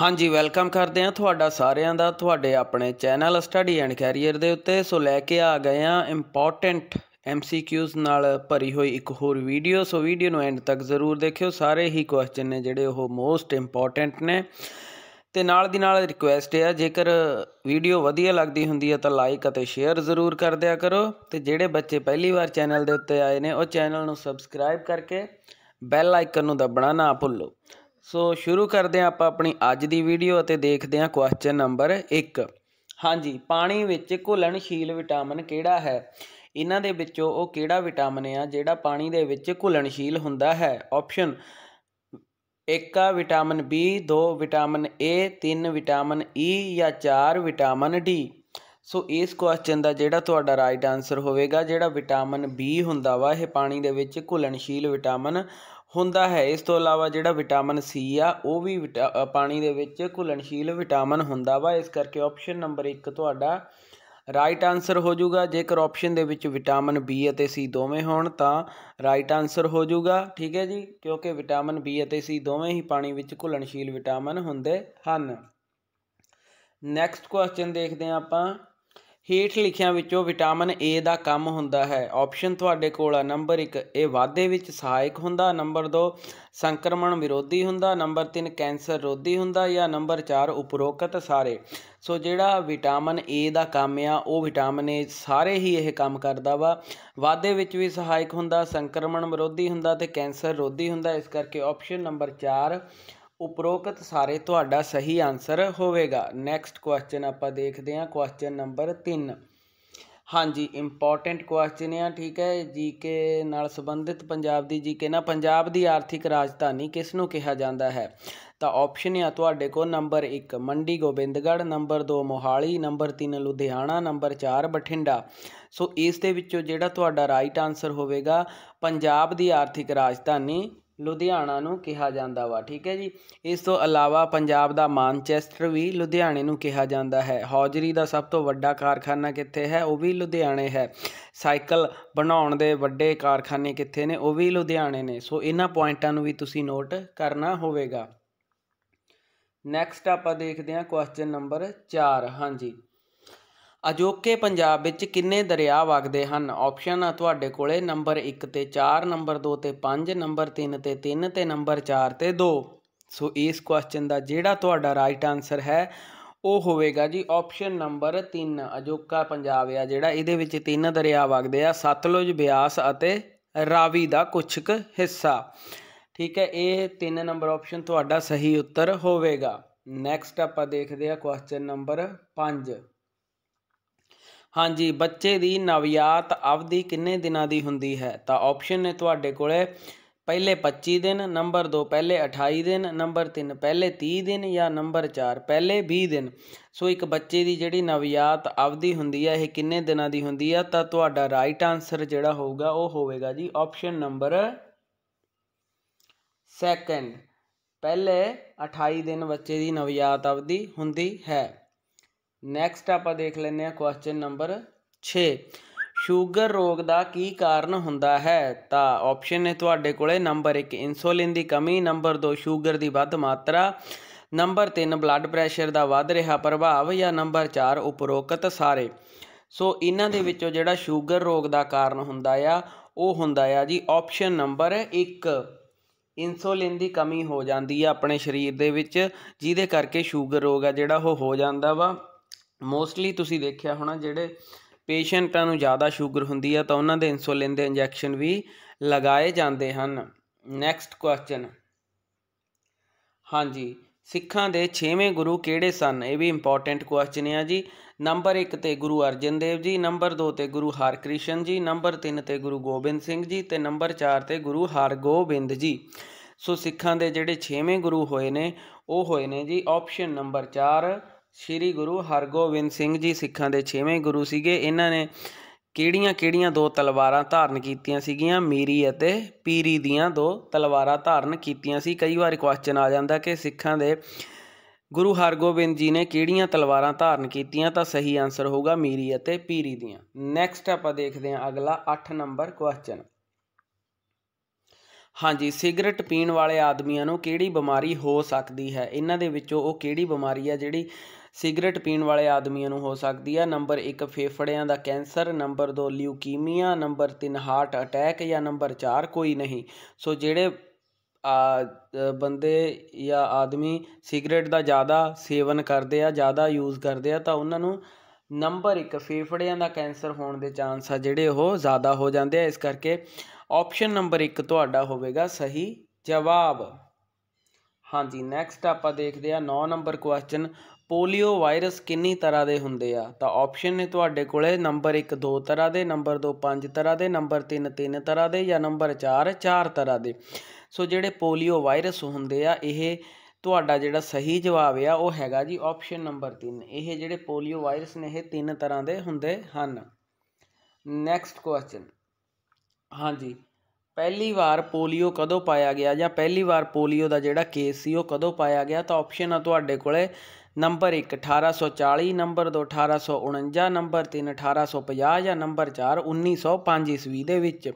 ਹਾਂਜੀ ਵੈਲਕਮ ਕਰਦੇ ਆ ਤੁਹਾਡਾ ਸਾਰਿਆਂ ਦਾ ਤੁਹਾਡੇ ਆਪਣੇ ਚੈਨਲ ਸਟੱਡੀ ਐਂਡ ਕੈਰੀਅਰ ਦੇ ਉੱਤੇ ਸੋ ਲੈ ਕੇ ਆ ਗਏ ਆ ਇੰਪੋਰਟੈਂਟ MCQs ਨਾਲ ਭਰੀ ਹੋਈ ਇੱਕ ਹੋਰ ਵੀਡੀਓ ਸੋ ਵੀਡੀਓ ਨੂੰ ਐਂਡ ਤੱਕ ਜ਼ਰੂਰ ਦੇਖਿਓ ਸਾਰੇ ਹੀ ਕੁਐਸਚਨ ਨੇ ਜਿਹੜੇ ਉਹ ਮੋਸਟ ਇੰਪੋਰਟੈਂਟ ਨੇ ਤੇ ਨਾਲ ਦੀ ਨਾਲ ਰਿਕੁਐਸਟ ਹੈ ਜੇਕਰ ਵੀਡੀਓ ਵਧੀਆ ਲੱਗਦੀ ਹੁੰਦੀ ਹੈ ਤਾਂ ਲਾਈਕ ਅਤੇ ਸ਼ੇਅਰ ਜ਼ਰੂਰ ਕਰ ਦਿਆ ਕਰੋ ਤੇ ਜਿਹੜੇ ਬੱਚੇ ਪਹਿਲੀ ਵਾਰ ਚੈਨਲ ਦੇ ਉੱਤੇ ਆਏ ਨੇ ਉਹ ਚੈਨਲ ਨੂੰ ਸਬਸਕ੍ਰਾਈਬ ਕਰਕੇ ਬੈਲ ਆਈਕਨ ਨੂੰ ਦਬਣਾ ਨਾ ਭੁੱਲੋ ਸੋ ਸ਼ੁਰੂ ਕਰਦੇ ਆ ਆਪਾਂ ਆਪਣੀ ਅੱਜ ਦੀ ਵੀਡੀਓ ਅਤੇ ਦੇਖਦੇ ਆ ਕੁਐਸਚਨ ਨੰਬਰ 1 ਹਾਂਜੀ ਪਾਣੀ ਵਿੱਚ ਘੁਲਣਸ਼ੀਲ ਵਿਟਾਮਿਨ ਕਿਹੜਾ ਹੈ ਇਹਨਾਂ ਦੇ ਵਿੱਚੋਂ ਉਹ ਕਿਹੜਾ ਵਿਟਾਮਿਨ ਆ ਜਿਹੜਾ ਪਾਣੀ ਦੇ ਵਿੱਚ ਘੁਲਣਸ਼ੀਲ ਹੁੰਦਾ ਹੈ ਆਪਸ਼ਨ 1 ਆ vitamin B 2 vitamin A 3 vitamin E ਜਾਂ 4 ਵਿਟਾਮਿਨ D ਸੋ ਇਸ ਕੁਐਸਚਨ ਦਾ ਜਿਹੜਾ ਤੁਹਾਡਾ ਰਾਈਟ ਆਨਸਰ ਹੋਵੇਗਾ ਜਿਹੜਾ ਵਿਟਾਮਿਨ B ਹੁੰਦਾ ਵਾ ਇਹ ਪਾਣੀ ਦੇ ਵਿੱਚ ਘੁਲਣਸ਼ੀਲ ਵਿਟਾਮਿਨ ਹੁੰਦਾ ਹੈ ਇਸ ਤੋਂ ਇਲਾਵਾ ਜਿਹੜਾ ਵਿਟਾਮਿਨ ਸੀ ਆ ਉਹ ਵੀ ਪਾਣੀ ਦੇ ਵਿੱਚ ਘੁਲਣਸ਼ੀਲ ਵਿਟਾਮਿਨ ਹੁੰਦਾ ਵਾ ਇਸ ਕਰਕੇ ਆਪਸ਼ਨ ਨੰਬਰ 1 ਤੁਹਾਡਾ ਰਾਈਟ ਆਨਸਰ ਹੋ ਜਾਊਗਾ ਜੇਕਰ ਆਪਸ਼ਨ ਦੇ ਵਿੱਚ ਵਿਟਾਮਿਨ ਬੀ ਅਤੇ ਸੀ ਦੋਵੇਂ ਹੋਣ ਤਾਂ ਰਾਈਟ ਆਨਸਰ ਹੋ ਜਾਊਗਾ ਠੀਕ ਹੈ ਜੀ ਕਿਉਂਕਿ ਵਿਟਾਮਿਨ ਬੀ ਅਤੇ ਸੀ ਦੋਵੇਂ ਹੀ ਪਾਣੀ ਵਿੱਚ ਘੁਲਣਸ਼ੀਲ ਵਿਟਾਮਿਨ ਹੁੰਦੇ ਹਨ ਨੈਕਸਟ ਕੁਐਸਚਨ ਦੇਖਦੇ ਆਪਾਂ ਹੇਠ ਲਿਖਿਆਂ ਵਿੱਚੋਂ ਵਿਟਾਮਿਨ ਏ ਦਾ ਕੰਮ ਹੁੰਦਾ ਹੈ ਆਪਸ਼ਨ ਤੁਹਾਡੇ ਕੋਲ ਆ ਨੰਬਰ 1 ਇਹ ਵਾਧੇ ਵਿੱਚ ਸਹਾਇਕ ਹੁੰਦਾ ਨੰਬਰ 2 ਸੰਕਰਮਣ ਵਿਰੋਧੀ ਹੁੰਦਾ ਨੰਬਰ 3 ਕੈਂਸਰ ਰੋਧੀ ਹੁੰਦਾ ਜਾਂ ਨੰਬਰ 4 ਉਪਰੋਕਤ ਸਾਰੇ ਸੋ ਜਿਹੜਾ ਵਿਟਾਮਿਨ ਏ ਦਾ ਕੰਮ ਆ ਉਹ ਵਿਟਾਮਿਨ ਏ ਸਾਰੇ ਹੀ ਇਹ ਕੰਮ ਕਰਦਾ ਵਾ ਵਾਧੇ ਵਿੱਚ ਵੀ ਸਹਾਇਕ ਹੁੰਦਾ ਸੰਕਰਮਣ ਵਿਰੋਧੀ ਹੁੰਦਾ ਤੇ ਕੈਂਸਰ ਰੋਧੀ ਹੁੰਦਾ ਇਸ ਕਰਕੇ ਆਪਸ਼ਨ ਨੰਬਰ 4 ਉਪਰੋਕਤ ਸਾਰੇ ਤੁਹਾਡਾ ਸਹੀ ਆਨਸਰ ਹੋਵੇਗਾ ਨੈਕਸਟ ਕੁਐਸਚਨ ਆਪਾਂ ਦੇਖਦੇ ਹਾਂ ਕੁਐਸਚਨ ਨੰਬਰ 3 ਹਾਂਜੀ ਇੰਪੋਰਟੈਂਟ ਕੁਐਸਚਨ ਹੈ ਠੀਕ ਹੈ ਜੀਕੇ ਨਾਲ ਸੰਬੰਧਿਤ ਪੰਜਾਬ ਦੀ ਜੀਕੇ ਨਾਲ ਪੰਜਾਬ ਦੀ ਆਰਥਿਕ ਰਾਜਧਾਨੀ ਕਿਸ ਨੂੰ ਕਿਹਾ ਜਾਂਦਾ ਹੈ ਤਾਂ ਆਪਸ਼ਨ ਆ ਤੁਹਾਡੇ ਕੋਲ number 1 Mandi Gobindgarh number 2 Mohali number 3 Ludhiana number 4 Bathinda so ਇਸ ਦੇ ਵਿੱਚੋਂ ਜਿਹੜਾ ਤੁਹਾਡਾ ਰਾਈਟ ਆਨਸਰ ਹੋਵੇਗਾ ਪੰਜਾਬ ਦੀ ਆਰਥਿਕ ਰਾਜਧਾਨੀ ਲੁਧਿਆਣਾ ਨੂੰ ਕਿਹਾ ਜਾਂਦਾ ਵਾ ਠੀਕ ਹੈ ਜੀ ਇਸ ਤੋਂ ਇਲਾਵਾ ਪੰਜਾਬ ਦਾ ਮਾਨਚੈਸਟਰ ਵੀ ਲੁਧਿਆਣੇ ਨੂੰ ਕਿਹਾ ਜਾਂਦਾ ਹੈ ਹੌਜਰੀ ਦਾ ਸਭ ਤੋਂ ਵੱਡਾ ਕਾਰਖਾਨਾ ਕਿੱਥੇ ਹੈ ਉਹ ਵੀ ਲੁਧਿਆਣੇ ਹੈ ਸਾਈਕਲ ਬਣਾਉਣ ਦੇ ਵੱਡੇ ਕਾਰਖਾਨੇ ਕਿੱਥੇ ਨੇ ਉਹ ਵੀ ਲੁਧਿਆਣੇ ਨੇ ਸੋ ਇਹਨਾਂ ਪੁਆਇੰਟਾਂ ਨੂੰ ਵੀ ਤੁਸੀਂ ਨੋਟ ਕਰਨਾ ਹੋਵੇਗਾ ਨੈਕਸਟ ਆਪਾਂ ਦੇਖਦੇ ਹਾਂ ਕੁਐਸਚਨ ਨੰਬਰ 4 ਹਾਂਜੀ ਅਜੋਕੇ ਪੰਜਾਬ ਵਿੱਚ ਕਿੰਨੇ ਦਰਿਆ ਵਗਦੇ ਹਨ ਆਪਸ਼ਨ ਆ ਤੁਹਾਡੇ ਕੋਲੇ ਨੰਬਰ 1 ਤੇ 4 ਨੰਬਰ 2 ਤੇ 5 ਨੰਬਰ 3 ਤੇ 3 ਤੇ ਨੰਬਰ 4 ਤੇ 2 ਸੋ ਇਸ ਕੁਐਸਚਨ ਦਾ ਜਿਹੜਾ ਤੁਹਾਡਾ ਰਾਈਟ ਆਨਸਰ ਹੈ ਉਹ ਹੋਵੇਗਾ ਜੀ ਆਪਸ਼ਨ ਨੰਬਰ 3 ਅਜੋਕਾ ਪੰਜਾਬ ਆ ਜਿਹੜਾ ਇਹਦੇ ਵਿੱਚ ਤਿੰਨ ਦਰਿਆ ਵਗਦੇ ਆ ਸਤਲੁਜ ਬਿਆਸ ਅਤੇ ਰਾਵੀ ਦਾ ਕੁਝ ਕੁ ਹਿੱਸਾ ਠੀਕ ਹੈ ਇਹ ਤਿੰਨ ਨੰਬਰ ਆਪਸ਼ਨ ਤੁਹਾਡਾ ਸਹੀ ਉੱਤਰ ਹੋਵੇਗਾ ਨੈਕਸਟ ਆਪਾਂ ਦੇਖਦੇ ਆ ਕੁਐਸਚਨ ਨੰਬਰ 5 ਹਾਂਜੀ ਬੱਚੇ ਦੀ ਨਵਯਾਤ ਅਵਧੀ ਕਿੰਨੇ ਦਿਨਾਂ ਦੀ ਹੁੰਦੀ ਹੈ ਤਾਂ ਆਪਸ਼ਨ ਨੇ ਤੁਹਾਡੇ ਕੋਲੇ ਪਹਿਲੇ 25 ਦਿਨ ਨੰਬਰ 2 ਪਹਿਲੇ 28 ਦਿਨ ਨੰਬਰ 3 ਪਹਿਲੇ 30 ਦਿਨ ਜਾਂ ਨੰਬਰ 4 ਪਹਿਲੇ 20 ਦਿਨ ਸੋ ਇੱਕ ਬੱਚੇ ਦੀ ਜਿਹੜੀ ਨਵਯਾਤ ਅਵਧੀ ਹੁੰਦੀ ਹੈ ਇਹ ਕਿੰਨੇ ਦਿਨਾਂ ਦੀ ਹੁੰਦੀ ਹੈ ਤਾਂ ਤੁਹਾਡਾ ਰਾਈਟ ਆਨਸਰ ਜਿਹੜਾ ਹੋਊਗਾ ਉਹ ਹੋਵੇਗਾ ਜੀ ਆਪਸ਼ਨ ਨੰਬਰ ਸੈਕੰਡ ਪਹਿਲੇ 28 ਦਿਨ ਬੱਚੇ ਦੀ ਨਵਯਾਤ ਅਵਧੀ ਹੁੰਦੀ ਹੈ ਨੈਕਸਟ ਆਪਾਂ ਦੇਖ ਲੈਂਦੇ ਹਾਂ ਕੁਐਸਚਨ ਨੰਬਰ 6 ਸ਼ੂਗਰ ਰੋਗ ਦਾ ਕੀ ਕਾਰਨ ਹੁੰਦਾ ਹੈ ਤਾਂ ਆਪਸ਼ਨ ਨੇ ਤੁਹਾਡੇ ਕੋਲੇ ਨੰਬਰ 1 ਇਨਸੂਲਿਨ ਦੀ ਕਮੀ ਨੰਬਰ 2 ਸ਼ੂਗਰ ਦੀ ਵੱਧ ਮਾਤਰਾ ਨੰਬਰ 3 ਬਲੱਡ ਪ੍ਰੈਸ਼ਰ ਦਾ ਵੱਧ ਰਿਹਾ ਪ੍ਰਭਾਵ ਜਾਂ ਨੰਬਰ 4 ਉਪਰੋਕਤ ਸਾਰੇ ਸੋ ਇਹਨਾਂ ਦੇ ਵਿੱਚੋਂ ਜਿਹੜਾ ਸ਼ੂਗਰ ਰੋਗ ਦਾ ਕਾਰਨ ਹੁੰਦਾ ਆ ਉਹ ਹੁੰਦਾ ਆ ਜੀ ਆਪਸ਼ਨ ਨੰਬਰ 1 ਇਨਸੂਲਿਨ ਦੀ ਕਮੀ ਹੋ ਜਾਂਦੀ ਆ ਆਪਣੇ ਸਰੀਰ ਦੇ ਵਿੱਚ ਜਿਹਦੇ ਕਰਕੇ ਸ਼ੂਗਰ ਰੋਗ ਆ ਜਿਹੜਾ ਉਹ ਹੋ ਜਾਂਦਾ ਵਾ ਮੋਸਟਲੀ ਤੁਸੀਂ ਦੇਖਿਆ ਹੋਣਾ ਜਿਹੜੇ ਪੇਸ਼ੈਂਟਾਂ ਨੂੰ ਜ਼ਿਆਦਾ ਸ਼ੂਗਰ ਹੁੰਦੀ ਆ ਤਾਂ ਉਹਨਾਂ ਦੇ ਇਨਸੂਲਿਨ ਦੇ ਇੰਜੈਕਸ਼ਨ ਵੀ ਲਗਾਏ ਜਾਂਦੇ ਹਨ ਨੈਕਸਟ ਕੁਐਸਚਨ ਹਾਂਜੀ ਸਿੱਖਾਂ ਦੇ 6ਵੇਂ ਗੁਰੂ ਕਿਹੜੇ ਸਨ ਇਹ ਵੀ ਇੰਪੋਰਟੈਂਟ ਕੁਐਸਚਨ ਆ ਜੀ ਨੰਬਰ 1 ਤੇ ਗੁਰੂ ਅਰਜਨ ਦੇਵ ਜੀ ਨੰਬਰ 2 ਤੇ ਗੁਰੂ ਹਰਕ੍ਰਿਸ਼ਨ ਜੀ ਨੰਬਰ 3 ਤੇ ਗੁਰੂ ਗੋਬਿੰਦ ਸਿੰਘ ਜੀ ਤੇ ਨੰਬਰ 4 ਤੇ ਗੁਰੂ ਹਰਗੋਬਿੰਦ ਜੀ ਸੋ ਸਿੱਖਾਂ ਦੇ ਜਿਹੜੇ 6ਵੇਂ ਗੁਰੂ ਹੋਏ ਨੇ ਉਹ ਹੋਏ ਨੇ ਜੀ ਆਪਸ਼ਨ ਨੰਬਰ 4 ਸ੍ਰੀ ਗੁਰੂ ਹਰਗੋਬਿੰਦ ਸਿੰਘ ਜੀ ਸਿੱਖਾਂ ਦੇ 6ਵੇਂ ਗੁਰੂ ਸੀਗੇ ਇਹਨਾਂ ਨੇ ਕਿਹੜੀਆਂ-ਕਿਹੜੀਆਂ ਦੋ ਤਲਵਾਰਾਂ ਧਾਰਨ ਕੀਤੀਆਂ ਸੀਗੀਆਂ ਮੀਰੀ ਅਤੇ ਪੀਰੀ ਦੀਆਂ ਦੋ ਤਲਵਾਰਾਂ ਧਾਰਨ ਕੀਤੀਆਂ ਸੀ ਕਈ ਵਾਰ ਕੁਐਸਚਨ ਆ ਜਾਂਦਾ ਕਿ ਸਿੱਖਾਂ ਦੇ ਗੁਰੂ ਹਰਗੋਬਿੰਦ ਜੀ ਨੇ ਕਿਹੜੀਆਂ ਤਲਵਾਰਾਂ ਧਾਰਨ ਕੀਤੀਆਂ ਤਾਂ ਸਹੀ ਆਨਸਰ ਹੋਊਗਾ ਮੀਰੀ ਅਤੇ ਪੀਰੀ ਦੀਆਂ ਨੈਕਸਟ ਆਪਾਂ ਦੇਖਦੇ ਹਾਂ ਅਗਲਾ 8 ਨੰਬਰ ਕੁਐਸਚਨ ਹਾਂਜੀ ਸਿਗਰਟ ਪੀਣ ਵਾਲੇ ਆਦਮੀਆਂ ਨੂੰ ਕਿਹੜੀ ਬਿਮਾਰੀ ਹੋ ਸਕਦੀ ਹੈ ਇਹਨਾਂ ਦੇ ਵਿੱਚੋਂ ਉਹ ਕਿਹੜੀ ਬਿਮਾਰੀ ਹੈ ਜਿਹੜੀ ਸਿਗਰਟ ਪੀਣ ਵਾਲੇ ਆਦਮੀਆਂ ਨੂੰ ਹੋ ਸਕਦੀ ਹੈ ਨੰਬਰ 1 ਫੇਫੜਿਆਂ ਦਾ cancer number 2 leukaemia number 3 heart attack ਜਾਂ ਨੰਬਰ 4 ਕੋਈ ਨਹੀਂ ਸੋ ਜਿਹੜੇ ਆ ਬੰਦੇ ਜਾਂ ਆਦਮੀ ਸਿਗਰਟ ਦਾ ਜ਼ਿਆਦਾ ਸੇਵਨ ਕਰਦੇ ਆ ਜ਼ਿਆਦਾ ਯੂਜ਼ ਕਰਦੇ ਆ ਤਾਂ ਉਹਨਾਂ ਨੂੰ ਨੰਬਰ 1 ਫੇਫੜਿਆਂ ਦਾ ਕੈਂਸਰ ਹੋਣ ਦੇ ਚਾਂਸ ਆ ਜਿਹੜੇ ਉਹ ਜ਼ਿਆਦਾ ਹੋ ਜਾਂਦੇ ਆ ਇਸ ਕਰਕੇ ਆਪਸ਼ਨ ਨੰਬਰ 1 ਤੁਹਾਡਾ ਹੋਵੇਗਾ ਸਹੀ ਜਵਾਬ ਹਾਂਜੀ ਨੈਕਸਟ ਆਪਾਂ ਦੇਖਦੇ ਆ 9 ਨੰਬਰ ਕੁਐਸਚਨ ਪੋਲੀਓ ਵਾਇਰਸ ਕਿੰਨੀ ਤਰ੍ਹਾਂ ਦੇ ਹੁੰਦੇ ਆ ਤਾਂ ਆਪਸ਼ਨ ਨੇ ਤੁਹਾਡੇ ਕੋਲੇ ਨੰਬਰ 1 ਦੋ ਤਰ੍ਹਾਂ ਦੇ ਨੰਬਰ 2 ਪੰਜ ਤਰ੍ਹਾਂ ਦੇ ਨੰਬਰ 3 ਤਿੰਨ ਤਰ੍ਹਾਂ ਦੇ ਜਾਂ ਨੰਬਰ 4 ਚਾਰ ਤਰ੍ਹਾਂ ਦੇ ਸੋ ਜਿਹੜੇ ਪੋਲੀਓ ਵਾਇਰਸ ਹੁੰਦੇ ਆ ਇਹ ਤੁਹਾਡਾ ਜਿਹੜਾ ਸਹੀ ਜਵਾਬ ਆ ਉਹ ਹੈਗਾ ਜੀ ਆਪਸ਼ਨ ਨੰਬਰ 3 ਇਹ ਜਿਹੜੇ ਪੋਲੀਓ ਵਾਇਰਸ ਨੇ ਇਹ ਤਿੰਨ ਤਰ੍ਹਾਂ ਦੇ ਹੁੰਦੇ ਹਨ ਨੈਕਸਟ ਕੁਐਸਚਨ ਹਾਂਜੀ ਪਹਿਲੀ ਵਾਰ ਪੋਲੀਓ ਕਦੋਂ ਪਾਇਆ ਗਿਆ ਜਾਂ ਪਹਿਲੀ ਵਾਰ ਪੋਲੀਓ ਦਾ ਜਿਹੜਾ ਕੇਸ ਸੀ ਉਹ ਕਦੋਂ ਪਾਇਆ ਗਿਆ ਤਾਂ ਆਪਸ਼ਨ ਆ ਤੁਹਾਡੇ ਕੋਲੇ ਨੰਬਰ 1 1840 ਨੰਬਰ 2 1849 ਨੰਬਰ 3 1850 ਜਾਂ ਨੰਬਰ 4 1905 ਈਸਵੀ ਦੇ ਵਿੱਚ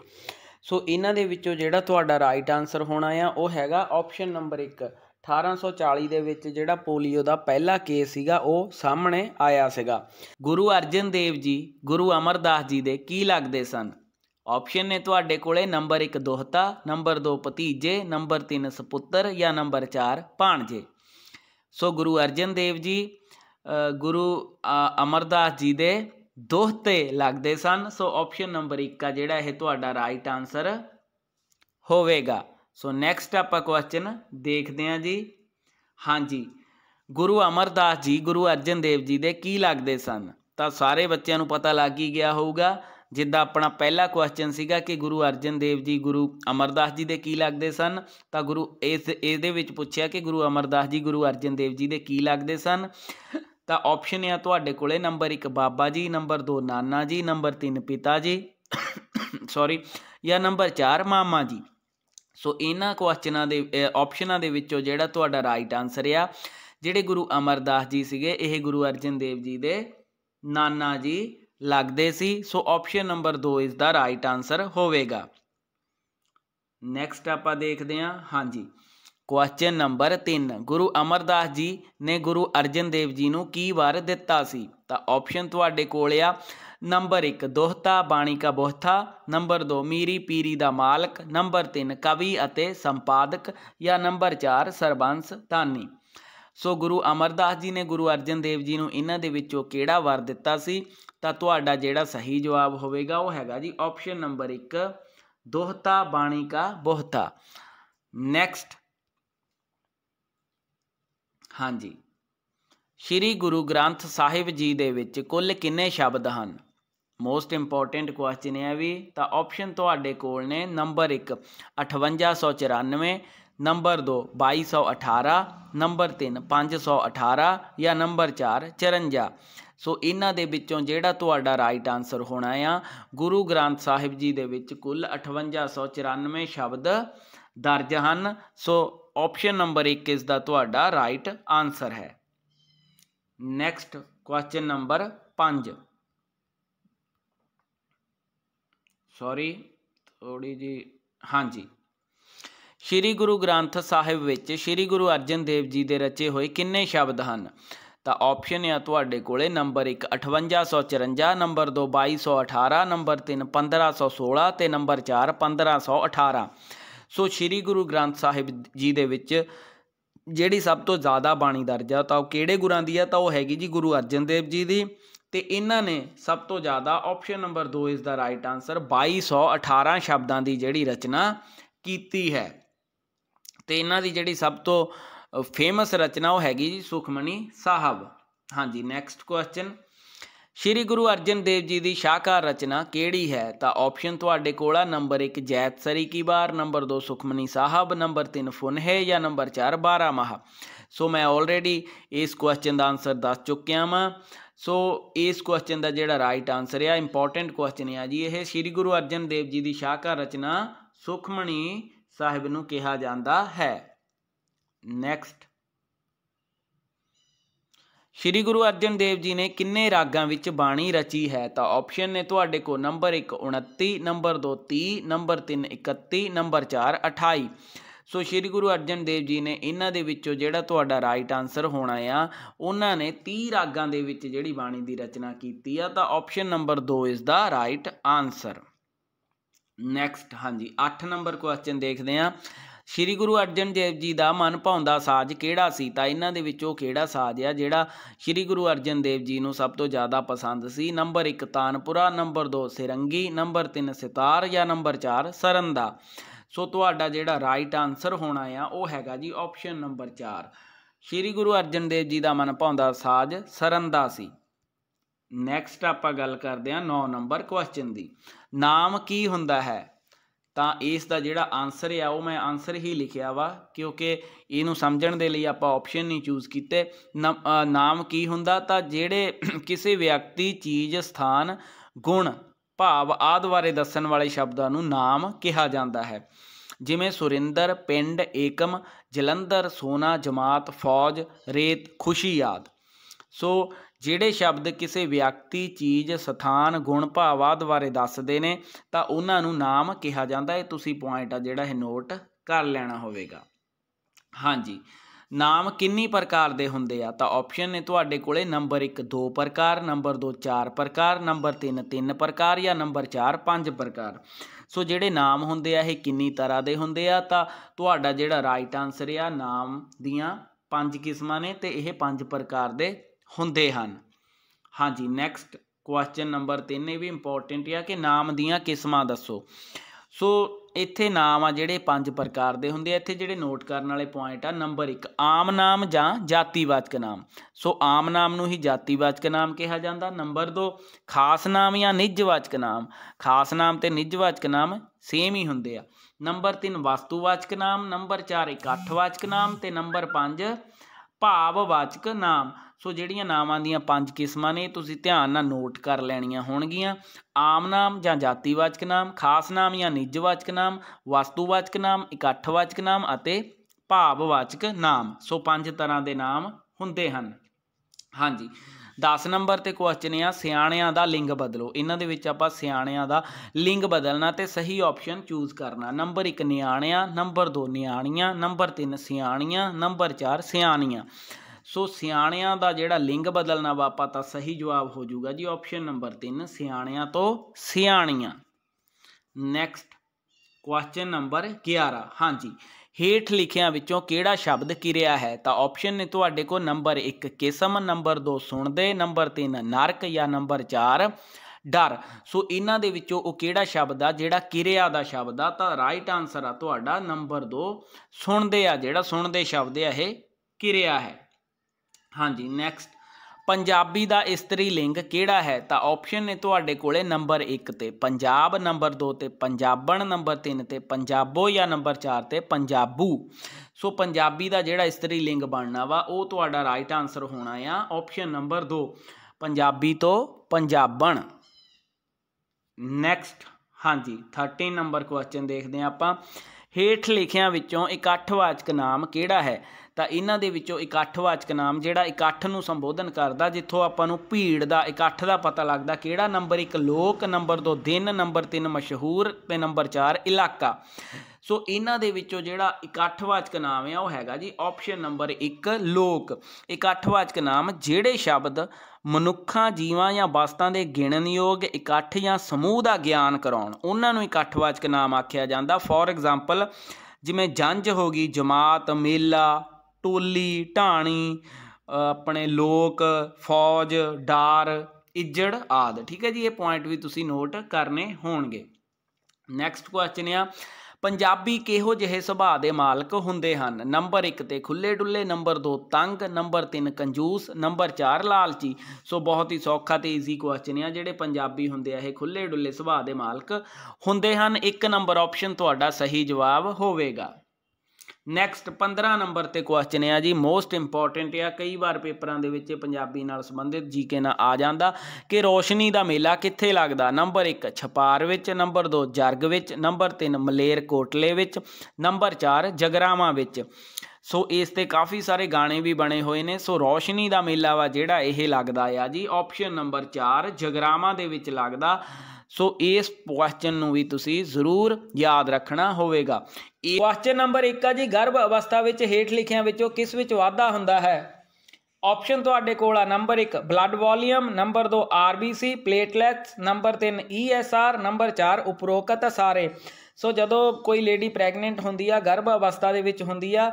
ਸੋ ਇਹਨਾਂ ਦੇ ਵਿੱਚੋਂ ਜਿਹੜਾ ਤੁਹਾਡਾ ਰਾਈਟ ਆਨਸਰ ਹੋਣਾ ਆ ਉਹ ਹੈਗਾ ਆਪਸ਼ਨ ਨੰਬਰ 1 1840 ਦੇ ਵਿੱਚ ਜਿਹੜਾ ਪੋਲੀਓ ਦਾ ਪਹਿਲਾ ਕੇਸ ਸੀਗਾ ਉਹ ਸਾਹਮਣੇ ਆਇਆ ਸੀਗਾ ਗੁਰੂ ਅਰਜਨ ਦੇਵ ਜੀ ਗੁਰੂ ਅਮਰਦਾਸ ਜੀ ਦੇ ਕੀ ਲੱਗਦੇ ਸਨ ਆਪਸ਼ਨ ਨੇ ਤੁਹਾਡੇ ਕੋਲੇ ਨੰਬਰ 1 ਦੋਹਤਾ ਨੰਬਰ 2 ਭਤੀਜੇ ਨੰਬਰ 3 ਸੁਪੁੱਤਰ ਜਾਂ ਨੰਬਰ 4 ਭਾਣਜੇ ਸੋ ਗੁਰੂ ਅਰਜਨ ਦੇਵ ਜੀ ਗੁਰੂ ਅਮਰਦਾਸ ਜੀ ਦੇ ਦੋਹਤੇ ਲੱਗਦੇ ਸਨ ਸੋ ਆਪਸ਼ਨ ਨੰਬਰ 1 ਆ ਜਿਹੜਾ ਇਹ ਤੁਹਾਡਾ ਰਾਈਟ ਆਨਸਰ ਹੋਵੇਗਾ ਸੋ ਨੈਕਸਟ ਆਪਾਂ ਕੁਐਸਚਨ ਦੇਖਦੇ ਹਾਂ ਜੀ ਹਾਂਜੀ ਗੁਰੂ ਅਮਰਦਾਸ ਜੀ ਗੁਰੂ ਅਰਜਨ ਦੇਵ ਜੀ ਦੇ ਕੀ ਲੱਗਦੇ ਸਨ ਤਾਂ ਸਾਰੇ ਬੱਚਿਆਂ ਨੂੰ ਪਤਾ ਲੱਗ ਹੀ ਗਿਆ ਹੋਊਗਾ ਜਿੱਦਾਂ ਆਪਣਾ ਪਹਿਲਾ ਕੁਐਸਚਨ ਸੀਗਾ ਕਿ ਗੁਰੂ ਅਰਜਨ ਦੇਵ ਜੀ ਗੁਰੂ ਅਮਰਦਾਸ ਜੀ ਦੇ ਕੀ ਲੱਗਦੇ ਸਨ ਤਾਂ ਗੁਰੂ ਇਸ ਇਹਦੇ ਵਿੱਚ ਪੁੱਛਿਆ ਕਿ ਗੁਰੂ ਅਮਰਦਾਸ ਜੀ ਗੁਰੂ ਅਰਜਨ ਦੇਵ ਜੀ ਦੇ ਕੀ ਲੱਗਦੇ ਸਨ ਤਾਂ ਆਪਸ਼ਨ ਆ ਤੁਹਾਡੇ ਕੋਲੇ ਨੰਬਰ 1 ਬਾਬਾ ਜੀ ਨੰਬਰ 2 ਨਾਨਾ ਜੀ ਨੰਬਰ 3 ਪਿਤਾ ਜੀ ਸੌਰੀ ਜਾਂ ਨੰਬਰ 4 ਮਾਮਾ ਜੀ ਸੋ ਇਹਨਾਂ ਕੁਐਸਚਨਾਂ ਦੇ ਆਪਸ਼ਨਾਂ ਦੇ ਵਿੱਚੋਂ ਜਿਹੜਾ ਤੁਹਾਡਾ ਰਾਈਟ ਆਨਸਰ ਆ ਜਿਹੜੇ ਗੁਰੂ ਅਮਰਦਾਸ ਜੀ ਸੀਗੇ ਇਹ ਗੁਰੂ ਅਰਜਨ ਦੇਵ ਜੀ ਦੇ ਨਾਨਾ ਜੀ ਲੱਗਦੇ ਸੀ ਸੋ ਆਪਸ਼ਨ ਨੰਬਰ 2 ਇਸ ਦਾ ਰਾਈਟ ਆਨਸਰ ਹੋਵੇਗਾ ਨੈਕਸਟ ਆਪਾਂ ਦੇਖਦੇ ਹਾਂ ਹਾਂਜੀ ਕੁਐਸਚਨ ਨੰਬਰ 3 ਗੁਰੂ ਅਮਰਦਾਸ ਜੀ ਨੇ ਗੁਰੂ ਅਰਜਨ ਦੇਵ ਜੀ ਨੂੰ ਕੀ ਵਰ ਦਿੱਤਾ ਸੀ ਤਾਂ ਆਪਸ਼ਨ ਤੁਹਾਡੇ ਕੋਲ ਆ ਨੰਬਰ 1 ਦੋਹਤਾ ਬਾਣੀ ਕਾ ਬੋਹਤਾ ਨੰਬਰ 2 ਮੀਰੀ ਪੀਰੀ ਦਾ ਮਾਲਕ ਨੰਬਰ 3 ਕਵੀ ਅਤੇ ਸੰਪਾਦਕ ਜਾਂ ਨੰਬਰ 4 ਸਰਬੰਸ ਧਾਨੀ ਸੋ ਗੁਰੂ ਅਮਰਦਾਸ ਜੀ ਨੇ ਗੁਰੂ ਅਰਜਨ ਦੇਵ ਜੀ ਨੂੰ ਇਹਨਾਂ ਦੇ ਵਿੱਚੋਂ ਕਿਹੜਾ ਵਰ ਦਿੱਤਾ ਸੀ ਤਾਂ ਤੁਹਾਡਾ ਜਿਹੜਾ ਸਹੀ ਜਵਾਬ ਹੋਵੇਗਾ ਉਹ ਹੈਗਾ ਜੀ ਆਪਸ਼ਨ ਨੰਬਰ 1 ਦੋਹਤਾ ਬਾਣੀ ਕਾ ਬੋਹਤਾ ਨੈਕਸਟ ਹਾਂਜੀ ਸ਼੍ਰੀ ਗੁਰੂ ਗ੍ਰੰਥ ਸਾਹਿਬ ਜੀ ਦੇ ਵਿੱਚ ਕੁੱਲ ਕਿੰਨੇ ਸ਼ਬਦ ਹਨ ਮੋਸਟ ਇੰਪੋਰਟੈਂਟ ਕੁਐਸਚਨ ਹੈ ਵੀ ਤਾਂ ਆਪਸ਼ਨ ਤੁਹਾਡੇ ਕੋਲ ਨੇ ਨੰਬਰ 1 5894 ਨੰਬਰ 2 2218 ਨੰਬਰ 3 518 ਜਾਂ ਨੰਬਰ 4 54 ਸੋ ਇਹਨਾਂ ਦੇ ਵਿੱਚੋਂ ਜਿਹੜਾ ਤੁਹਾਡਾ ਰਾਈਟ ਆਨਸਰ ਹੋਣਾ ਆ ਗੁਰੂ ਗ੍ਰੰਥ ਸਾਹਿਬ ਜੀ ਦੇ ਵਿੱਚ ਕੁੱਲ 5894 ਸ਼ਬਦ ਦਰਜ ਹਨ ਸੋ ਆਪਸ਼ਨ ਨੰਬਰ 1 ਇਸ ਦਾ ਤੁਹਾਡਾ ਰਾਈਟ ਆਨਸਰ ਹੈ ਨੈਕਸਟ ਕੁਐਸਚਨ ਨੰਬਰ 5 ਸੌਰੀ ਥੋੜੀ ਜੀ ਹਾਂਜੀ ਸ੍ਰੀ ਗੁਰੂ ਗ੍ਰੰਥ ਸਾਹਿਬ ਵਿੱਚ ਸ੍ਰੀ ਗੁਰੂ ਅਰਜਨ ਦੇਵ ਜੀ ਦੇ ਰਚੇ ਹੋਏ ਕਿੰਨੇ ਸ਼ਬਦ ਹਨ ਤਾਂ ਆਪਸ਼ਨ ਆ ਤੁਹਾਡੇ ਕੋਲੇ ਨੰਬਰ 1 5854 ਨੰਬਰ 2 2218 ਨੰਬਰ 3 1516 ਤੇ ਨੰਬਰ 4 1518 ਸੋ ਸ੍ਰੀ ਗੁਰੂ ਗ੍ਰੰਥ ਸਾਹਿਬ ਜੀ ਦੇ ਵਿੱਚ ਜਿਹੜੀ ਸਭ ਤੋਂ ਜ਼ਿਆਦਾ ਬਾਣੀ ਦਰਜ ਆ ਤਾਂ ਉਹ ਕਿਹੜੇ ਗੁਰਾਂ ਦੀ ਆ ਤਾਂ ਉਹ ਹੈਗੀ ਜੀ ਗੁਰੂ ਅਰਜਨ ਦੇਵ ਜੀ ਦੀ ਤੇ ਇਹਨਾਂ ਨੇ ਸਭ ਤੋਂ ਜ਼ਿਆਦਾ ਆਪਸ਼ਨ ਨੰਬਰ 2 ਇਸ ਦਾ ਰਾਈਟ ਆਨਸਰ 2218 ਸ਼ਬਦਾਂ ਦੀ ਜਿਹੜੀ ਰਚਨਾ ਕੀਤੀ ਹੈ ਤੇ ਇਹਨਾਂ ਦੀ ਜਿਹੜੀ ਸਭ ਤੋਂ ਫੇਮਸ ਰਚਨਾ ਉਹ ਹੈਗੀ ਜੀ ਸੁਖਮਨੀ ਸਾਹਿਬ ਹਾਂਜੀ ਨੈਕਸਟ ਕੁਐਸਚਨ ਸ਼੍ਰੀ ਗੁਰੂ ਅਰਜਨ ਦੇਵ ਜੀ ਦੀ ਸ਼ਾਹਕਾਰ ਰਚਨਾ ਕਿਹੜੀ ਹੈ ਤਾਂ ਆਪਸ਼ਨ ਤੁਹਾਡੇ ਕੋਲ ਆ ਨੰਬਰ 1 ਜੈਤਸਰੀ ਕੀ ਬਾਰ ਨੰਬਰ 2 ਸੁਖਮਨੀ ਸਾਹਿਬ ਨੰਬਰ 3 ਫੁਨਹੇ ਜਾਂ ਨੰਬਰ 4 ਬਾਰਾ ਮਹਾ ਸੋ ਮੈਂ ਆਲਰੇਡੀ ਇਸ ਕੁਐਸਚਨ ਦਾ ਆਨਸਰ ਦੱਸ ਚੁੱਕਿਆ ਹਾਂ ਸੋ ਇਸ ਕੁਐਸਚਨ ਦਾ ਜਿਹੜਾ ਰਾਈਟ ਆਨਸਰ ਆ ਇੰਪੋਰਟੈਂਟ ਕੁਐਸਚਨ ਆ ਜੀ ਇਹ ਸ਼੍ਰੀ ਗੁਰੂ ਅਰਜਨ ਦੇਵ ਜੀ ਦੀ ਸ਼ਾਹਕਾਰ ਰਚਨਾ ਸੁਖਮਨੀ ਸਾਹਿਬ ਨੂੰ ਕਿਹਾ ਜਾਂਦਾ ਹੈ ਨੈਕਸਟ ਸ੍ਰੀ ਗੁਰੂ ਅਰਜਨ ਦੇਵ ਜੀ ਨੇ ਕਿੰਨੇ ਰਾਗਾਂ ਵਿੱਚ ਬਾਣੀ ਰਚੀ ਹੈ ਤਾਂ ਆਪਸ਼ਨ ਨੇ ਤੁਹਾਡੇ ਕੋ number 1 29 number 2 30 number 3 31 number 4 28 so Shri Guru Arjan Dev ji ਨੇ ਇਹਨਾਂ ਦੇ ਵਿੱਚੋਂ ਜਿਹੜਾ ਤੁਹਾਡਾ ਰਾਈਟ ਆਨਸਰ ਹੋਣਾ ਆ ਉਹਨਾਂ ਨੇ 30 ਰਾਗਾਂ ਦੇ ਵਿੱਚ ਜਿਹੜੀ ਬਾਣੀ ਦੀ ਰਚਨਾ ਕੀਤੀ ਆ ਤਾਂ ਆਪਸ਼ਨ ਨੰਬਰ 2 ਇਸ ਦਾ ਰਾਈਟ ਆਨਸਰ ਨੈਕਸਟ ਹਾਂਜੀ 8 ਨੰਬਰ ਕੁਐਸਚਨ ਦੇਖਦੇ ਆਂ ਸ੍ਰੀ ਗੁਰੂ ਅਰਜਨ ਦੇਵ ਜੀ ਦਾ ਮਨ ਭਾਉਂਦਾ ਸਾਜ਼ ਕਿਹੜਾ ਸੀ ਤਾਂ ਇਹਨਾਂ ਦੇ ਵਿੱਚੋਂ ਕਿਹੜਾ ਸਾਜ਼ ਆ ਜਿਹੜਾ ਸ੍ਰੀ ਗੁਰੂ ਅਰਜਨ ਦੇਵ ਜੀ ਨੂੰ ਸਭ ਤੋਂ ਜ਼ਿਆਦਾ ਪਸੰਦ ਸੀ number 1 tanpura number 2 sarangi number 3 sitar ਜਾਂ ਨੰਬਰ 4 ਸਰੰਦਾ ਸੋ ਤੁਹਾਡਾ ਜਿਹੜਾ ਰਾਈਟ ਆਨਸਰ ਹੋਣਾ ਆ ਉਹ ਹੈਗਾ ਜੀ ਆਪਸ਼ਨ ਨੰਬਰ 4 ਸ੍ਰੀ ਗੁਰੂ ਅਰਜਨ ਦੇਵ ਜੀ ਦਾ ਮਨ ਭਾਉਂਦਾ ਸਾਜ਼ ਸਰੰਦਾ ਸੀ ਨੈਕਸਟ ਆਪਾਂ ਗੱਲ ਕਰਦੇ ਹਾਂ 9 ਨੰਬਰ ਕੁਐਸਚਨ ਦੀ ਨਾਮ ਕੀ ਹੁੰਦਾ ਹੈ ਤਾਂ ਇਸ ਦਾ ਜਿਹੜਾ ਆਨਸਰ ਹੈ ਉਹ ਮੈਂ ਆਨਸਰ ਹੀ ਲਿਖਿਆ ਵਾ ਕਿਉਂਕਿ ਇਹਨੂੰ ਸਮਝਣ ਦੇ ਲਈ ਆਪਾਂ ਆਪਸ਼ਨ ਨਹੀਂ ਚੂਜ਼ ਕੀਤੇ ਨਾਮ ਕੀ ਹੁੰਦਾ ਤਾਂ ਜਿਹੜੇ ਕਿਸੇ ਵਿਅਕਤੀ ਚੀਜ਼ ਸਥਾਨ ਗੁਣ ਭਾਵ ਆਦ ਬਾਰੇ ਦੱਸਣ ਵਾਲੇ ਸ਼ਬਦਾਂ ਨੂੰ ਨਾਮ ਕਿਹਾ ਜਾਂਦਾ ਹੈ ਜਿਵੇਂ ਸੁਰਿੰਦਰ ਪਿੰਡ ਏਕਮ ਜਲੰਧਰ ਸੋਨਾ ਜਮਾਤ ਫੌਜ ਰੇਤ ਖੁਸ਼ੀ ਆਦ ਸੋ ਜਿਹੜੇ ਸ਼ਬਦ ਕਿਸੇ ਵਿਅਕਤੀ ਚੀਜ਼ ਸਥਾਨ ਗੁਣ ਭਾਵ ਆਦਿ ਬਾਰੇ ਦੱਸਦੇ ਨੇ ਤਾਂ ਉਹਨਾਂ ਨੂੰ ਨਾਮ ਕਿਹਾ ਜਾਂਦਾ ਹੈ ਤੁਸੀਂ ਪੁਆਇੰਟ ਆ ਜਿਹੜਾ ਇਹ ਨੋਟ ਕਰ ਲੈਣਾ ਹੋਵੇਗਾ ਹਾਂਜੀ ਨਾਮ ਕਿੰਨੀ ਪ੍ਰਕਾਰ ਦੇ ਹੁੰਦੇ ਆ ਤਾਂ ਆਪਸ਼ਨ ਨੇ ਤੁਹਾਡੇ ਕੋਲੇ ਨੰਬਰ 1 ਦੋ ਪ੍ਰਕਾਰ ਨੰਬਰ 2 ਚਾਰ ਪ੍ਰਕਾਰ ਨੰਬਰ 3 ਤਿੰਨ ਪ੍ਰਕਾਰ ਜਾਂ ਨੰਬਰ 4 ਪੰਜ ਪ੍ਰਕਾਰ ਸੋ ਜਿਹੜੇ ਨਾਮ ਹੁੰਦੇ ਆ ਇਹ ਕਿੰਨੀ ਤਰ੍ਹਾਂ ਦੇ ਹੁੰਦੇ ਆ ਤਾਂ ਤੁਹਾਡਾ ਜਿਹੜਾ ਰਾਈਟ ਆਨਸਰ ਆ ਨਾਮ ਦੀਆਂ ਪੰਜ ਕਿਸਮਾਂ ਨੇ ਤੇ ਇਹ ਪੰਜ ਪ੍ਰਕਾਰ ਦੇ ਹੁੰਦੇ ਹਨ ਹਾਂਜੀ ਨੈਕਸਟ ਕੁਐਸਚਨ ਨੰਬਰ 3 ਇਹ ਵੀ ਇੰਪੋਰਟੈਂਟ ਆ ਕਿ ਨਾਮ ਦੀਆਂ ਕਿਸਮਾਂ ਦੱਸੋ ਸੋ ਇੱਥੇ ਨਾਮ ਆ ਜਿਹੜੇ ਪੰਜ ਪ੍ਰਕਾਰ ਦੇ ਹੁੰਦੇ ਆ ਇੱਥੇ ਜਿਹੜੇ ਨੋਟ ਕਰਨ ਵਾਲੇ ਪੁਆਇੰਟ ਆ ਨੰਬਰ 1 ਆਮ ਨਾਮ ਜਾਂ ਜਾਤੀਵਾਚਕ ਨਾਮ ਸੋ ਆਮ ਨਾਮ ਨੂੰ ਹੀ ਜਾਤੀਵਾਚਕ ਨਾਮ ਕਿਹਾ ਜਾਂਦਾ ਨੰਬਰ 2 ਖਾਸ ਨਾਮ ਜਾਂ ਨਿੱਜਵਾਚਕ ਨਾਮ ਖਾਸ ਨਾਮ ਤੇ ਨਿੱਜਵਾਚਕ ਨਾਮ ਸੇਮ ਹੀ ਹੁੰਦੇ ਆ ਨੰਬਰ 3 ਵਸਤੂਵਾਚਕ ਨਾਮ ਨੰਬਰ 4 ਇਕੱਠਵਾਚਕ ਨਾਮ ਤੇ ਨੰਬਰ 5 ਭਾਵਵਾਚਕ ਨਾਮ ਸੋ ਜਿਹੜੀਆਂ ਨਾਵਾਂ ਦੀਆਂ ਪੰਜ ਕਿਸਮਾਂ ਨੇ ਤੁਸੀਂ ਧਿਆਨ ਨਾਲ ਨੋਟ ਕਰ ਲੈਣੀਆਂ ਹੋਣਗੀਆਂ ਆਮ ਨਾਮ ਜਾਂ ਜਾਤੀਵਾਚਕ ਨਾਮ ਖਾਸ ਨਾਮ ਜਾਂ ਨਿੱਜਵਾਚਕ ਨਾਮ ਵਸਤੂਵਾਚਕ ਨਾਮ ਇਕੱਠਵਾਚਕ ਨਾਮ ਅਤੇ ਭਾਵਵਾਚਕ ਨਾਮ ਸੋ ਪੰਜ ਤਰ੍ਹਾਂ ਦੇ ਨਾਮ ਹੁੰਦੇ ਹਨ ਹਾਂਜੀ 10 ਨੰਬਰ ਤੇ ਕੁਐਸਚਨ ਆ ਸਿਆਣਿਆਂ ਦਾ ਲਿੰਗ ਬਦਲੋ ਇਹਨਾਂ ਦੇ ਵਿੱਚ ਆਪਾਂ ਸਿਆਣਿਆਂ ਦਾ ਲਿੰਗ ਬਦਲਣਾ ਤੇ ਸਹੀ ਆਪਸ਼ਨ ਚੂਜ਼ ਕਰਨਾ ਨੰਬਰ 1 ਨਿਆਣਿਆਂ ਨੰਬਰ 2 ਨਿਆਣੀਆਂ ਨੰਬਰ 3 ਸਿਆਣੀਆਂ ਨੰਬਰ 4 ਸਿਆਣੀਆਂ ਸੋ ਸਿਆਣਿਆਂ ਦਾ ਜਿਹੜਾ ਲਿੰਗ ਬਦਲਣਾ ਵਾਪਾ ਤਾਂ ਸਹੀ ਜਵਾਬ ਹੋ ਜਾਊਗਾ ਜੀ ਆਪਸ਼ਨ ਨੰਬਰ 3 ਸਿਆਣਿਆਂ ਤੋਂ ਸਿਆਣੀਆਂ ਨੈਕਸਟ ਕੁਐਸਚਨ ਨੰਬਰ 11 ਹਾਂਜੀ ਹੇਠ ਲਿਖਿਆਂ ਵਿੱਚੋਂ ਕਿਹੜਾ ਸ਼ਬਦ ਕਿਰਿਆ ਹੈ ਤਾਂ ਆਪਸ਼ਨ ਨੇ ਤੁਹਾਡੇ ਕੋਲ ਨੰਬਰ 1 ਕਿਸਮ ਨੰਬਰ 2 ਸੁਣਦੇ ਨੰਬਰ 3 ਨਰਕ ਜਾਂ ਨੰਬਰ 4 ਡਰ ਸੋ ਇਹਨਾਂ ਦੇ ਵਿੱਚੋਂ ਉਹ ਕਿਹੜਾ ਸ਼ਬਦ ਆ ਜਿਹੜਾ ਕਿਰਿਆ ਦਾ ਸ਼ਬਦ ਆ ਤਾਂ ਰਾਈਟ ਆਨਸਰ ਆ ਤੁਹਾਡਾ ਨੰਬਰ 2 ਸੁਣਦੇ ਆ ਜਿਹੜਾ ਸੁਣਦੇ ਸ਼ਬਦ ਆ ਇਹ ਕਿਰਿਆ ਹੈ ਹਾਂਜੀ ਨੈਕਸਟ ਪੰਜਾਬੀ ਦਾ ਇਸਤਰੀ ਲਿੰਗ ਕਿਹੜਾ ਹੈ ਤਾਂ ਆਪਸ਼ਨ ਨੇ ਤੁਹਾਡੇ ਕੋਲੇ ਨੰਬਰ 1 ਤੇ ਪੰਜਾਬ ਨੰਬਰ 2 ਤੇ ਪੰਜਾਬਣ ਨੰਬਰ 3 ਤੇ ਪੰਜਾਬੋ ਜਾਂ ਨੰਬਰ 4 ਤੇ ਪੰਜਾਬੂ ਸੋ ਪੰਜਾਬੀ ਦਾ ਜਿਹੜਾ ਇਸਤਰੀ ਲਿੰਗ ਬਣਨਾ ਵਾ ਉਹ ਤੁਹਾਡਾ ਰਾਈਟ ਆਨਸਰ ਹੋਣਾ ਆ ਆਪਸ਼ਨ ਨੰਬਰ 2 ਪੰਜਾਬੀ ਤੋਂ ਪੰਜਾਬਣ ਨੈਕਸਟ ਹਾਂਜੀ 13 ਨੰਬਰ ਕੁਐਸਚਨ ਦੇਖਦੇ ਆਪਾਂ ਹੇਠ ਲਿਖਿਆਂ ਵਿੱਚੋਂ ਇਕੱਠਵਾਚਕ ਨਾਮ ਕਿਹੜਾ ਹੈ ਤਾਂ ਇਹਨਾਂ ਦੇ ਵਿੱਚੋਂ ਇਕੱਠਵਾਚਕ ਨਾਮ ਜਿਹੜਾ ਇਕੱਠ ਨੂੰ ਸੰਬੋਧਨ ਕਰਦਾ ਜਿੱਥੋਂ ਆਪਾਂ ਨੂੰ ਭੀੜ ਦਾ ਇਕੱਠ ਦਾ ਪਤਾ ਲੱਗਦਾ ਕਿਹੜਾ ਨੰਬਰ 1 ਲੋਕ ਨੰਬਰ 2 ਦਿਨ ਨੰਬਰ 3 ਮਸ਼ਹੂਰ ਤੇ ਨੰਬਰ 4 ਇਲਾਕਾ ਸੋ ਇਹਨਾਂ ਦੇ ਵਿੱਚੋਂ ਜਿਹੜਾ ਇਕੱਠਵਾਚਕ ਨਾਮ ਆ ਉਹ ਹੈਗਾ ਜੀ ਆਪਸ਼ਨ ਨੰਬਰ 1 ਲੋਕ ਇਕੱਠਵਾਚਕ ਨਾਮ ਜਿਹੜੇ ਸ਼ਬਦ ਮਨੁੱਖਾਂ ਜੀਵਾਂ ਜਾਂ ਵਸਤਾਂ ਦੇ ਗਿਣਨਯੋਗ ਇਕੱਠ ਜਾਂ ਸਮੂਹ ਦਾ ਗਿਆਨ ਕਰਾਉਣ ਉਹਨਾਂ ਨੂੰ ਇਕੱਠਵਾਚਕ ਨਾਮ ਆਖਿਆ ਜਾਂਦਾ ਫੋਰ ਐਗਜ਼ਾਮਪਲ ਜਿਵੇਂ ਜੰਜ ਹੋ ਗਈ ਜਮਾਤ ਮੇਲਾ ਟੋਲੀ ਢਾਣੀ ਆਪਣੇ ਲੋਕ ਫੌਜ ਡਾਰ ਇੱਜੜ ਆਦ ਠੀਕ ਹੈ ਜੀ ਇਹ ਪੁਆਇੰਟ ਵੀ ਤੁਸੀਂ ਨੋਟ ਕਰਨੇ ਹੋਣਗੇ ਨੈਕਸਟ ਕੁਐਸਚਨ ਆ ਪੰਜਾਬੀ ਕਿਹੋ ਜਿਹੇ ਸੁਭਾਅ ਦੇ ਮਾਲਕ ਹੁੰਦੇ ਹਨ ਨੰਬਰ 1 ਤੇ ਖੁੱਲੇ ਡੁੱਲੇ ਨੰਬਰ 2 ਤੰਗ ਨੰਬਰ 3 ਕੰਜੂਸ ਨੰਬਰ 4 ਲਾਲਚੀ ਸੋ ਬਹੁਤ ਹੀ ਸੌਖਾ ਤੇ ਈਜ਼ੀ ਕੁਐਸਚਨ ਆ ਜਿਹੜੇ ਪੰਜਾਬੀ ਹੁੰਦੇ ਆ ਇਹ ਖੁੱਲੇ ਡੁੱਲੇ ਸੁਭਾਅ ਦੇ ਮਾਲਕ ਹੁੰਦੇ ਹਨ ਇੱਕ ਨੰਬਰ ਆਪਸ਼ਨ ਤੁਹਾਡਾ ਸਹੀ ਜਵਾਬ ਹੋਵੇਗਾ ਨੈਕਸਟ 15 ਨੰਬਰ ਤੇ ਕੁਐਸਚਨ ਆ ਜੀ ਮੋਸਟ ਇੰਪੋਰਟੈਂਟ ਆ ਕਈ ਵਾਰ ਪੇਪਰਾਂ ਦੇ ਵਿੱਚ ਪੰਜਾਬੀ ਨਾਲ ਸੰਬੰਧਿਤ ਜੀਕੇ ਨਾਲ ਆ ਜਾਂਦਾ ਕਿ ਰੋਸ਼ਨੀ ਦਾ ਮੇਲਾ ਕਿੱਥੇ ਲੱਗਦਾ ਨੰਬਰ 1 ਛਪਾਰ ਵਿੱਚ ਨੰਬਰ 2 ਜਰਗ ਵਿੱਚ ਨੰਬਰ 3 ਮਲੇਰ ਕੋਟਲੇ ਵਿੱਚ ਨੰਬਰ 4 ਜਗਰਾਵਾ ਵਿੱਚ ਸੋ ਇਸ ਤੇ ਕਾਫੀ ਸਾਰੇ ਗਾਣੇ ਵੀ ਬਣੇ ਹੋਏ ਨੇ ਸੋ ਰੋਸ਼ਨੀ ਦਾ ਮੇਲਾ ਵਾ ਜਿਹੜਾ ਇਹ ਲੱਗਦਾ ਆ ਜੀ ਆਪਸ਼ਨ ਨੰਬਰ 4 ਜਗਰਾਵਾ ਦੇ ਵਿੱਚ ਲੱਗਦਾ ਸੋ ਇਸ ਕੁਐਸਚਨ ਨੂੰ ਵੀ ਤੁਸੀਂ ਜ਼ਰੂਰ ਯਾਦ ਰੱਖਣਾ ਹੋਵੇਗਾ ਇਹ ਕੁਐਸਚਨ ਨੰਬਰ 1 ਆ ਜੀ ਗਰਭ ਅਵਸਥਾ ਵਿੱਚ ਹੇਠ ਲਿਖਿਆਂ ਵਿੱਚੋਂ ਕਿਸ ਵਿੱਚ ਵਾਧਾ ਹੁੰਦਾ ਹੈ ਆਪਸ਼ਨ ਤੁਹਾਡੇ ਕੋਲ ਆ number 1 blood volume number 2 RBC platelets number 3 ESR number 4 ਉਪਰੋਕਤ ਸਾਰੇ ਸੋ ਜਦੋਂ ਕੋਈ ਲੇਡੀ ਪ੍ਰੈਗਨੈਂਟ ਹੁੰਦੀ ਆ ਗਰਭ ਅਵਸਥਾ ਦੇ ਵਿੱਚ ਹੁੰਦੀ ਆ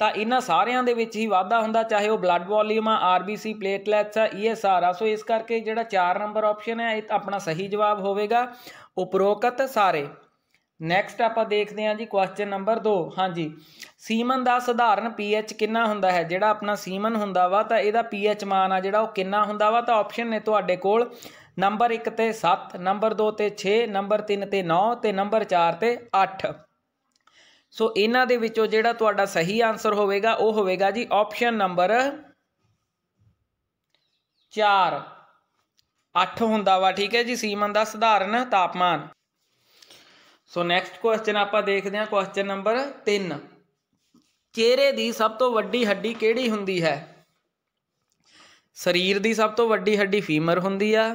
ਤਾਂ ਇਹਨਾਂ ਸਾਰਿਆਂ ਦੇ ਵਿੱਚ ਹੀ ਵਾਧਾ ਹੁੰਦਾ ਚਾਹੇ ਉਹ ਬਲੱਡ ਵੋਲੀਅਮ ਆ ਆਰਬੀਸੀ ਪਲੇਟਲੈਟਸ ਆ ਈਐਸਆਰ e ਆ ਸੋ ਇਸ ਕਰਕੇ ਜਿਹੜਾ 4 ਨੰਬਰ ਆਪਸ਼ਨ ਹੈ ਇਹ ਆਪਣਾ ਸਹੀ ਜਵਾਬ ਹੋਵੇਗਾ ਉਪਰੋਕਤ ਸਾਰੇ ਨੈਕਸਟ ਆਪਾਂ ਦੇਖਦੇ ਹਾਂ ਜੀ ਕੁਐਸਚਨ ਨੰਬਰ 2 ਹਾਂਜੀ ਸੀਮਨ ਦਾ ਸਧਾਰਨ ਪੀਐਚ ਕਿੰਨਾ ਹੁੰਦਾ ਹੈ ਜਿਹੜਾ ਆਪਣਾ ਸੀਮਨ ਹੁੰਦਾ ਵਾ ਤਾਂ ਇਹਦਾ ਪੀਐਚ ਮਾਨ ਆ ਜਿਹੜਾ ਉਹ ਕਿੰਨਾ ਹੁੰਦਾ ਵਾ ਤਾਂ ਆਪਸ਼ਨ ਨੇ ਤੁਹਾਡੇ ਕੋਲ ਨੰਬਰ 1 ਤੇ 7 ਨੰਬਰ 2 ਤੇ 6 ਨੰਬਰ 3 ਤੇ 9 ਤੇ ਨੰਬਰ 4 ਤੇ 8 ਸੋ ਇਹਨਾਂ ਦੇ ਵਿੱਚੋਂ ਜਿਹੜਾ ਤੁਹਾਡਾ ਸਹੀ ਆਨਸਰ ਹੋਵੇਗਾ ਉਹ ਹੋਵੇਗਾ ਜੀ ਆਪਸ਼ਨ ਨੰਬਰ 4 8 ਹੁੰਦਾ ਵਾ ਠੀਕ ਹੈ ਜੀ ਸੀਮਨ ਦਾ ਸਧਾਰਨ ਤਾਪਮਾਨ ਸੋ ਨੈਕਸਟ ਕੁਐਸਚਨ ਆਪਾਂ ਦੇਖਦੇ ਹਾਂ ਕੁਐਸਚਨ ਨੰਬਰ 3 ਚਿਹਰੇ ਦੀ ਸਭ ਤੋਂ ਵੱਡੀ ਹੱਡੀ ਕਿਹੜੀ ਹੁੰਦੀ ਹੈ ਸਰੀਰ ਦੀ ਸਭ ਤੋਂ ਵੱਡੀ ਹੱਡੀ ਫੀਮਰ ਹੁੰਦੀ ਆ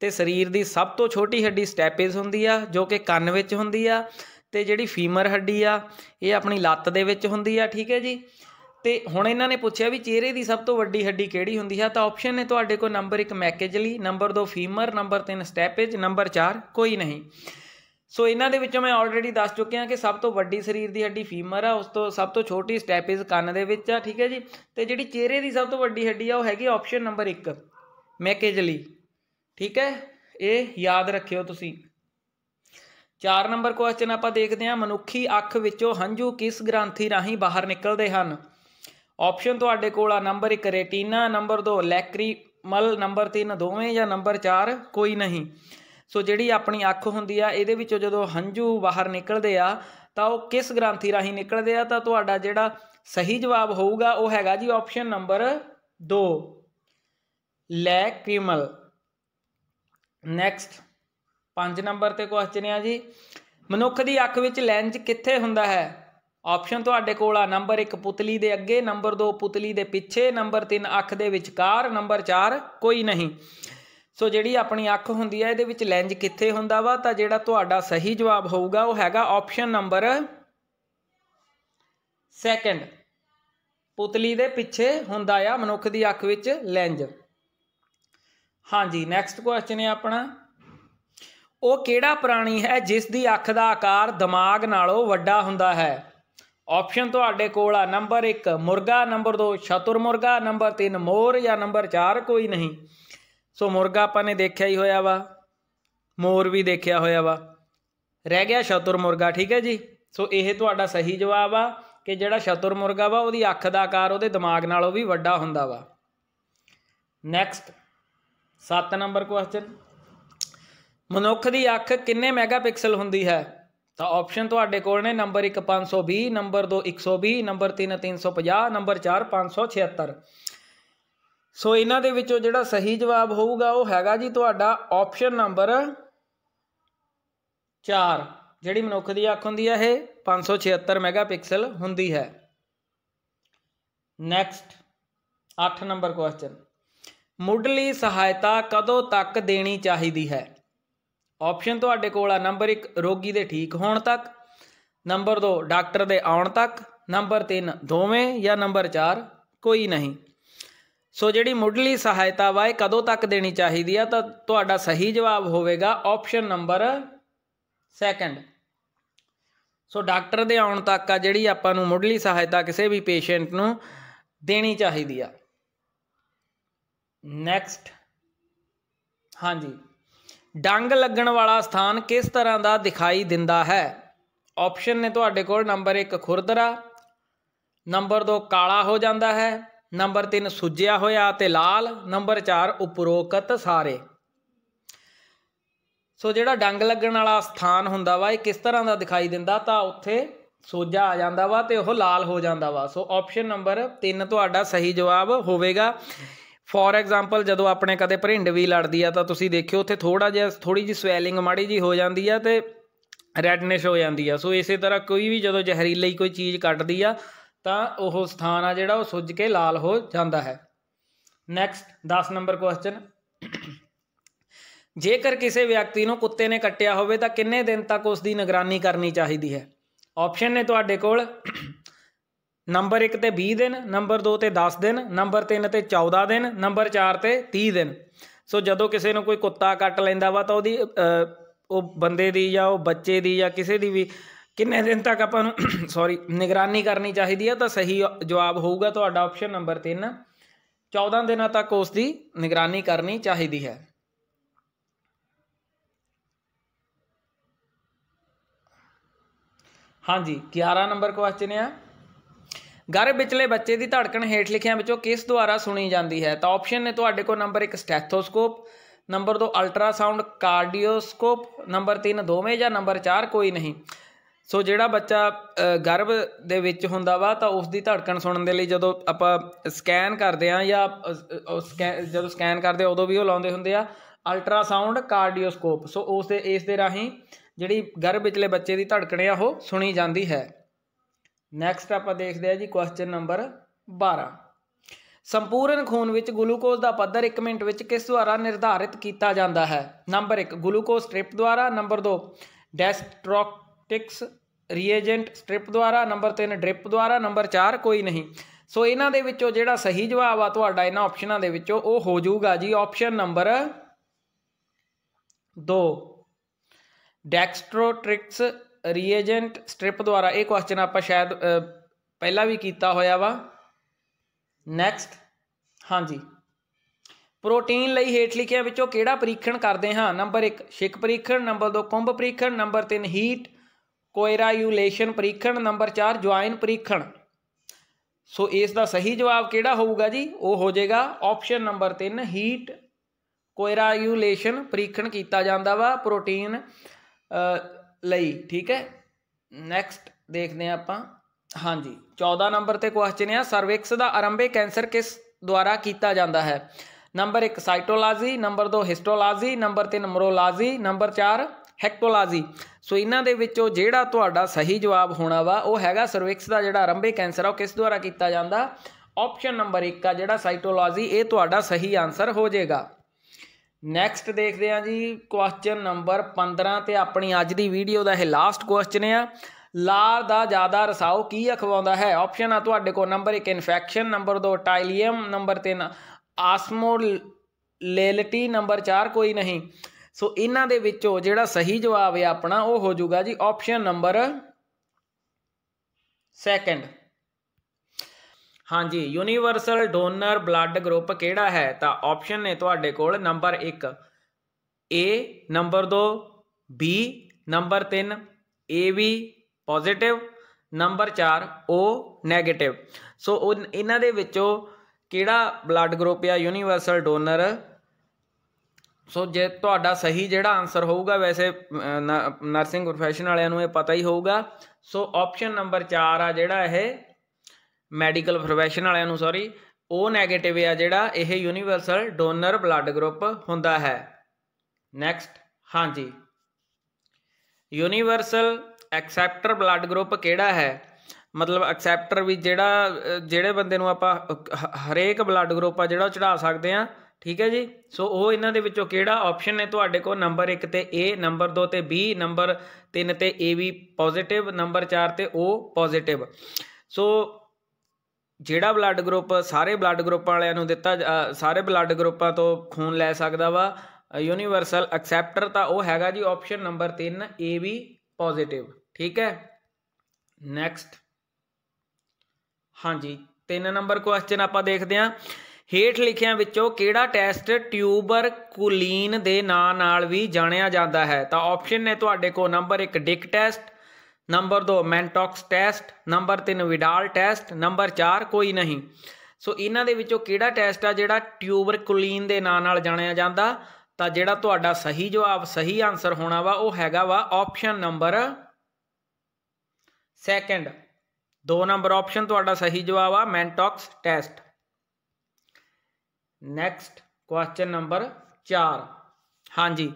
ਤੇ ਸਰੀਰ ਦੀ ਸਭ ਤੋਂ ਛੋਟੀ ਹੱਡੀ ਸਟੈਪੇਜ਼ ਹੁੰਦੀ ਆ ਜੋ ਕਿ ਕੰਨ ਵਿੱਚ ਹੁੰਦੀ ਆ ਤੇ ਜਿਹੜੀ ਫੀਮਰ ਹੱਡੀ ਆ ਇਹ ਆਪਣੀ ਲੱਤ ਦੇ ਵਿੱਚ ਹੁੰਦੀ ਆ ਠੀਕ ਹੈ ਜੀ ਤੇ ਹੁਣ ਇਹਨਾਂ ਨੇ ਪੁੱਛਿਆ ਵੀ ਚਿਹਰੇ ਦੀ ਸਭ ਤੋਂ ਵੱਡੀ ਹੱਡੀ ਕਿਹੜੀ ਹੁੰਦੀ ਹੈ ਤਾਂ ਆਪਸ਼ਨ ਨੇ ਤੁਹਾਡੇ ਕੋਲ ਨੰਬਰ 1 ਮੈਕੇਜਲੀ number 2 femur number 3 stapes number 4 ਕੋਈ ਨਹੀਂ ਸੋ ਇਹਨਾਂ ਦੇ ਵਿੱਚੋਂ ਮੈਂ ਆਲਰੇਡੀ ਦੱਸ ਚੁੱਕਿਆ ਕਿ ਸਭ ਤੋਂ ਵੱਡੀ ਸਰੀਰ ਦੀ ਹੱਡੀ ਫੀਮਰ ਆ ਉਸ ਤੋਂ ਸਭ ਤੋਂ ਛੋਟੀ ਸਟੈਪੇਜ ਕੰਨ ਦੇ ਵਿੱਚ ਆ ਠੀਕ ਹੈ ਜੀ ਤੇ ਜਿਹੜੀ ਚਿਹਰੇ ਦੀ ਸਭ ਤੋਂ ਵੱਡੀ ਹੱਡੀ ਆ ਉਹ ਹੈਗੀ ਆਪਸ਼ਨ ਨੰਬਰ 1 ਮੈਕੇਜਲੀ ਠੀਕ ਹੈ ਇਹ ਯਾਦ ਰੱਖਿਓ ਤੁਸੀਂ 4 ਨੰਬਰ ਕੁਐਸਚਨ ਆਪਾਂ ਦੇਖਦੇ ਹਾਂ ਮਨੁੱਖੀ ਅੱਖ ਵਿੱਚੋਂ ਹੰਝੂ ਕਿਸ ਗ੍ਰੰਥੀ ਰਾਹੀਂ ਬਾਹਰ ਨਿਕਲਦੇ ਹਨ ਆਪਸ਼ਨ ਤੁਹਾਡੇ ਕੋਲ ਆ number 1 retina number 2 lacrimal number 3 ਦੋਵੇਂ ਜਾਂ ਨੰਬਰ 4 ਕੋਈ ਨਹੀਂ ਸੋ ਜਿਹੜੀ ਆਪਣੀ ਅੱਖ ਹੁੰਦੀ ਆ ਇਹਦੇ ਵਿੱਚੋਂ ਜਦੋਂ ਹੰਝੂ ਬਾਹਰ ਨਿਕਲਦੇ ਆ ਤਾਂ ਉਹ ਕਿਸ ਗ੍ਰੰਥੀ ਰਾਹੀਂ ਨਿਕਲਦੇ ਆ ਤਾਂ ਤੁਹਾਡਾ ਜਿਹੜਾ ਸਹੀ ਜਵਾਬ ਹੋਊਗਾ ਉਹ ਹੈਗਾ ਜੀ option number 2 lacrimal next 5 number ਤੇ ਕੁਐਸਚਨ ਆ ਜੀ ਮਨੁੱਖ ਦੀ ਅੱਖ ਵਿੱਚ ਲੈਂਜ ਕਿੱਥੇ ਹੁੰਦਾ ਹੈ ਆਪਸ਼ਨ ਤੁਹਾਡੇ ਕੋਲ ਆ ਨੰਬਰ 1 ਪੁਤਲੀ ਦੇ ਅੱਗੇ ਨੰਬਰ 2 ਪੁਤਲੀ ਦੇ ਪਿੱਛੇ ਨੰਬਰ 3 ਅੱਖ ਦੇ ਵਿਚਕਾਰ ਨੰਬਰ 4 ਕੋਈ ਨਹੀਂ ਸੋ ਜਿਹੜੀ ਆਪਣੀ ਅੱਖ ਹੁੰਦੀ ਹੈ ਇਹਦੇ ਵਿੱਚ ਲੈਂਜ ਕਿੱਥੇ ਹੁੰਦਾ ਵਾ ਤਾਂ ਜਿਹੜਾ ਤੁਹਾਡਾ ਸਹੀ ਜਵਾਬ ਹੋਊਗਾ ਉਹ ਹੈਗਾ ਆਪਸ਼ਨ ਨੰਬਰ ਸੈਕੰਡ ਪੁਤਲੀ ਦੇ ਪਿੱਛੇ ਹੁੰਦਾ ਆ ਮਨੁੱਖ ਦੀ ਅੱਖ ਵਿੱਚ ਲੈਂਜ ਹਾਂਜੀ ਨੈਕਸਟ ਕੁਐਸਚਨ ਹੈ ਆਪਣਾ ਉਹ ਕਿਹੜਾ ਪ੍ਰਾਣੀ ਹੈ ਜਿਸ ਦੀ ਅੱਖ ਦਾ ਆਕਾਰ ਦਿਮਾਗ ਨਾਲੋਂ ਵੱਡਾ ਹੁੰਦਾ ਹੈ ਆਪਸ਼ਨ ਤੁਹਾਡੇ ਕੋਲ ਆ ਨੰਬਰ 1 ਮੁਰਗਾ ਨੰਬਰ 2 ਮੁਰਗਾ ਨੰਬਰ 3 ਮੋਰ ਜਾਂ ਨੰਬਰ 4 ਕੋਈ ਨਹੀਂ ਸੋ ਮੁਰਗਾ ਆਪਾਂ ਨੇ ਦੇਖਿਆ ਹੀ ਹੋਇਆ ਵਾ ਮੋਰ ਵੀ ਦੇਖਿਆ ਹੋਇਆ ਵਾ ਰਹਿ ਗਿਆ ਮੁਰਗਾ ਠੀਕ ਹੈ ਜੀ ਸੋ ਇਹ ਤੁਹਾਡਾ ਸਹੀ ਜਵਾਬ ਆ ਕਿ ਜਿਹੜਾ ਮੁਰਗਾ ਵਾ ਉਹਦੀ ਅੱਖ ਦਾ ਆਕਾਰ ਉਹਦੇ ਦਿਮਾਗ ਨਾਲੋਂ ਵੀ ਵੱਡਾ ਹੁੰਦਾ ਵਾ ਨੈਕਸਟ 7 ਨੰਬਰ ਕੁਐਸਚਨ ਮਨੁੱਖ ਦੀ ਅੱਖ ਕਿੰਨੇ ਮੈਗਾਪਿਕਸਲ ਹੁੰਦੀ ਹੈ ਤਾਂ ਆਪਸ਼ਨ ਤੁਹਾਡੇ ਕੋਲ ਨੇ number 1 520 number 2 120 number 3 350 number 4 576 so ਇਹਨਾਂ ਦੇ ਵਿੱਚੋਂ ਜਿਹੜਾ ਸਹੀ ਜਵਾਬ ਹੋਊਗਾ ਉਹ ਹੈਗਾ ਜੀ ਤੁਹਾਡਾ ਆਪਸ਼ਨ ਨੰਬਰ 4 ਜਿਹੜੀ ਮਨੁੱਖ ਦੀ ਅੱਖ ਹੁੰਦੀ ਹੈ ਇਹ 576 ਮੈਗਾਪਿਕਸਲ ਹੁੰਦੀ ਹੈ ਨੈਕਸਟ 8 ਨੰਬਰ ਕੁਐਸਚਨ ਮੁੱਢਲੀ ਸਹਾਇਤਾ ਕਦੋਂ ਤੱਕ ਦੇਣੀ ਚਾਹੀਦੀ ਹੈ ਆਪਸ਼ਨ ਤੁਹਾਡੇ ਕੋਲ ਆ ਨੰਬਰ 1 ਰੋਗੀ ਦੇ ਠੀਕ ਹੋਣ ਤੱਕ ਨੰਬਰ 2 ਡਾਕਟਰ ਦੇ ਆਉਣ ਤੱਕ ਨੰਬਰ 3 ਦੋਵੇਂ ਜਾਂ ਨੰਬਰ 4 ਕੋਈ ਨਹੀਂ ਸੋ ਜਿਹੜੀ ਮੁੱਢਲੀ ਸਹਾਇਤਾ ਵਾ ਇਹ ਕਦੋਂ ਤੱਕ ਦੇਣੀ ਚਾਹੀਦੀ ਆ ਤਾਂ ਤੁਹਾਡਾ ਸਹੀ ਜਵਾਬ ਹੋਵੇਗਾ option number second so doctor ਦੇ ਆਉਣ ਤੱਕ ਆ ਜਿਹੜੀ ਆਪਾਂ ਨੂੰ ਮੁੱਢਲੀ ਸਹਾਇਤਾ ਕਿਸੇ ਵੀ ਪੇਸ਼ੈਂਟ ਨੂੰ ਦੇਣੀ ਚਾਹੀਦੀ ਆ ਨੈਕਸਟ ਹਾਂਜੀ ਡੰਗ ਲੱਗਣ ਵਾਲਾ ਸਥਾਨ ਕਿਸ ਤਰ੍ਹਾਂ ਦਾ ਦਿਖਾਈ ਦਿੰਦਾ ਹੈ ਆਪਸ਼ਨ ਨੇ ਤੁਹਾਡੇ ਕੋਲ ਨੰਬਰ 1 ਖੁਰਦਰਾ ਨੰਬਰ 2 ਕਾਲਾ ਹੋ ਜਾਂਦਾ ਹੈ ਨੰਬਰ 3 ਸੁੱਜਿਆ ਹੋਇਆ ਤੇ ਲਾਲ ਨੰਬਰ 4 ਉਪਰੋਕਤ ਸਾਰੇ ਸੋ ਜਿਹੜਾ ਡੰਗ ਲੱਗਣ ਵਾਲਾ ਸਥਾਨ ਹੁੰਦਾ ਵਾ ਇਹ ਕਿਸ ਤਰ੍ਹਾਂ ਦਾ ਦਿਖਾਈ ਦਿੰਦਾ ਤਾਂ ਉੱਥੇ ਸੋਜਾ ਆ ਜਾਂਦਾ ਵਾ ਤੇ ਉਹ ਲਾਲ ਹੋ ਜਾਂਦਾ ਵਾ ਸੋ ਆਪਸ਼ਨ ਨੰਬਰ 3 ਤੁਹਾਡਾ ਸਹੀ ਜਵਾਬ ਹੋਵੇਗਾ ਫੋਰ ਐਗਜ਼ਾਮਪਲ ਜਦੋਂ ਆਪਣੇ ਕਦੇ ਭਰਿੰਡ ਵੀ ਲੜਦੀ ਆ ਤਾਂ ਤੁਸੀਂ ਦੇਖਿਓ ਉੱਥੇ ਥੋੜਾ ਜਿਹਾ ਥੋੜੀ ਜੀ ਸਵੈਲਿੰਗ ਮਾੜੀ ਜੀ ਹੋ ਜਾਂਦੀ ਆ ਤੇ ਰੈਡਨੈਸ ਹੋ ਜਾਂਦੀ ਆ ਸੋ ਇਸੇ ਤਰ੍ਹਾਂ ਕੋਈ ਵੀ ਜਦੋਂ ਜ਼ਹਿਰੀਲੀ ਕੋਈ ਚੀਜ਼ ਕੱਟਦੀ ਆ ਤਾਂ ਉਹ ਸਥਾਨ ਆ ਜਿਹੜਾ ਉਹ ਸੁੱਜ ਕੇ ਲਾਲ ਹੋ ਜਾਂਦਾ ਹੈ ਨੈਕਸਟ 10 ਨੰਬਰ ਕੁਐਸਚਨ ਜੇਕਰ ਕਿਸੇ ਵਿਅਕਤੀ ਨੂੰ ਕੁੱਤੇ ਨੇ ਕੱਟਿਆ ਹੋਵੇ ਤਾਂ ਕਿੰਨੇ ਦਿਨ ਤੱਕ ਉਸ ਦੀ ਨਿਗਰਾਨੀ ਕਰਨੀ ਚਾਹੀਦੀ ਹੈ ਆਪਸ਼ਨ ਨੇ ਤੁਹਾਡੇ ਕੋਲ ਨੰਬਰ 1 ਤੇ 20 ਦਿਨ ਨੰਬਰ 2 ਤੇ 10 ਦਿਨ ਨੰਬਰ 3 ਤੇ 14 ਦਿਨ ਨੰਬਰ 4 ਤੇ 30 ਦਿਨ ਸੋ ਜਦੋਂ ਕਿਸੇ ਨੂੰ ਕੋਈ ਕੁੱਤਾ ਕੱਟ ਲੈਂਦਾ ਵਾ ਤਾਂ ਉਹਦੀ ਉਹ ਬੰਦੇ ਦੀ ਜਾਂ ਉਹ ਬੱਚੇ ਦੀ ਜਾਂ ਕਿਸੇ ਦੀ ਵੀ ਕਿੰਨੇ ਦਿਨ ਤੱਕ ਆਪਾਂ ਨੂੰ ਸੌਰੀ ਨਿਗਰਾਨੀ ਕਰਨੀ ਚਾਹੀਦੀ ਹੈ ਤਾਂ ਸਹੀ ਜਵਾਬ ਹੋਊਗਾ ਤੁਹਾਡਾ ਆਪਸ਼ਨ ਨੰਬਰ 3 14 ਦਿਨਾਂ ਤੱਕ ਉਸ ਦੀ ਨਿਗਰਾਨੀ ਕਰਨੀ ਚਾਹੀਦੀ ਹੈ ਹਾਂਜੀ 11 ਨੰਬਰ ਕੁਐਸਚਨ ਹੈ ਗਰਭ ਵਿਚਲੇ ਬੱਚੇ ਦੀ ਧੜਕਣ ਹੇਠ ਲਿਖਿਆਂ ਵਿੱਚੋਂ ਕਿਸ ਦੁਆਰਾ ਸੁਣੀ ਜਾਂਦੀ ਹੈ ਤਾਂ ਆਪਸ਼ਨ ਨੇ ਤੁਹਾਡੇ ਕੋਲ number 1 stethoscope number 2 ultrasound cardioscope number 3 ਦੋਵੇਂ ਜਾਂ ਨੰਬਰ 4 ਕੋਈ ਨਹੀਂ ਸੋ ਜਿਹੜਾ ਬੱਚਾ ਗਰਭ ਦੇ ਵਿੱਚ ਹੁੰਦਾ ਵਾ ਤਾਂ ਉਸ ਦੀ ਧੜਕਣ ਸੁਣਨ ਦੇ ਲਈ ਜਦੋਂ ਆਪਾਂ ਸਕੈਨ ਕਰਦੇ ਆ ਜਾਂ ਜਦੋਂ ਸਕੈਨ ਕਰਦੇ ਉਦੋਂ ਵੀ ਉਹ ਲਾਉਂਦੇ ਹੁੰਦੇ ਆ ਅਲਟਰਾਸਾਊਂਡ ਕਾਰਡੀਓਸਕੋਪ ਸੋ ਉਸ ਦੇ ਇਸ ਦੇ ਰਾਹੀਂ ਜਿਹੜੀ ਗਰਭ ਵਿਚਲੇ ਬੱਚੇ ਦੀ ਧੜਕਣ ਆ ਉਹ ਸੁਣੀ ਜਾਂਦੀ ਹੈ ਨੈਕਸਟ ਆਪਾਂ ਦੇਖਦੇ ਆ ਜੀ ਕੁਐਸਚਨ ਨੰਬਰ 12 ਸੰਪੂਰਨ ਖੂਨ ਵਿੱਚ ਗਲੂਕੋਜ਼ ਦਾ ਪੱਧਰ 1 ਮਿੰਟ ਵਿੱਚ ਕਿਸ ਦੁਆਰਾ ਨਿਰਧਾਰਿਤ ਕੀਤਾ ਜਾਂਦਾ ਹੈ ਨੰਬਰ 1 ਗਲੂਕੋਜ਼ ਸਟ੍ਰਿਪ ਦੁਆਰਾ ਨੰਬਰ 2 ਡੈਸਟ੍ਰੋਕਟਿਕਸ ਰੀਏਜੈਂਟ ਸਟ੍ਰਿਪ ਦੁਆਰਾ ਨੰਬਰ 3 ਡ੍ਰਿਪ ਦੁਆਰਾ ਨੰਬਰ 4 ਕੋਈ ਨਹੀਂ ਸੋ ਇਹਨਾਂ ਦੇ ਵਿੱਚੋਂ ਜਿਹੜਾ ਸਹੀ ਜਵਾਬ ਆ ਤੁਹਾਡਾ ਇਹਨਾਂ ਆਪਸ਼ਨਾਂ ਦੇ ਵਿੱਚੋਂ ਉਹ ਹੋ ਜਾਊਗਾ ਜੀ option number 2 Dextrostix reagent strip ਦੁਆਰਾ ਇਹ ਕੁਐਸਚਨ ਆਪਾਂ ਸ਼ਾਇਦ ਪਹਿਲਾਂ ਵੀ ਕੀਤਾ ਹੋਇਆ ਵਾ ਨੈਕਸਟ ਹਾਂਜੀ ਪ੍ਰੋਟੀਨ ਲਈ ਹੇਠ ਲਿਖਿਆਂ ਵਿੱਚੋਂ ਕਿਹੜਾ ਪ੍ਰੀਖਣ ਕਰਦੇ ਹਾਂ ਨੰਬਰ 1 ਛਿਕ ਪ੍ਰੀਖਣ ਨੰਬਰ 2 ਕੁੰਭ ਪ੍ਰੀਖਣ ਨੰਬਰ 3 ਹੀਟ ਕੋਇਰਾਯੂਲੇਸ਼ਨ ਪ੍ਰੀਖਣ ਨੰਬਰ 4 ਜੁਆਇਨ ਪ੍ਰੀਖਣ ਸੋ ਇਸ ਦਾ ਸਹੀ ਜਵਾਬ ਕਿਹੜਾ ਹੋਊਗਾ ਜੀ ਉਹ ਹੋ ਜਾਏਗਾ ਆਪਸ਼ਨ ਨੰਬਰ 3 ਹੀਟ ਕੋਇਰਾਯੂਲੇਸ਼ਨ ਪ੍ਰੀਖਣ ਕੀਤਾ ਜਾਂਦਾ ਵਾ ਪ੍ਰੋਟੀਨ ਲਈ ਠੀਕ ਹੈ ਨੈਕਸਟ ਦੇਖਦੇ ਆ ਆਪਾਂ ਹਾਂਜੀ 14 ਨੰਬਰ ਤੇ ਕੁਐਸਚਨ ਆ ਸਰਵਿਕਸ ਦਾ ਆਰੰਭੇ ਕੈਂਸਰ ਕਿਸ ਦੁਆਰਾ ਕੀਤਾ ਜਾਂਦਾ ਹੈ number 1 cytology number 2 histology number 3 ਮਰੋਲੋਜੀ ਨੰਬਰ 4 ਹੈਕਟੋਲੋਜੀ ਸੋ ਇਹਨਾਂ ਦੇ ਵਿੱਚੋਂ ਜਿਹੜਾ ਤੁਹਾਡਾ ਸਹੀ ਜਵਾਬ ਹੋਣਾ ਵਾ ਉਹ ਹੈਗਾ ਸਰਵਿਕਸ ਦਾ ਜਿਹੜਾ ਆਰੰਭੇ ਕੈਂਸਰ ਆ ਉਹ ਕਿਸ ਦੁਆਰਾ ਕੀਤਾ ਜਾਂਦਾ ਆਪਸ਼ਨ ਨੰਬਰ 1 ਆ ਜਿਹੜਾ ਸਾਈਟੋਲੋਜੀ ਇਹ ਤੁਹਾਡਾ ਸਹੀ ਆਨਸਰ ਹੋ ਜਾਏਗਾ ਨੈਕਸਟ ਦੇਖਦੇ ਆ ਜੀ ਕੁਐਸਚਨ ਨੰਬਰ 15 ਤੇ ਆਪਣੀ ਅੱਜ ਦੀ ਵੀਡੀਓ ਦਾ ਇਹ ਲਾਸਟ ਕੁਐਸਚਨ ਆ ਲਾਰ ਦਾ ਜ਼ਿਆਦਾ ਰਸਾਓ ਕੀ ਅਖਵਾਉਂਦਾ ਹੈ ਆਪਸ਼ਨ ਆ ਤੁਹਾਡੇ ਕੋਲ ਨੰਬਰ 1 ਇਨਫੈਕਸ਼ਨ ਨੰਬਰ 2 ਟਾਈਲੀਅਮ ਨੰਬਰ 3 ਲੇਲਟੀ ਨੰਬਰ 4 ਕੋਈ ਨਹੀਂ ਸੋ ਇਹਨਾਂ ਦੇ ਵਿੱਚੋਂ ਜਿਹੜਾ ਸਹੀ ਜਵਾਬ ਹੈ ਆਪਣਾ ਉਹ ਹੋ ਜਾਊਗਾ ਜੀ ਆਪਸ਼ਨ ਨੰਬਰ ਸੈਕੰਡ ਹਾਂਜੀ ਯੂਨੀਵਰਸਲ ਡੋਨਰ ਬਲੱਡ ਗਰੁੱਪ ਕਿਹੜਾ ਹੈ ਤਾਂ ਆਪਸ਼ਨ ਨੇ ਤੁਹਾਡੇ ਕੋਲ number 1 A number 2 B number 3 AB positive number 4 O negative so ਇਹਨਾਂ ਦੇ ਵਿੱਚੋਂ ਕਿਹੜਾ ਬਲੱਡ ਗਰੁੱਪ ਆ ਯੂਨੀਵਰਸਲ ਡੋਨਰ ਸੋ ਜੇ ਤੁਹਾਡਾ ਸਹੀ ਜਿਹੜਾ ਆਨਸਰ ਹੋਊਗਾ ਵੈਸੇ ਨਰਸਿੰਗ ਪ੍ਰੋਫੈਸ਼ਨ ਵਾਲਿਆਂ ਨੂੰ ਇਹ ਪਤਾ ਹੀ ਹੋਊਗਾ ਸੋ ਆਪਸ਼ਨ ਨੰਬਰ 4 ਆ ਜਿਹੜਾ ਇਹ ਮੈਡੀਕਲ ਪ੍ਰੋਫੈਸ਼ਨ ਵਾਲਿਆਂ ਨੂੰ ਸੌਰੀ ਉਹ 네ਗੇਟਿਵ ਆ ਜਿਹੜਾ ਇਹ ਯੂਨੀਵਰਸਲ ਡੋਨਰ ਬਲੱਡ ਗਰੁੱਪ ਹੁੰਦਾ ਹੈ ਨੈਕਸਟ ਹਾਂਜੀ ਯੂਨੀਵਰਸਲ ਐਕਸੈਪਟਰ ਬਲੱਡ ਗਰੁੱਪ ਕਿਹੜਾ ਹੈ ਮਤਲਬ ਐਕਸੈਪਟਰ ਵੀ ਜਿਹੜਾ ਜਿਹੜੇ ਬੰਦੇ ਨੂੰ ਆਪਾਂ ਹਰੇਕ ਬਲੱਡ ਗਰੁੱਪ ਆ ਜਿਹੜਾ ਚੜਾ ਸਕਦੇ ਆ ਠੀਕ ਹੈ ਜੀ ਸੋ ਉਹ ਇਹਨਾਂ ਦੇ ਵਿੱਚੋਂ ਕਿਹੜਾ ਆਪਸ਼ਨ ਹੈ ਤੁਹਾਡੇ ਕੋਲ ਨੰਬਰ 1 ਤੇ A ਨੰਬਰ 2 ਤੇ B ਨੰਬਰ 3 ਤੇ AB ਪੋਜ਼ਿਟਿਵ ਨੰਬਰ 4 ਤੇ O ਪੋਜ਼ਿਟਿਵ ਸੋ ਜਿਹੜਾ ਬਲੱਡ ਗਰੁੱਪ ਸਾਰੇ ਬਲੱਡ ਗਰੁੱਪਾਂ ਵਾਲਿਆਂ ਨੂੰ ਦਿੱਤਾ ਸਾਰੇ ਬਲੱਡ ਗਰੁੱਪਾਂ ਤੋਂ ਖੂਨ ਲੈ ਸਕਦਾ ਵਾ ਯੂਨੀਵਰਸਲ ਐਕਸੈਪਟਰ ਤਾਂ ਉਹ ਹੈਗਾ ਜੀ ਆਪਸ਼ਨ ਨੰਬਰ 3 AB ਪੋਜ਼ਿਟਿਵ ਠੀਕ ਹੈ ਨੈਕਸਟ ਹਾਂਜੀ 3 ਨੰਬਰ ਕੁਐਸਚਨ ਆਪਾਂ ਦੇਖਦੇ ਹਾਂ ਹੇਠ ਲਿਖਿਆਂ ਵਿੱਚੋਂ ਕਿਹੜਾ ਟੈਸਟ ਟਿਊਬਰ ਕੁਲੀਨ ਦੇ ਨਾਂ ਨਾਲ ਵੀ ਜਾਣਿਆ ਜਾਂਦਾ ਹੈ ਤਾਂ ਆਪਸ਼ਨ ਨੇ ਤੁਹਾਡੇ ਕੋਲ number 1 Dick test number 2 Mantoux test number 3 Widal test number 4 ਕੋਈ ਨਹੀਂ ਸੋ ਇਹਨਾਂ ਦੇ ਵਿੱਚੋਂ ਕਿਹੜਾ ਟੈਸਟ ਆ ਜਿਹੜਾ ਟਿਊਬਰਕੁਲਿਨ ਦੇ ਨਾਂ ਨਾਲ ਜਾਣਿਆ ਜਾਂਦਾ ਤਾਂ ਜਿਹੜਾ ਤੁਹਾਡਾ ਸਹੀ ਜਵਾਬ ਸਹੀ ਆਨਸਰ ਹੋਣਾ ਵਾ ਉਹ ਹੈਗਾ ਵਾ ਆਪਸ਼ਨ ਨੰਬਰ ਸੈਕੰਡ ਦੋ ਨੰਬਰ ਆਪਸ਼ਨ ਤੁਹਾਡਾ ਸਹੀ ਜਵਾਬ ਆ Mantoux test next question number 4 ਹਾਂਜੀ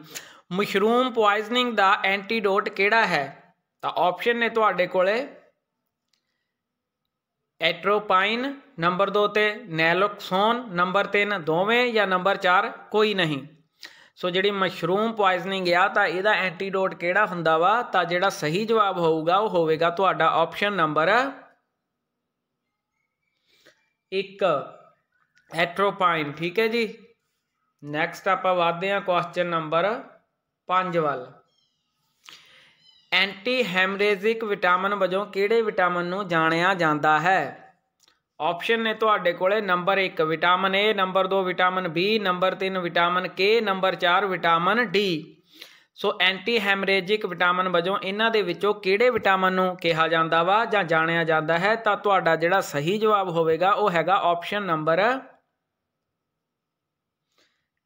ਮਸ਼ਰੂਮ ਪੋਇਜ਼ਨਿੰਗ ਦਾ ਐਂਟੀਡੋਟ ਕਿਹੜਾ ਹੈ ਤਾਂ ਆਪਸ਼ਨ ਨੇ ਤੁਹਾਡੇ ਕੋਲੇ ਐਟ੍ਰੋਪਾਈਨ ਨੰਬਰ 2 ਤੇ ਨੈਲੋਕਸੋਨ ਨੰਬਰ 3 ਦੋਵੇਂ ਜਾਂ ਨੰਬਰ 4 ਕੋਈ ਨਹੀਂ ਸੋ ਜਿਹੜੀ ਮਸ਼ਰੂਮ ਪੋਇਜ਼ਨਿੰਗ ਆ ਤਾਂ ਇਹਦਾ ਐਂਟੀਡੋਟ ਕਿਹੜਾ ਹੁੰਦਾ ਵਾ ਤਾਂ ਜਿਹੜਾ ਸਹੀ ਜਵਾਬ ਹੋਊਗਾ ਉਹ ਹੋਵੇਗਾ ਤੁਹਾਡਾ ਆਪਸ਼ਨ ਨੰਬਰ 1 ਐਟ੍ਰੋਪਾਈਨ ਠੀਕ ਹੈ ਜੀ ਨੈਕਸਟ ਆਪਾਂ ਵਧਦੇ ਹਾਂ ਕੁਐਸਚਨ ਨੰਬਰ 5 ਵੱਲ ਐਂਟੀ ਹੈਮਰੇਜਿਕ ਵਿਟਾਮਿਨ ਵਜੋਂ ਕਿਹੜੇ ਵਿਟਾਮਿਨ ਨੂੰ ਜਾਣਿਆ ਜਾਂਦਾ ਹੈ ਆਪਸ਼ਨ ਨੇ ਤੁਹਾਡੇ ਕੋਲੇ number 1 vitamin A number 2 vitamin B number 3 vitamin K number 4 vitamin D so antihaemorrhagic vitamin ਵਜੋਂ ਇਹਨਾਂ ਦੇ ਵਿੱਚੋਂ ਕਿਹੜੇ ਵਿਟਾਮਿਨ ਨੂੰ ਕਿਹਾ ਜਾਂਦਾ ਵਾ ਜਾਂ ਜਾਣਿਆ ਜਾਂਦਾ ਹੈ ਤਾਂ ਤੁਹਾਡਾ ਜਿਹੜਾ ਸਹੀ ਜਵਾਬ ਹੋਵੇਗਾ ਉਹ ਹੈਗਾ ਆਪਸ਼ਨ ਨੰਬਰ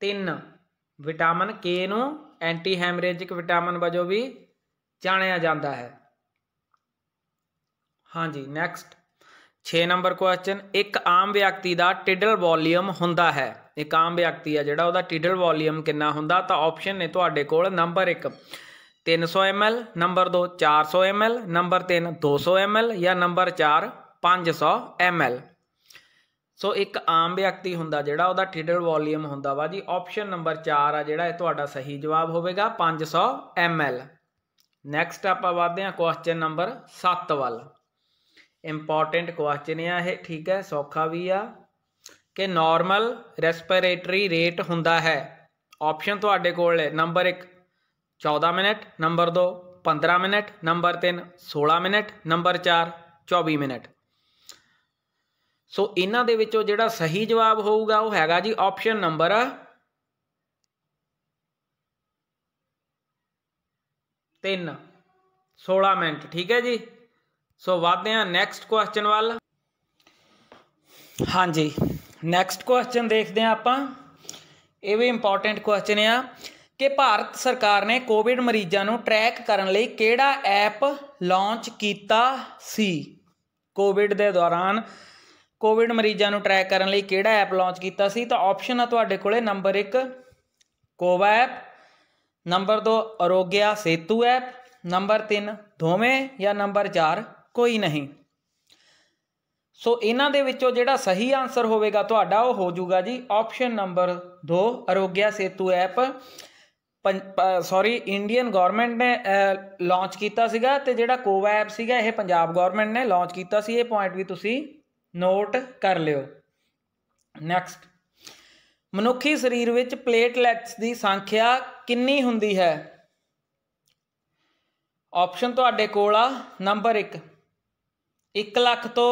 3 ਵਿਟਾਮਿਨ K ਨੂੰ ਐਂਟੀ ਹੈਮਰੇਜਿਕ ਵਿਟਾਮਿਨ ਵਜੋਂ ਵੀ ਜਾਣਿਆ ਜਾਂਦਾ ਹੈ ਹਾਂਜੀ ਨੈਕਸਟ 6 ਨੰਬਰ ਕੁਐਸਚਨ ਇੱਕ ਆਮ ਵਿਅਕਤੀ ਦਾ ਟਿਡਲ ਵੋਲੀਅਮ ਹੁੰਦਾ ਹੈ ਇੱਕ ਆਮ ਵਿਅਕਤੀ ਆ ਜਿਹੜਾ ਉਹਦਾ ਟਿਡਲ ਵੋਲੀਅਮ ਕਿੰਨਾ ਹੁੰਦਾ ਤਾਂ ਆਪਸ਼ਨ ਨੇ ਤੁਹਾਡੇ ਕੋਲ number 1 300 ml number 2 400 ml number 3 200 ml ਜਾਂ ਨੰਬਰ 4 500 ml ਸੋ ਇੱਕ ਆਮ ਵਿਅਕਤੀ ਹੁੰਦਾ ਜਿਹੜਾ ਉਹਦਾ ਟਿਡਲ ਵੋਲੀਅਮ ਹੁੰਦਾ ਵਾ ਜੀ ਆਪਸ਼ਨ ਨੰਬਰ 4 ਆ ਜਿਹੜਾ ਇਹ ਤੁਹਾਡਾ ਸਹੀ ਜਵਾਬ ਹੋਵੇਗਾ 500 ml ਨੈਕਸਟ ਆਪਾਂ ਵਧਦੇ ਹਾਂ ਕੁਐਸਚਨ ਨੰਬਰ 7 ਵੱਲ ਇੰਪੋਰਟੈਂਟ ਕੁਐਸਚਨ ਆ ਇਹ ਠੀਕ ਹੈ ਸੌਖਾ ਵੀ ਆ ਕਿ ਨਾਰਮਲ ਰੈਸਪੀਰੇਟਰੀ ਰੇਟ ਹੁੰਦਾ ਹੈ ਆਪਸ਼ਨ ਤੁਹਾਡੇ ਕੋਲ ਹੈ number 1 14 minute number 2 15 minute number 3 16 minute number 4 24 minute so ਇਹਨਾਂ ਦੇ ਵਿੱਚੋਂ ਜਿਹੜਾ ਸਹੀ ਜਵਾਬ ਹੋਊਗਾ ਉਹ ਹੈਗਾ ਜੀ ਆਪਸ਼ਨ ਨੰਬਰ 3 16 ਮਿੰਟ ਠੀਕ ਹੈ ਜੀ ਸੋ ਵਧਦੇ ਆ ਨੈਕਸਟ ਕੁਐਸਚਨ ਵੱਲ ਹਾਂਜੀ ਨੈਕਸਟ ਕੁਐਸਚਨ ਦੇਖਦੇ ਆ ਆਪਾਂ ਇਹ ਵੀ ਇੰਪੋਰਟੈਂਟ ਕੁਐਸਚਨ ਆ ਕਿ ਭਾਰਤ ਸਰਕਾਰ ਨੇ ਕੋਵਿਡ ਮਰੀਜ਼ਾਂ ਨੂੰ ਟਰੈਕ ਕਰਨ ਲਈ ਕਿਹੜਾ ਐਪ ਲਾਂਚ ਕੀਤਾ ਸੀ ਕੋਵਿਡ ਦੇ ਦੌਰਾਨ ਕੋਵਿਡ ਮਰੀਜ਼ਾਂ ਨੂੰ ਟਰੈਕ ਕਰਨ ਲਈ ਕਿਹੜਾ ਐਪ ਲਾਂਚ ਕੀਤਾ ਸੀ ਤਾਂ ਆਪਸ਼ਨ ਆ ਤੁਹਾਡੇ ਕੋਲੇ number 1 Cova app number 2 Aarogya Setu app number 3 ਦੋਵੇਂ ਜਾਂ ਨੰਬਰ 4 ਕੋਈ ਨਹੀਂ ਸੋ ਇਹਨਾਂ ਦੇ ਵਿੱਚੋਂ ਜਿਹੜਾ ਸਹੀ ਆਨਸਰ ਹੋਵੇਗਾ ਤੁਹਾਡਾ ਉਹ ਹੋ ਜਾਊਗਾ ਜੀ option number 2 Aarogya Setu app sorry Indian government ਨੇ ਲਾਂਚ ਕੀਤਾ ਸੀਗਾ ਤੇ ਜਿਹੜਾ ਕੋਵਾ ਐਪ ਸੀਗਾ ਇਹ ਪੰਜਾਬ ਗਵਰਨਮੈਂਟ ਨੇ ਲਾਂਚ ਕੀਤਾ ਸੀ ਇਹ ਪੁਆਇੰਟ ਵੀ ਤੁਸੀਂ ਨੋਟ ਕਰ ਲਿਓ ਨੈਕਸਟ ਮਨੁੱਖੀ ਸਰੀਰ ਵਿੱਚ ਪਲੇਟਲੈਟਸ ਦੀ ਸੰਖਿਆ ਕਿੰਨੀ ਹੁੰਦੀ ਹੈ ਆਪਸ਼ਨ ਤੁਹਾਡੇ ਕੋਲ ਆ ਨੰਬਰ 1 1 ਲੱਖ ਤੋਂ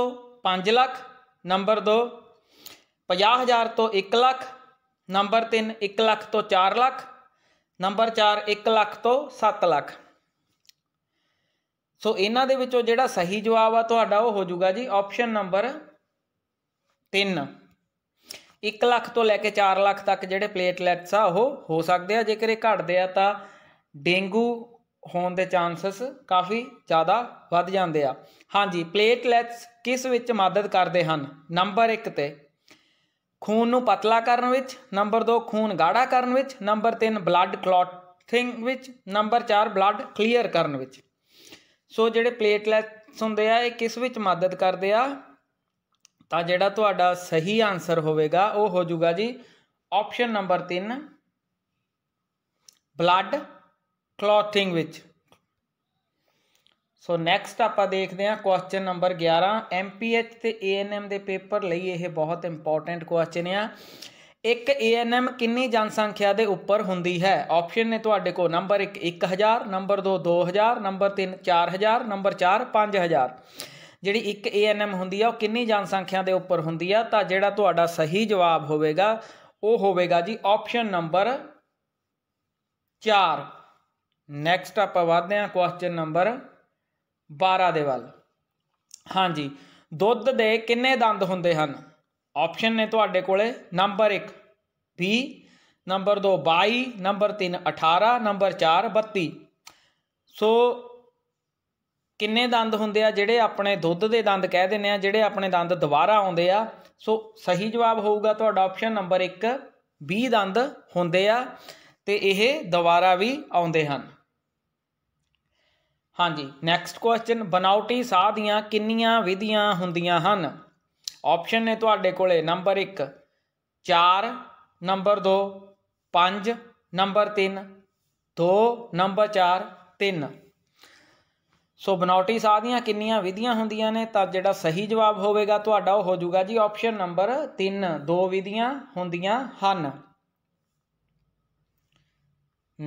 5 ਲੱਖ ਨੰਬਰ 2 50000 ਤੋਂ 1 ਲੱਖ ਨੰਬਰ 3 1 ਲੱਖ ਤੋਂ 4 ਲੱਖ ਨੰਬਰ 4 1 ਲੱਖ ਤੋਂ 7 ਲੱਖ ਸੋ ਇਹਨਾਂ ਦੇ ਵਿੱਚੋਂ ਜਿਹੜਾ ਸਹੀ ਜਵਾਬ ਆ ਤੁਹਾਡਾ ਉਹ ਹੋ ਜਾਊਗਾ ਜੀ ਆਪਸ਼ਨ ਨੰਬਰ 3 1 ਲੱਖ ਤੋਂ ਲੈ ਕੇ 4 ਲੱਖ ਤੱਕ ਜਿਹੜੇ ਪਲੇਟਲੈਟਸ ਆ ਉਹ ਹੋ ਸਕਦੇ ਆ ਜੇਕਰ ਇਹ ਘਟਦੇ ਆ ਤਾਂ ਡੇਂਗੂ ਹੋਣ ਦੇ ਚਾਂਸਸ ਕਾਫੀ ਜ਼ਿਆਦਾ ਵੱਧ ਜਾਂਦੇ ਆ ਹਾਂਜੀ ਪਲੇਟਲੈਟਸ ਕਿਸ ਵਿੱਚ ਮਦਦ ਕਰਦੇ ਹਨ ਨੰਬਰ 1 ਤੇ ਖੂਨ ਨੂੰ ਪਤਲਾ ਕਰਨ ਵਿੱਚ ਨੰਬਰ 2 ਖੂਨ ਗਾੜਾ ਕਰਨ ਵਿੱਚ ਨੰਬਰ 3 ਬਲੱਡ ਕਲੋਟਿੰਗ ਵਿੱਚ ਨੰਬਰ 4 ਬਲੱਡ ਕਲੀਅਰ ਕਰਨ ਵਿੱਚ ਸੋ ਜਿਹੜੇ ਪਲੇਟਲੈਟਸ ਹੁੰਦੇ ਆ ਇਹ ਕਿਸ ਵਿੱਚ ਮਦਦ ਕਰਦੇ ਆ ਤਾਂ ਜਿਹੜਾ ਤੁਹਾਡਾ ਸਹੀ ਆਨਸਰ ਹੋਵੇਗਾ ਉਹ ਹੋ ਜਾਊਗਾ ਜੀ ਆਪਸ਼ਨ ਨੰਬਰ 3 ਬਲੱਡ ਕਲੋਥਿੰਗ ਵਿੱਚ ਸੋ ਨੈਕਸਟ ਆਪਾਂ ਦੇਖਦੇ ਹਾਂ ਕੁਐਸਚਨ ਨੰਬਰ 11 ਐਮਪੀਐਚ ਤੇ ਏਐਨਐਮ ਦੇ ਪੇਪਰ ਲਈ ਇਹ ਬਹੁਤ ਇੰਪੋਰਟੈਂਟ ਕੁਐਸਚਨ ਆ ਇੱਕ ਏਐਨਐਮ ਕਿੰਨੀ ਜਨਸੰਖਿਆ ਦੇ ਉੱਪਰ ਹੁੰਦੀ ਹੈ ਆਪਸ਼ਨ ਨੇ ਤੁਹਾਡੇ ਕੋਲ ਨੰਬਰ 1 1000 ਨੰਬਰ 2 2000 ਨੰਬਰ 3 4000 ਨੰਬਰ 4 5000 ਜਿਹੜੀ ਇੱਕ ਏਐਨਐਮ ਹੁੰਦੀ ਆ ਉਹ ਕਿੰਨੀ ਜਨਸੰਖਿਆ ਦੇ ਉੱਪਰ ਹੁੰਦੀ ਆ ਤਾਂ ਜਿਹੜਾ ਤੁਹਾਡਾ ਸਹੀ ਜਵਾਬ ਹੋਵੇਗਾ ਉਹ ਹੋਵੇਗਾ ਜੀ ਆਪਸ਼ਨ ਨੰਬਰ 4 ਨੈਕਸਟ ਆਪਾਂ ਵਧਦੇ ਹਾਂ ਕੁਐਸਚਨ ਨੰਬਰ 12 ਦੇ ਵੱਲ ਹਾਂਜੀ ਦੁੱਧ ਦੇ ਕਿੰਨੇ ਦੰਦ ਹੁੰਦੇ ਹਨ ਆਪਸ਼ਨ ਨੇ ਤੁਹਾਡੇ ਕੋਲੇ number 1 B number 2 22 number 3 18 number 4 32 so ਕਿੰਨੇ ਦੰਦ ਹੁੰਦੇ ਆ ਜਿਹੜੇ ਆਪਣੇ ਦੁੱਧ ਦੇ ਦੰਦ ਕਹਿ ਦਿੰਨੇ ਆ ਜਿਹੜੇ ਆਪਣੇ ਦੰਦ ਦੁਬਾਰਾ ਆਉਂਦੇ ਆ ਸੋ ਸਹੀ ਜਵਾਬ ਹੋਊਗਾ ਤੁਹਾਡਾ ਆਪਸ਼ਨ ਨੰਬਰ 1 20 ਦੰਦ ਹੁੰਦੇ ਆ ਤੇ ਇਹ ਦੁਬਾਰਾ ਵੀ ਆਉਂਦੇ ਹਨ ਹਾਂਜੀ ਨੈਕਸਟ ਕੁਐਸਚਨ ਬਨਾਉਟੀ ਸਾਹ ਦੀਆਂ ਕਿੰਨੀਆਂ ਵਿਧੀਆਂ ਹੁੰਦੀਆਂ ਹਨ ਆਪਸ਼ਨ ਨੇ ਤੁਹਾਡੇ ਕੋਲੇ number 1 4 number 2 5 number 3 2 number 4 3 so ਬਨੌਟੀ ਸਾਹ ਦੀਆਂ ਕਿੰਨੀਆਂ ਵਿਧੀਆਂ ਹੁੰਦੀਆਂ ਨੇ ਤਾਂ ਜਿਹੜਾ ਸਹੀ ਜਵਾਬ ਹੋਵੇਗਾ ਤੁਹਾਡਾ ਉਹ ਹੋ ਜਾਊਗਾ ਜੀ ਆਪਸ਼ਨ ਨੰਬਰ 3 ਦੋ ਵਿਧੀਆਂ ਹੁੰਦੀਆਂ ਹਨ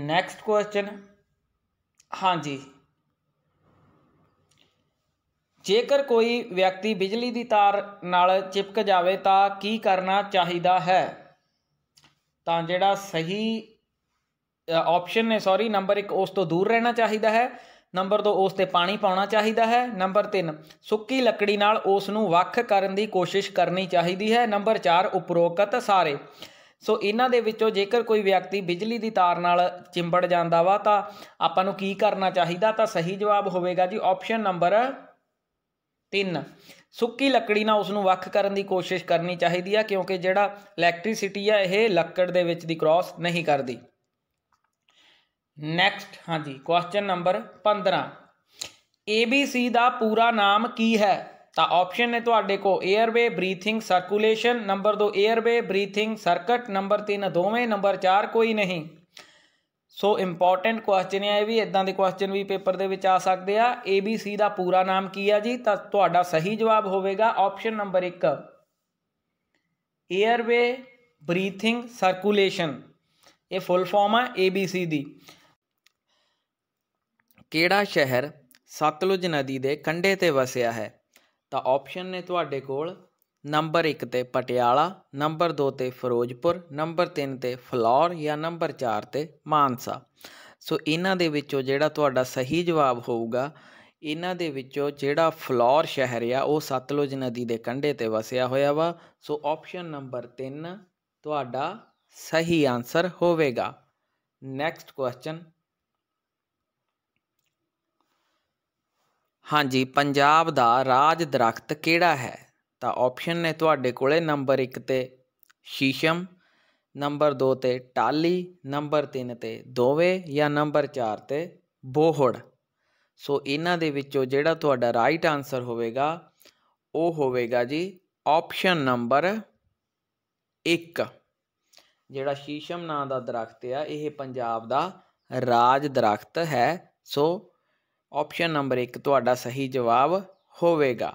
ਨੈਕਸਟ ਕੁਐਸਚਨ ਹਾਂਜੀ ਜੇਕਰ ਕੋਈ ਵਿਅਕਤੀ ਬਿਜਲੀ ਦੀ ਤਾਰ ਨਾਲ ਚਿਪਕ ਜਾਵੇ ਤਾਂ ਕੀ ਕਰਨਾ ਚਾਹੀਦਾ ਹੈ ਤਾਂ ਜਿਹੜਾ ਸਹੀ ਆਪਸ਼ਨ ਹੈ ਸੌਰੀ ਨੰਬਰ 1 ਉਸ ਤੋਂ ਦੂਰ ਰਹਿਣਾ ਚਾਹੀਦਾ ਹੈ ਨੰਬਰ 2 ਉਸ ਤੇ ਪਾਣੀ ਪਾਉਣਾ ਚਾਹੀਦਾ ਹੈ ਨੰਬਰ 3 ਸੁੱਕੀ ਲੱਕੜੀ ਨਾਲ ਉਸ ਨੂੰ ਵੱਖ ਕਰਨ ਦੀ ਕੋਸ਼ਿਸ਼ ਕਰਨੀ ਚਾਹੀਦੀ ਹੈ ਨੰਬਰ 4 ਉਪਰੋਕਤ ਸਾਰੇ ਸੋ ਇਹਨਾਂ ਦੇ ਵਿੱਚੋਂ ਜੇਕਰ ਕੋਈ ਵਿਅਕਤੀ ਬਿਜਲੀ ਦੀ ਤਾਰ ਨਾਲ ਚਿੰਬੜ ਜਾਂਦਾ ਵਾ ਤਾਂ ਆਪਾਂ ਨੂੰ ਕੀ ਕਰਨਾ ਚਾਹੀਦਾ ਤਾਂ ਸਹੀ ਜਵਾਬ ਹੋਵੇਗਾ ਜੀ ਆਪਸ਼ਨ ਨੰਬਰ 3 ਸੁੱਕੀ ਲੱਕੜੀ ਨਾਲ ਉਸ ਨੂੰ ਵੱਖ ਕਰਨ ਦੀ ਕੋਸ਼ਿਸ਼ ਕਰਨੀ ਚਾਹੀਦੀ ਹੈ ਕਿਉਂਕਿ ਜਿਹੜਾ ਇਲੈਕਟ੍ਰਿਸਿਟੀ ਆ ਇਹ ਲੱਕੜ ਦੇ ਵਿੱਚ ਦੀ ਕ੍ਰਾਸ ਨਹੀਂ ਕਰਦੀ ਨੈਕਸਟ ਹਾਂਜੀ ਕੁਐਸਚਨ ਨੰਬਰ 15 ABC ਦਾ ਪੂਰਾ ਨਾਮ ਕੀ ਹੈ ਤਾਂ ਆਪਸ਼ਨ ਨੇ ਤੁਹਾਡੇ ਕੋ airway breathing circulation number 2 airway breathing circuit number 3 ਦੋਵੇਂ ਨੰਬਰ 4 ਕੋਈ ਨਹੀਂ ਸੋ ਇੰਪੋਰਟੈਂਟ ਕੁਐਸਚਨ ਹੈ ਇਹ ਵੀ ਇਦਾਂ ਦੇ ਕੁਐਸਚਨ ਵੀ ਪੇਪਰ ਦੇ ਵਿੱਚ ਆ ਸਕਦੇ ਆ ABC ਦਾ ਪੂਰਾ ਨਾਮ ਕੀ ਆ ਜੀ ਤਾਂ ਤੁਹਾਡਾ ਸਹੀ ਜਵਾਬ ਹੋਵੇਗਾ option number 1 airway breathing circulation ਇਹ ਫੁੱਲ ਫਾਰਮ ਆ ABC ਦੀ ਕਿਹੜਾ ਸ਼ਹਿਰ ਸਤਲੁਜ ਨਦੀ ਦੇ ਕੰਢੇ ਤੇ ਵਸਿਆ ਹੈ ਤਾਂ ਆਪਸ਼ਨ ਨੇ ਤੁਹਾਡੇ ਕੋਲ ਨੰਬਰ 1 ਤੇ ਪਟਿਆਲਾ ਨੰਬਰ 2 ਤੇ ਫਿਰੋਜ਼ਪੁਰ ਨੰਬਰ 3 ਤੇ ਫਲੌਰ ਜਾਂ ਨੰਬਰ 4 ਤੇ ਮਾਨਸਾ ਸੋ ਇਹਨਾਂ ਦੇ ਵਿੱਚੋਂ ਜਿਹੜਾ ਤੁਹਾਡਾ ਸਹੀ ਜਵਾਬ ਹੋਊਗਾ ਇਹਨਾਂ ਦੇ ਵਿੱਚੋਂ ਜਿਹੜਾ ਫਲੌਰ ਸ਼ਹਿਰ ਆ ਉਹ ਸਤਲੁਜ ਨਦੀ ਦੇ ਕੰਢੇ ਤੇ ਵਸਿਆ ਹੋਇਆ ਵਾ ਸੋ ਆਪਸ਼ਨ ਨੰਬਰ 3 ਤੁਹਾਡਾ ਸਹੀ ਆਨਸਰ ਹੋਵੇਗਾ ਨੈਕਸਟ ਕੁਐਸਚਨ ਹਾਂਜੀ ਪੰਜਾਬ ਦਾ ਰਾਜ ਦਰਖਤ ਕਿਹੜਾ ਹੈ ਤਾਂ ਆਪਸ਼ਨ ਨੇ ਤੁਹਾਡੇ ਕੋਲੇ ਨੰਬਰ 1 ਤੇ ਸ਼ੀਸ਼ਮ ਨੰਬਰ 2 ਤੇ ਟਾਲੀ ਨੰਬਰ 3 ਤੇ ਦੋਵੇ ਜਾਂ ਨੰਬਰ 4 ਤੇ ਬੋਹੜ ਸੋ ਇਹਨਾਂ ਦੇ ਵਿੱਚੋਂ ਜਿਹੜਾ ਤੁਹਾਡਾ ਰਾਈਟ ਆਨਸਰ ਹੋਵੇਗਾ ਉਹ ਹੋਵੇਗਾ ਜੀ ਆਪਸ਼ਨ ਨੰਬਰ 1 ਜਿਹੜਾ ਸ਼ੀਸ਼ਮ ਨਾਂ ਦਾ ਦਰਖਤ ਆ ਇਹ ਪੰਜਾਬ ਦਾ ਰਾਜ ਦਰਖਤ ਹੈ ਸੋ ਆਪਸ਼ਨ ਨੰਬਰ 1 ਤੁਹਾਡਾ ਸਹੀ ਜਵਾਬ ਹੋਵੇਗਾ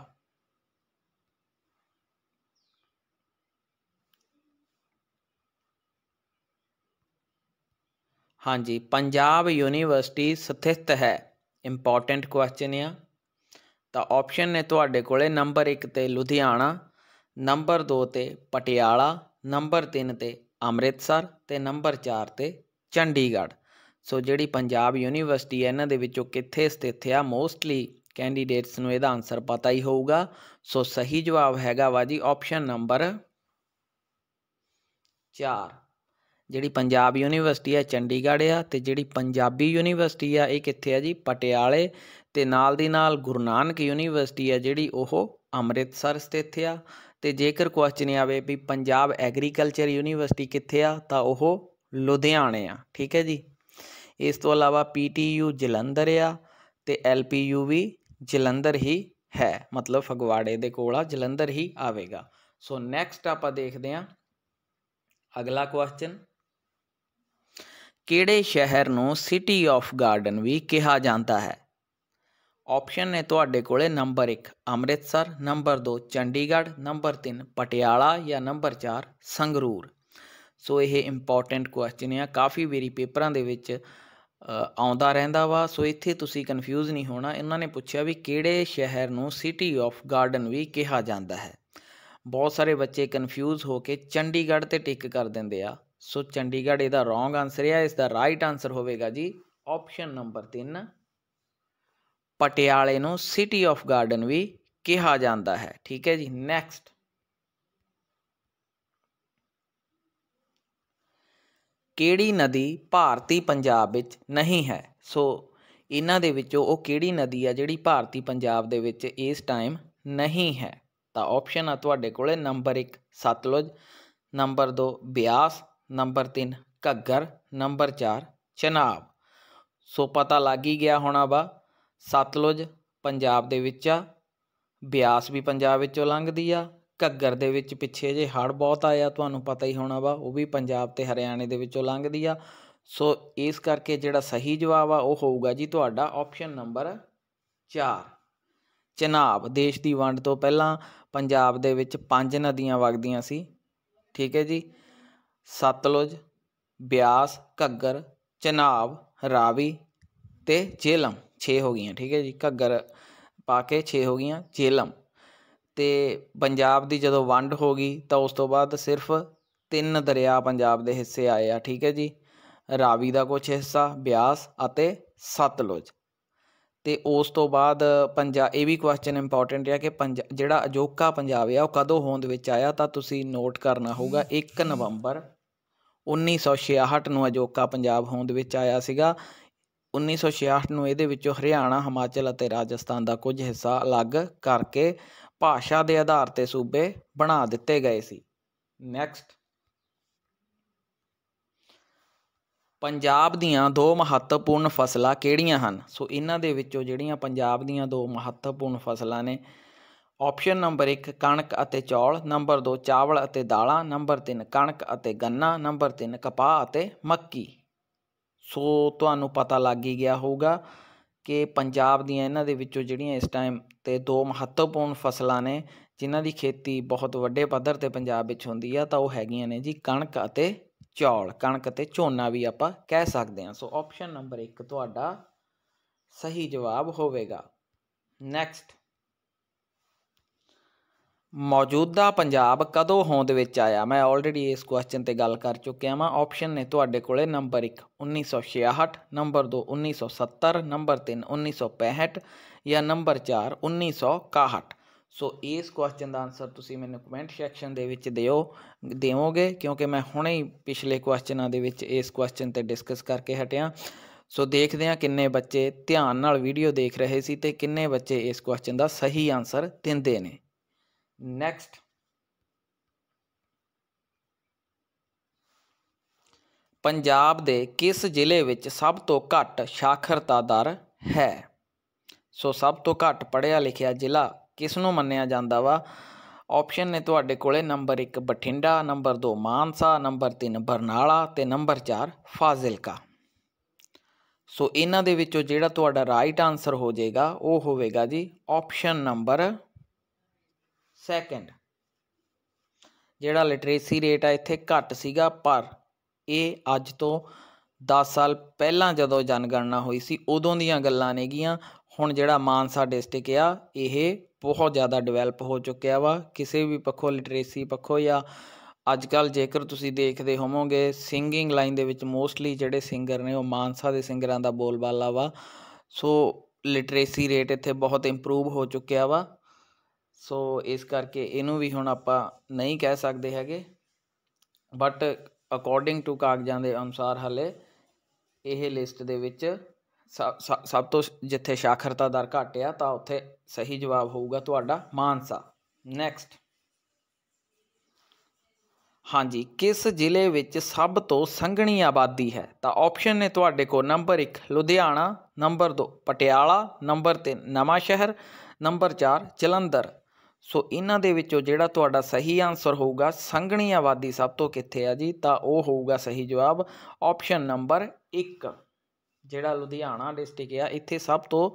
ਹਾਂਜੀ ਪੰਜਾਬ ਯੂਨੀਵਰਸਿਟੀ ਸਥਿਤ ਹੈ ਇੰਪੋਰਟੈਂਟ ਕੁਐਸਚਨ ਆ ਤਾਂ ਆਪਸ਼ਨ ਨੇ ਤੁਹਾਡੇ ਕੋਲੇ ਨੰਬਰ 1 ਤੇ ਲੁਧਿਆਣਾ ਨੰਬਰ 2 ਤੇ ਪਟਿਆਲਾ ਨੰਬਰ 3 ਤੇ ਅੰਮ੍ਰਿਤਸਰ ਤੇ ਨੰਬਰ 4 ਤੇ ਚੰਡੀਗੜ੍ਹ ਸੋ ਜਿਹੜੀ ਪੰਜਾਬ ਯੂਨੀਵਰਸਿਟੀ ਹੈ ਇਹਨਾਂ ਦੇ ਵਿੱਚੋਂ ਕਿੱਥੇ ਸਥਿਤ ਆ ਮੋਸਟਲੀ ਕੈਂਡੀਡੇਟਸ ਨੂੰ ਇਹਦਾ ਆਨਸਰ ਪਤਾ ਹੀ ਹੋਊਗਾ ਸੋ ਸਹੀ ਜਵਾਬ ਹੈਗਾ ਵਾ ਜੀ ਆਪਸ਼ਨ ਨੰਬਰ 4 ਜਿਹੜੀ ਪੰਜਾਬ ਯੂਨੀਵਰਸਿਟੀ ਹੈ ਚੰਡੀਗੜ੍ਹ ਆ ਤੇ ਜਿਹੜੀ ਪੰਜਾਬੀ ਯੂਨੀਵਰਸਿਟੀ ਆ ਇਹ ਕਿੱਥੇ ਆ ਜੀ ਪਟਿਆਲੇ ਤੇ ਨਾਲ ਦੀ ਨਾਲ ਗੁਰੂ ਨਾਨਕ ਯੂਨੀਵਰਸਿਟੀ ਆ ਜਿਹੜੀ ਉਹ ਅੰਮ੍ਰਿਤਸਰ ਸਥਿਤ ਆ ਤੇ ਜੇਕਰ ਕੁਐਸਚਨ ਆਵੇ ਵੀ ਪੰਜਾਬ ਐਗਰੀਕਲਚਰ ਯੂਨੀਵਰਸਿਟੀ ਕਿੱਥੇ ਆ ਤਾਂ ਉਹ ਲੁਧਿਆਣੇ ਆ ਠੀਕ ਹੈ ਜੀ ਇਸ ਤੋਂ ਇਲਾਵਾ ਪੀਟੀਯੂ ਜਲੰਧਰ ਆ ਤੇ ਐਲਪੀਯੂ ਵੀ ਜਲੰਧਰ ਹੀ ਹੈ ਮਤਲਬ ਫਗਵਾੜੇ ਦੇ ਕੋਲ ਆ ਜਲੰਧਰ ਹੀ ਆਵੇਗਾ ਸੋ ਨੈਕਸਟ ਆਪਾਂ ਦੇਖਦੇ ਹਾਂ ਅਗਲਾ ਕੁਐਸਚਨ ਕਿਹੜੇ ਸ਼ਹਿਰ ਨੂੰ ਸਿਟੀ ਆਫ ਗਾਰਡਨ ਵੀ ਕਿਹਾ ਜਾਂਦਾ ਹੈ ਆਪਸ਼ਨ ਨੇ ਤੁਹਾਡੇ ਕੋਲੇ number 1 Amritsar number 2 Chandigarh number 3 Patiala ਜਾਂ ਨੰਬਰ 4 ਸੰਗਰੂਰ ਸੋ ਇਹ ਇੰਪੋਰਟੈਂਟ ਕੁਐਸਚਨ ਆ ਕਾਫੀ ਵੇਰੀ ਪੇਪਰਾਂ ਦੇ ਵਿੱਚ ਆਉਂਦਾ ਰਹਿੰਦਾ ਵਾ ਸੋ ਇੱਥੇ ਤੁਸੀਂ ਕਨਫਿਊਜ਼ ਨਹੀਂ ਹੋਣਾ ਇਹਨਾਂ ਨੇ ਪੁੱਛਿਆ ਵੀ ਕਿਹੜੇ ਸ਼ਹਿਰ ਨੂੰ ਸਿਟੀ ਆਫ ਗਾਰਡਨ ਵੀ ਕਿਹਾ ਜਾਂਦਾ ਹੈ ਬਹੁਤ ਸਾਰੇ ਬੱਚੇ ਕਨਫਿਊਜ਼ ਹੋ ਕੇ ਚੰਡੀਗੜ੍ਹ ਤੇ ਟਿਕ ਕਰ ਦਿੰਦੇ ਆ ਸੋ ਚੰਡੀਗੜ੍ਹ ਇਹਦਾ ਰੋਂਗ ਆਨਸਰ ਹੈ ਇਸ ਦਾ ਰਾਈਟ ਆਨਸਰ ਹੋਵੇਗਾ ਜੀ ਆਪਸ਼ਨ ਨੰਬਰ 3 ਪਟਿਆਲੇ ਨੂੰ ਸਿਟੀ ਆਫ ਗਾਰਡਨ ਵੀ ਕਿਹਾ ਜਾਂਦਾ ਹੈ ਠੀਕ ਹੈ ਜੀ ਨੈਕਸਟ ਕਿਹੜੀ ਨਦੀ ਭਾਰਤੀ ਪੰਜਾਬ ਵਿੱਚ ਨਹੀਂ ਹੈ ਸੋ ਇਹਨਾਂ ਦੇ ਵਿੱਚੋਂ ਉਹ ਕਿਹੜੀ ਨਦੀ ਆ ਜਿਹੜੀ ਭਾਰਤੀ ਪੰਜਾਬ ਦੇ ਵਿੱਚ ਇਸ ਟਾਈਮ ਨਹੀਂ ਹੈ ਤਾਂ ਆਪਸ਼ਨ ਆ ਤੁਹਾਡੇ ਕੋਲੇ number 1 Sutlej number 2 Beas number 3 Ghaggar number 4 Chenab so ਪਤਾ ਲੱਗ ਹੀ ਗਿਆ ਹੋਣਾ ਵਾ ਸਤਲੁਜ ਪੰਜਾਬ ਦੇ ਵਿੱਚ ਆ ਬਿਆਸ ਵੀ ਪੰਜਾਬ ਵਿੱਚੋਂ ਲੰਘਦੀ ਆ ਘੱਗਰ ਦੇ ਵਿੱਚ ਪਿੱਛੇ ਜੇ ਹੜ੍ਹ ਬਹੁਤ ਆਇਆ ਤੁਹਾਨੂੰ ਪਤਾ ਹੀ ਹੋਣਾ ਵਾ ਉਹ ਵੀ ਪੰਜਾਬ ਤੇ ਹਰਿਆਣੇ ਦੇ ਵਿੱਚੋਂ ਲੰਘਦੀ ਆ ਸੋ ਇਸ ਕਰਕੇ ਜਿਹੜਾ ਸਹੀ ਜਵਾਬ ਆ ਉਹ ਹੋਊਗਾ ਜੀ ਤੁਹਾਡਾ ਆਪਸ਼ਨ ਨੰਬਰ 4 ਚਨਾਬ ਦੇਸ਼ ਦੀ ਵੰਡ ਤੋਂ ਪਹਿਲਾਂ ਪੰਜਾਬ ਦੇ ਵਿੱਚ ਪੰਜ ਨਦੀਆਂ ਵਗਦੀਆਂ ਸੀ ਠੀਕ ਹੈ ਜੀ ਸਤਲੁਜ ਬਿਆਸ ਘੱਗਰ ਚਨਾਬ ਰਾਵੀ ਤੇ ਜੇਲਮ 6 ਹੋ ਗਈਆਂ ਠੀਕ ਹੈ ਜੀ ਘੱਗਰ ਪਾ ਕੇ 6 ਹੋ ਗਈਆਂ ਜੇਲਮ ਤੇ ਪੰਜਾਬ ਦੀ ਜਦੋਂ ਵੰਡ ਹੋ ਗਈ ਤਾਂ ਉਸ ਤੋਂ ਬਾਅਦ ਸਿਰਫ ਤਿੰਨ ਦਰਿਆ ਪੰਜਾਬ ਦੇ ਹਿੱਸੇ ਆਏ ਆ ਠੀਕ ਹੈ ਜੀ ਰਾਵੀ ਦਾ ਕੁਝ ਹਿੱਸਾ ਬਿਆਸ ਅਤੇ ਸਤਲੁਜ ਤੇ ਉਸ ਤੋਂ ਬਾਅਦ ਪੰਜਾਬ ਇਹ ਵੀ ਕੁਐਸਚਨ ਇੰਪੋਰਟੈਂਟ ਹੈ ਕਿ ਜਿਹੜਾ ਅਜੋਕਾ ਪੰਜਾਬ ਹੈ ਉਹ ਕਦੋਂ ਹੋਂਦ ਵਿੱਚ ਆਇਆ ਤਾਂ ਤੁਸੀਂ ਨੋਟ ਕਰਨਾ ਹੋਊਗਾ 1 ਨਵੰਬਰ 1966 ਨੂੰ ਅਜੋਕਾ ਪੰਜਾਬ ਹੋਂਦ ਵਿੱਚ ਆਇਆ ਸੀਗਾ 1966 ਨੂੰ ਇਹਦੇ ਵਿੱਚੋਂ ਹਰਿਆਣਾ ਹਿਮਾਚਲ ਅਤੇ ਰਾਜਸਥਾਨ ਦਾ ਕੁਝ ਹਿੱਸਾ ਅਲੱਗ ਕਰਕੇ ਭਾਸ਼ਾ ਦੇ ਆਧਾਰ ਤੇ ਸੂਬੇ ਬਣਾ ਦਿੱਤੇ ਗਏ ਸੀ ਨੈਕਸਟ ਪੰਜਾਬ ਦੀਆਂ ਦੋ ਮਹੱਤਵਪੂਰਨ ਫਸਲਾਂ ਕਿਹੜੀਆਂ ਹਨ ਸੋ ਇਹਨਾਂ ਦੇ ਵਿੱਚੋਂ ਜਿਹੜੀਆਂ ਪੰਜਾਬ ਦੀਆਂ ਦੋ ਮਹੱਤਵਪੂਰਨ ਫਸਲਾਂ ਨੇ ਆਪਸ਼ਨ ਨੰਬਰ 1 ਕਣਕ ਅਤੇ ਚੌਲ ਨੰਬਰ 2 ਚਾਵਲ ਅਤੇ ਦਾਲਾਂ ਨੰਬਰ 3 ਕਣਕ ਅਤੇ ਗੰਨਾ ਨੰਬਰ 3 ਕਪਾਹ ਅਤੇ ਮੱਕੀ ਸੋ ਤੁਹਾਨੂੰ ਪਤਾ ਲੱਗ ਹੀ ਗਿਆ ਹੋਊਗਾ ਕਿ ਪੰਜਾਬ ਦੀਆਂ ਇਹਨਾਂ ਦੇ ਵਿੱਚੋਂ ਜਿਹੜੀਆਂ ਇਸ ਟਾਈਮ ਤੇ ਦੋ ਮਹੱਤਵਪੂਰਨ ਫਸਲਾਂ ਨੇ ਜਿਨ੍ਹਾਂ ਦੀ ਖੇਤੀ ਬਹੁਤ ਵੱਡੇ ਪੱਧਰ ਤੇ ਪੰਜਾਬ ਵਿੱਚ ਹੁੰਦੀ ਆ ਤਾਂ ਉਹ ਹੈਗੀਆਂ ਨੇ ਜੀ ਕਣਕ ਅਤੇ ਚੌਲ ਕਣਕ ਅਤੇ ਝੋਨਾ ਵੀ ਆਪਾਂ ਕਹਿ ਸਕਦੇ ਹਾਂ ਸੋ ਆਪਸ਼ਨ ਨੰਬਰ 1 ਤੁਹਾਡਾ ਸਹੀ ਜਵਾਬ ਹੋਵੇਗਾ ਨੈਕਸਟ ਮੌਜੂਦਾ ਪੰਜਾਬ ਕਦੋਂ ਹੋਂਦ ਵਿੱਚ ਆਇਆ ਮੈਂ ਆਲਰੇਡੀ ਇਸ ਕੁਐਸਚਨ ਤੇ ਗੱਲ ਕਰ ਚੁੱਕਿਆ ਹਾਂ ਆਪਸ਼ਨ ਨੇ ਤੁਹਾਡੇ ਕੋਲੇ ਨੰਬਰ 1 1966 ਨੰਬਰ 2 1970 ਨੰਬਰ 3 1965 ਜਾਂ ਨੰਬਰ 4 1961 ਸੋ ਇਸ ਕੁਐਸਚਨ ਦਾ ਆਨਸਰ ਤੁਸੀਂ ਮੈਨੂੰ ਕਮੈਂਟ ਸੈਕਸ਼ਨ ਦੇ ਵਿੱਚ ਦਿਓ ਦਿਓਗੇ ਕਿਉਂਕਿ ਮੈਂ ਹੁਣੇ ਹੀ ਪਿਛਲੇ ਕੁਐਸਚਨਾਂ ਦੇ ਵਿੱਚ ਇਸ ਕੁਐਸਚਨ ਤੇ ਡਿਸਕਸ ਕਰਕੇ ਹਟਿਆ ਸੋ ਦੇਖਦੇ ਹਾਂ ਕਿੰਨੇ ਬੱਚੇ ਧਿਆਨ ਨਾਲ ਵੀਡੀਓ ਦੇਖ ਰਹੇ ਸੀ ਤੇ ਕਿੰਨੇ ਬੱਚੇ ਇਸ ਕੁਐਸਚਨ ਦਾ ਸਹੀ ਆਨਸਰ ਦਿੰਦੇ ਨੇ ਨੈਕਸਟ ਪੰਜਾਬ ਦੇ ਕਿਸ ਜ਼ਿਲ੍ਹੇ ਵਿੱਚ ਸਭ ਤੋਂ ਘੱਟ ਸਾਖਰਤਾ ਦਰ ਹੈ ਸੋ ਸਭ ਤੋਂ ਘੱਟ ਪੜਿਆ ਲਿਖਿਆ ਜ਼ਿਲ੍ਹਾ ਕਿਸ ਨੂੰ ਮੰਨਿਆ ਜਾਂਦਾ ਵਾ ਆਪਸ਼ਨ ਨੇ ਤੁਹਾਡੇ ਕੋਲੇ number 1 Bathinda number 2 Mansa number 3 Barnala ਤੇ ਨੰਬਰ 4 ਫਾਜ਼ਿਲਕਾ ਸੋ ਇਹਨਾਂ ਦੇ ਵਿੱਚੋਂ ਜਿਹੜਾ ਤੁਹਾਡਾ ਰਾਈਟ ਆਨਸਰ ਹੋ ਜਾਏਗਾ ਉਹ ਹੋਵੇਗਾ ਜੀ ਆਪਸ਼ਨ ਨੰਬਰ ਸੈਕਿੰਡ ਜਿਹੜਾ ਲਿਟਰੇਸੀ ਰੇਟ ਆ ਇੱਥੇ ਘੱਟ ਸੀਗਾ ਪਰ ਇਹ ਅੱਜ ਤੋਂ 10 ਸਾਲ ਪਹਿਲਾਂ ਜਦੋਂ ਜਨਗਣਨਾ ਹੋਈ ਸੀ ਉਦੋਂ ਦੀਆਂ ਗੱਲਾਂ ਨੇਗੀਆਂ ਹੁਣ ਜਿਹੜਾ ਮਾਨਸਾ ਡਿਸਟ੍ਰਿਕਟ ਆ ਇਹ ਬਹੁਤ ਜ਼ਿਆਦਾ ਡਿਵੈਲਪ ਹੋ ਚੁੱਕਿਆ ਵਾ ਕਿਸੇ ਵੀ ਪੱਖੋਂ ਲਿਟਰੇਸੀ ਪੱਖੋਂ ਜਾਂ ਅੱਜ ਕੱਲ ਜੇਕਰ ਤੁਸੀਂ ਦੇਖਦੇ ਹੋਵੋਗੇ ਸਿੰਗਿੰਗ ਲਾਈਨ ਦੇ ਵਿੱਚ ਮੋਸਟਲੀ ਜਿਹੜੇ ਸਿੰਗਰ ਨੇ ਉਹ ਮਾਨਸਾ ਦੇ ਸਿੰਗਰਾਂ ਦਾ ਬੋਲਬਾਲਾ ਵਾ ਸੋ ਲਿਟਰੇਸੀ ਰੇਟ ਇੱਥੇ ਬਹੁਤ ਇੰਪਰੂਵ ਹੋ ਚੁੱਕਿਆ ਵਾ ਸੋ ਇਸ ਕਰਕੇ ਇਹਨੂੰ ਵੀ ਹੁਣ ਆਪਾਂ ਨਹੀਂ ਕਹਿ ਸਕਦੇ ਹੈਗੇ ਬਟ ਅਕੋਰਡਿੰਗ ਟੂ ਕਾਗਜ਼ਾਂ ਦੇ ਅਨੁਸਾਰ ਹਲੇ ਇਹ ਲਿਸਟ ਦੇ ਵਿੱਚ ਸਭ ਤੋਂ ਜਿੱਥੇ ਸਾਖਰਤਾ ਦਰ ਘਟਿਆ ਤਾਂ ਉੱਥੇ ਸਹੀ ਜਵਾਬ ਹੋਊਗਾ ਤੁਹਾਡਾ ਮਾਨਸਾ ਨੈਕਸਟ ਹਾਂਜੀ ਕਿਸ ਜ਼ਿਲ੍ਹੇ ਵਿੱਚ ਸਭ ਤੋਂ ਸੰਘਣੀ ਆਬਾਦੀ ਹੈ ਤਾਂ ਆਪਸ਼ਨ ਨੇ ਤੁਹਾਡੇ ਕੋਲ number 1 Ludhiana number 2 Patiala number 3 Nawan ਸ਼ਹਿਰ ਨੰਬਰ 4 ਜਲੰਧਰ ਸੋ ਇਹਨਾਂ ਦੇ ਵਿੱਚੋਂ ਜਿਹੜਾ ਤੁਹਾਡਾ ਸਹੀ ਆਨਸਰ ਹੋਊਗਾ ਸੰਘਣੀ ਆਬਾਦੀ ਸਭ ਤੋਂ ਕਿੱਥੇ ਆ ਜੀ ਤਾਂ ਉਹ ਹੋਊਗਾ ਸਹੀ ਜਵਾਬ ਆਪਸ਼ਨ ਨੰਬਰ 1 ਜਿਹੜਾ ਲੁਧਿਆਣਾ ਡਿਸਟ੍ਰਿਕਟ ਆ ਇੱਥੇ ਸਭ ਤੋਂ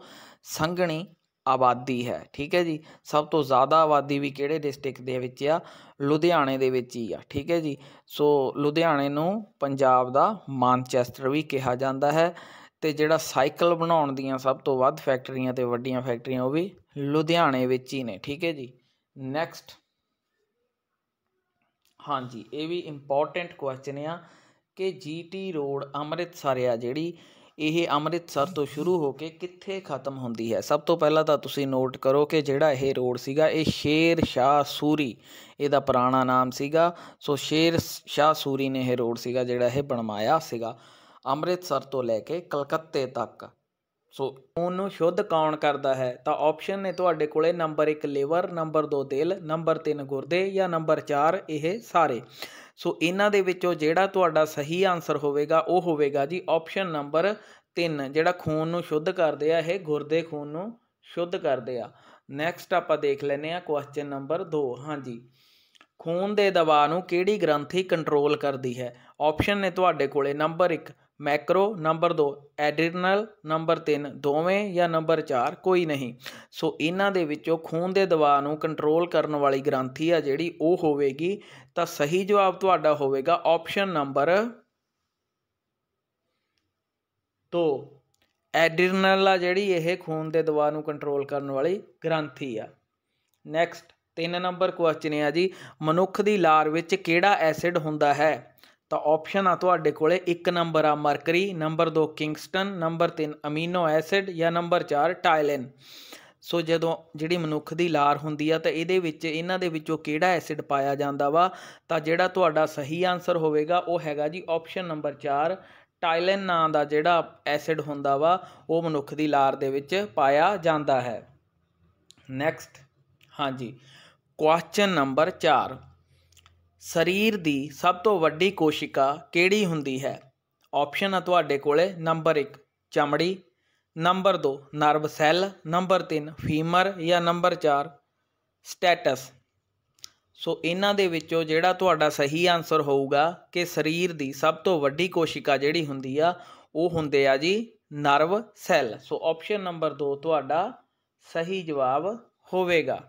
ਸੰਘਣੀ ਆਬਾਦੀ ਹੈ ਠੀਕ ਹੈ ਜੀ ਸਭ ਤੋਂ ਜ਼ਿਆਦਾ ਆਬਾਦੀ ਵੀ ਕਿਹੜੇ ਡਿਸਟ੍ਰਿਕਟ ਦੇ ਵਿੱਚ ਆ ਲੁਧਿਆਣੇ ਦੇ ਵਿੱਚ ਹੀ ਆ ਠੀਕ ਹੈ ਜੀ ਸੋ ਲੁਧਿਆਣੇ ਨੂੰ ਪੰਜਾਬ ਦਾ ਮਾਨਚੈਸਟਰ ਵੀ ਕਿਹਾ ਜਾਂਦਾ ਹੈ ਤੇ ਜਿਹੜਾ ਸਾਈਕਲ ਬਣਾਉਣ ਦੀਆਂ ਸਭ ਤੋਂ ਵੱਧ ਫੈਕਟਰੀਆਂ ਤੇ ਵੱਡੀਆਂ ਫੈਕਟਰੀਆਂ ਉਹ ਵੀ ਲੁਧਿਆਣੇ ਵਿੱਚ ਹੀ ਨੇ ਠੀਕ ਹੈ ਜੀ ਨੈਕਸਟ ਹਾਂਜੀ ਇਹ ਵੀ ਇੰਪੋਰਟੈਂਟ ਕੁਐਸਚਨ ਆ ਕਿ ਜੀਟੀ ਰੋਡ ਅੰਮ੍ਰਿਤਸਰ ਆ ਜਿਹੜੀ ਇਹ ਅੰਮ੍ਰਿਤਸਰ ਤੋਂ ਸ਼ੁਰੂ ਹੋ ਕੇ ਕਿੱਥੇ ਖਤਮ ਹੁੰਦੀ ਹੈ ਸਭ ਤੋਂ ਪਹਿਲਾਂ ਤਾਂ ਤੁਸੀਂ ਨੋਟ ਕਰੋ ਕਿ ਜਿਹੜਾ ਇਹ ਰੋਡ ਸੀਗਾ ਇਹ ਸ਼ੇਰ ਸ਼ਾਹ ਸੂਰੀ ਇਹਦਾ ਪੁਰਾਣਾ ਨਾਮ ਸੀਗਾ ਸੋ ਸ਼ੇਰ ਸ਼ਾਹ ਸੂਰੀ ਨੇ ਇਹ ਰੋਡ ਸੀਗਾ ਜਿਹੜਾ ਇਹ ਬਣਵਾਇਆ ਸੀਗਾ ਅੰਮ੍ਰਿਤਸਰ ਤੋਂ ਲੈ ਕੇ ਕਲਕੱਤੇ ਤੱਕ ਸੋ ਉਹਨੂੰ ਸ਼ੁੱਧ ਕੌਣ ਕਰਦਾ ਹੈ ਤਾਂ ਆਪਸ਼ਨ ਨੇ ਤੁਹਾਡੇ ਕੋਲੇ ਨੰਬਰ 1 ਲਿਵਰ ਨੰਬਰ 2 ਦਿਲ ਨੰਬਰ 3 ਗੁਰਦੇ ਜਾਂ ਨੰਬਰ 4 ਇਹ ਸਾਰੇ ਸੋ ਇਹਨਾਂ ਦੇ ਵਿੱਚੋਂ ਜਿਹੜਾ ਤੁਹਾਡਾ ਸਹੀ ਆਨਸਰ ਹੋਵੇਗਾ ਉਹ ਹੋਵੇਗਾ ਜੀ ਆਪਸ਼ਨ ਨੰਬਰ 3 ਜਿਹੜਾ ਖੂਨ ਨੂੰ ਸ਼ੁੱਧ ਕਰਦੇ ਆ ਇਹ ਗੁਰਦੇ ਖੂਨ ਨੂੰ ਸ਼ੁੱਧ ਕਰਦੇ ਆ ਨੈਕਸਟ ਆਪਾਂ ਦੇਖ ਲੈਨੇ ਆ ਕੁਐਸਚਨ ਨੰਬਰ 2 ਹਾਂਜੀ ਖੂਨ ਦੇ ਦਬਾਅ ਨੂੰ ਕਿਹੜੀ ਗ੍ਰੰਥੀ ਕੰਟਰੋਲ ਕਰਦੀ ਹੈ ਆਪਸ਼ਨ ਨੇ ਤੁਹਾਡੇ ਕੋਲੇ number 1 macro number 2 adrenal number 3 ਦੋਵੇਂ ਜਾਂ ਨੰਬਰ 4 ਕੋਈ ਨਹੀਂ ਸੋ ਇਹਨਾਂ ਦੇ ਵਿੱਚੋਂ ਖੂਨ ਦੇ ਦਬਾਅ ਨੂੰ ਕੰਟਰੋਲ ਕਰਨ ਵਾਲੀ ਗ੍ਰੰਥੀ ਆ ਜਿਹੜੀ ਉਹ ਹੋਵੇਗੀ ਤਾਂ ਸਹੀ ਜਵਾਬ ਤੁਹਾਡਾ ਹੋਵੇਗਾ ਆਪਸ਼ਨ ਨੰਬਰ 2 ਐਡਰੀਨਲ ਆ ਜਿਹੜੀ ਇਹ ਖੂਨ ਦੇ ਦਬਾਅ ਨੂੰ ਕੰਟਰੋਲ ਕਰਨ ਵਾਲੀ ਗ੍ਰੰਥੀ ਆ ਨੈਕਸਟ 3 ਨੰਬਰ ਕੁਐਸਚਨ ਆ ਜੀ ਮਨੁੱਖ ਦੀ ਲਾਰ ਵਿੱਚ ਕਿਹੜਾ ਐਸਿਡ ਹੁੰਦਾ ਹੈ ਤਾਂ ਆਪਸ਼ਨ ਆ ਤੁਹਾਡੇ ਕੋਲੇ 1 ਨੰਬਰ ਆ mercury number 2 Kingston number 3 amino acid ਜਾਂ ਨੰਬਰ 4 ਟਾਇਲਨ ਸੋ ਜਦੋਂ ਜਿਹੜੀ ਮਨੁੱਖ ਦੀ ਲਾਰ ਹੁੰਦੀ ਆ ਤਾਂ ਇਹਦੇ ਵਿੱਚ ਇਹਨਾਂ ਦੇ ਵਿੱਚੋਂ ਕਿਹੜਾ ਐਸਿਡ ਪਾਇਆ ਜਾਂਦਾ ਵਾ ਤਾਂ ਜਿਹੜਾ ਤੁਹਾਡਾ ਸਹੀ ਆਨਸਰ ਹੋਵੇਗਾ ਉਹ ਹੈਗਾ ਜੀ ਆਪਸ਼ਨ ਨੰਬਰ 4 ਟਾਇਲਨ ਨਾਂ ਦਾ ਜਿਹੜਾ ਐਸਿਡ ਹੁੰਦਾ ਵਾ ਉਹ ਮਨੁੱਖ ਦੀ ਲਾਰ ਦੇ ਵਿੱਚ ਪਾਇਆ ਜਾਂਦਾ ਹੈ ਨੈਕਸਟ ਹਾਂਜੀ ਕੁਐਸਚਨ ਨੰਬਰ 4 ਸਰੀਰ ਦੀ ਸਭ ਤੋਂ ਵੱਡੀ ਕੋਸ਼ਿਕਾ ਕਿਹੜੀ ਹੁੰਦੀ ਹੈ ਆਪਸ਼ਨ ਆ ਤੁਹਾਡੇ ਕੋਲੇ ਨੰਬਰ 1 ਚਮੜੀ number 2 nerve cell number 3 femur ਜਾਂ ਨੰਬਰ 4 ਸਟੇਟਸ ਸੋ ਇਹਨਾਂ ਦੇ ਵਿੱਚੋਂ ਜਿਹੜਾ ਤੁਹਾਡਾ ਸਹੀ ਆਨਸਰ ਹੋਊਗਾ ਕਿ ਸਰੀਰ ਦੀ ਸਭ ਤੋਂ ਵੱਡੀ ਕੋਸ਼ਿਕਾ ਜਿਹੜੀ ਹੁੰਦੀ ਆ ਉਹ ਹੁੰਦੇ ਆ ਜੀ nerve cell so option number 2 ਤੁਹਾਡਾ ਸਹੀ ਜਵਾਬ ਹੋਵੇਗਾ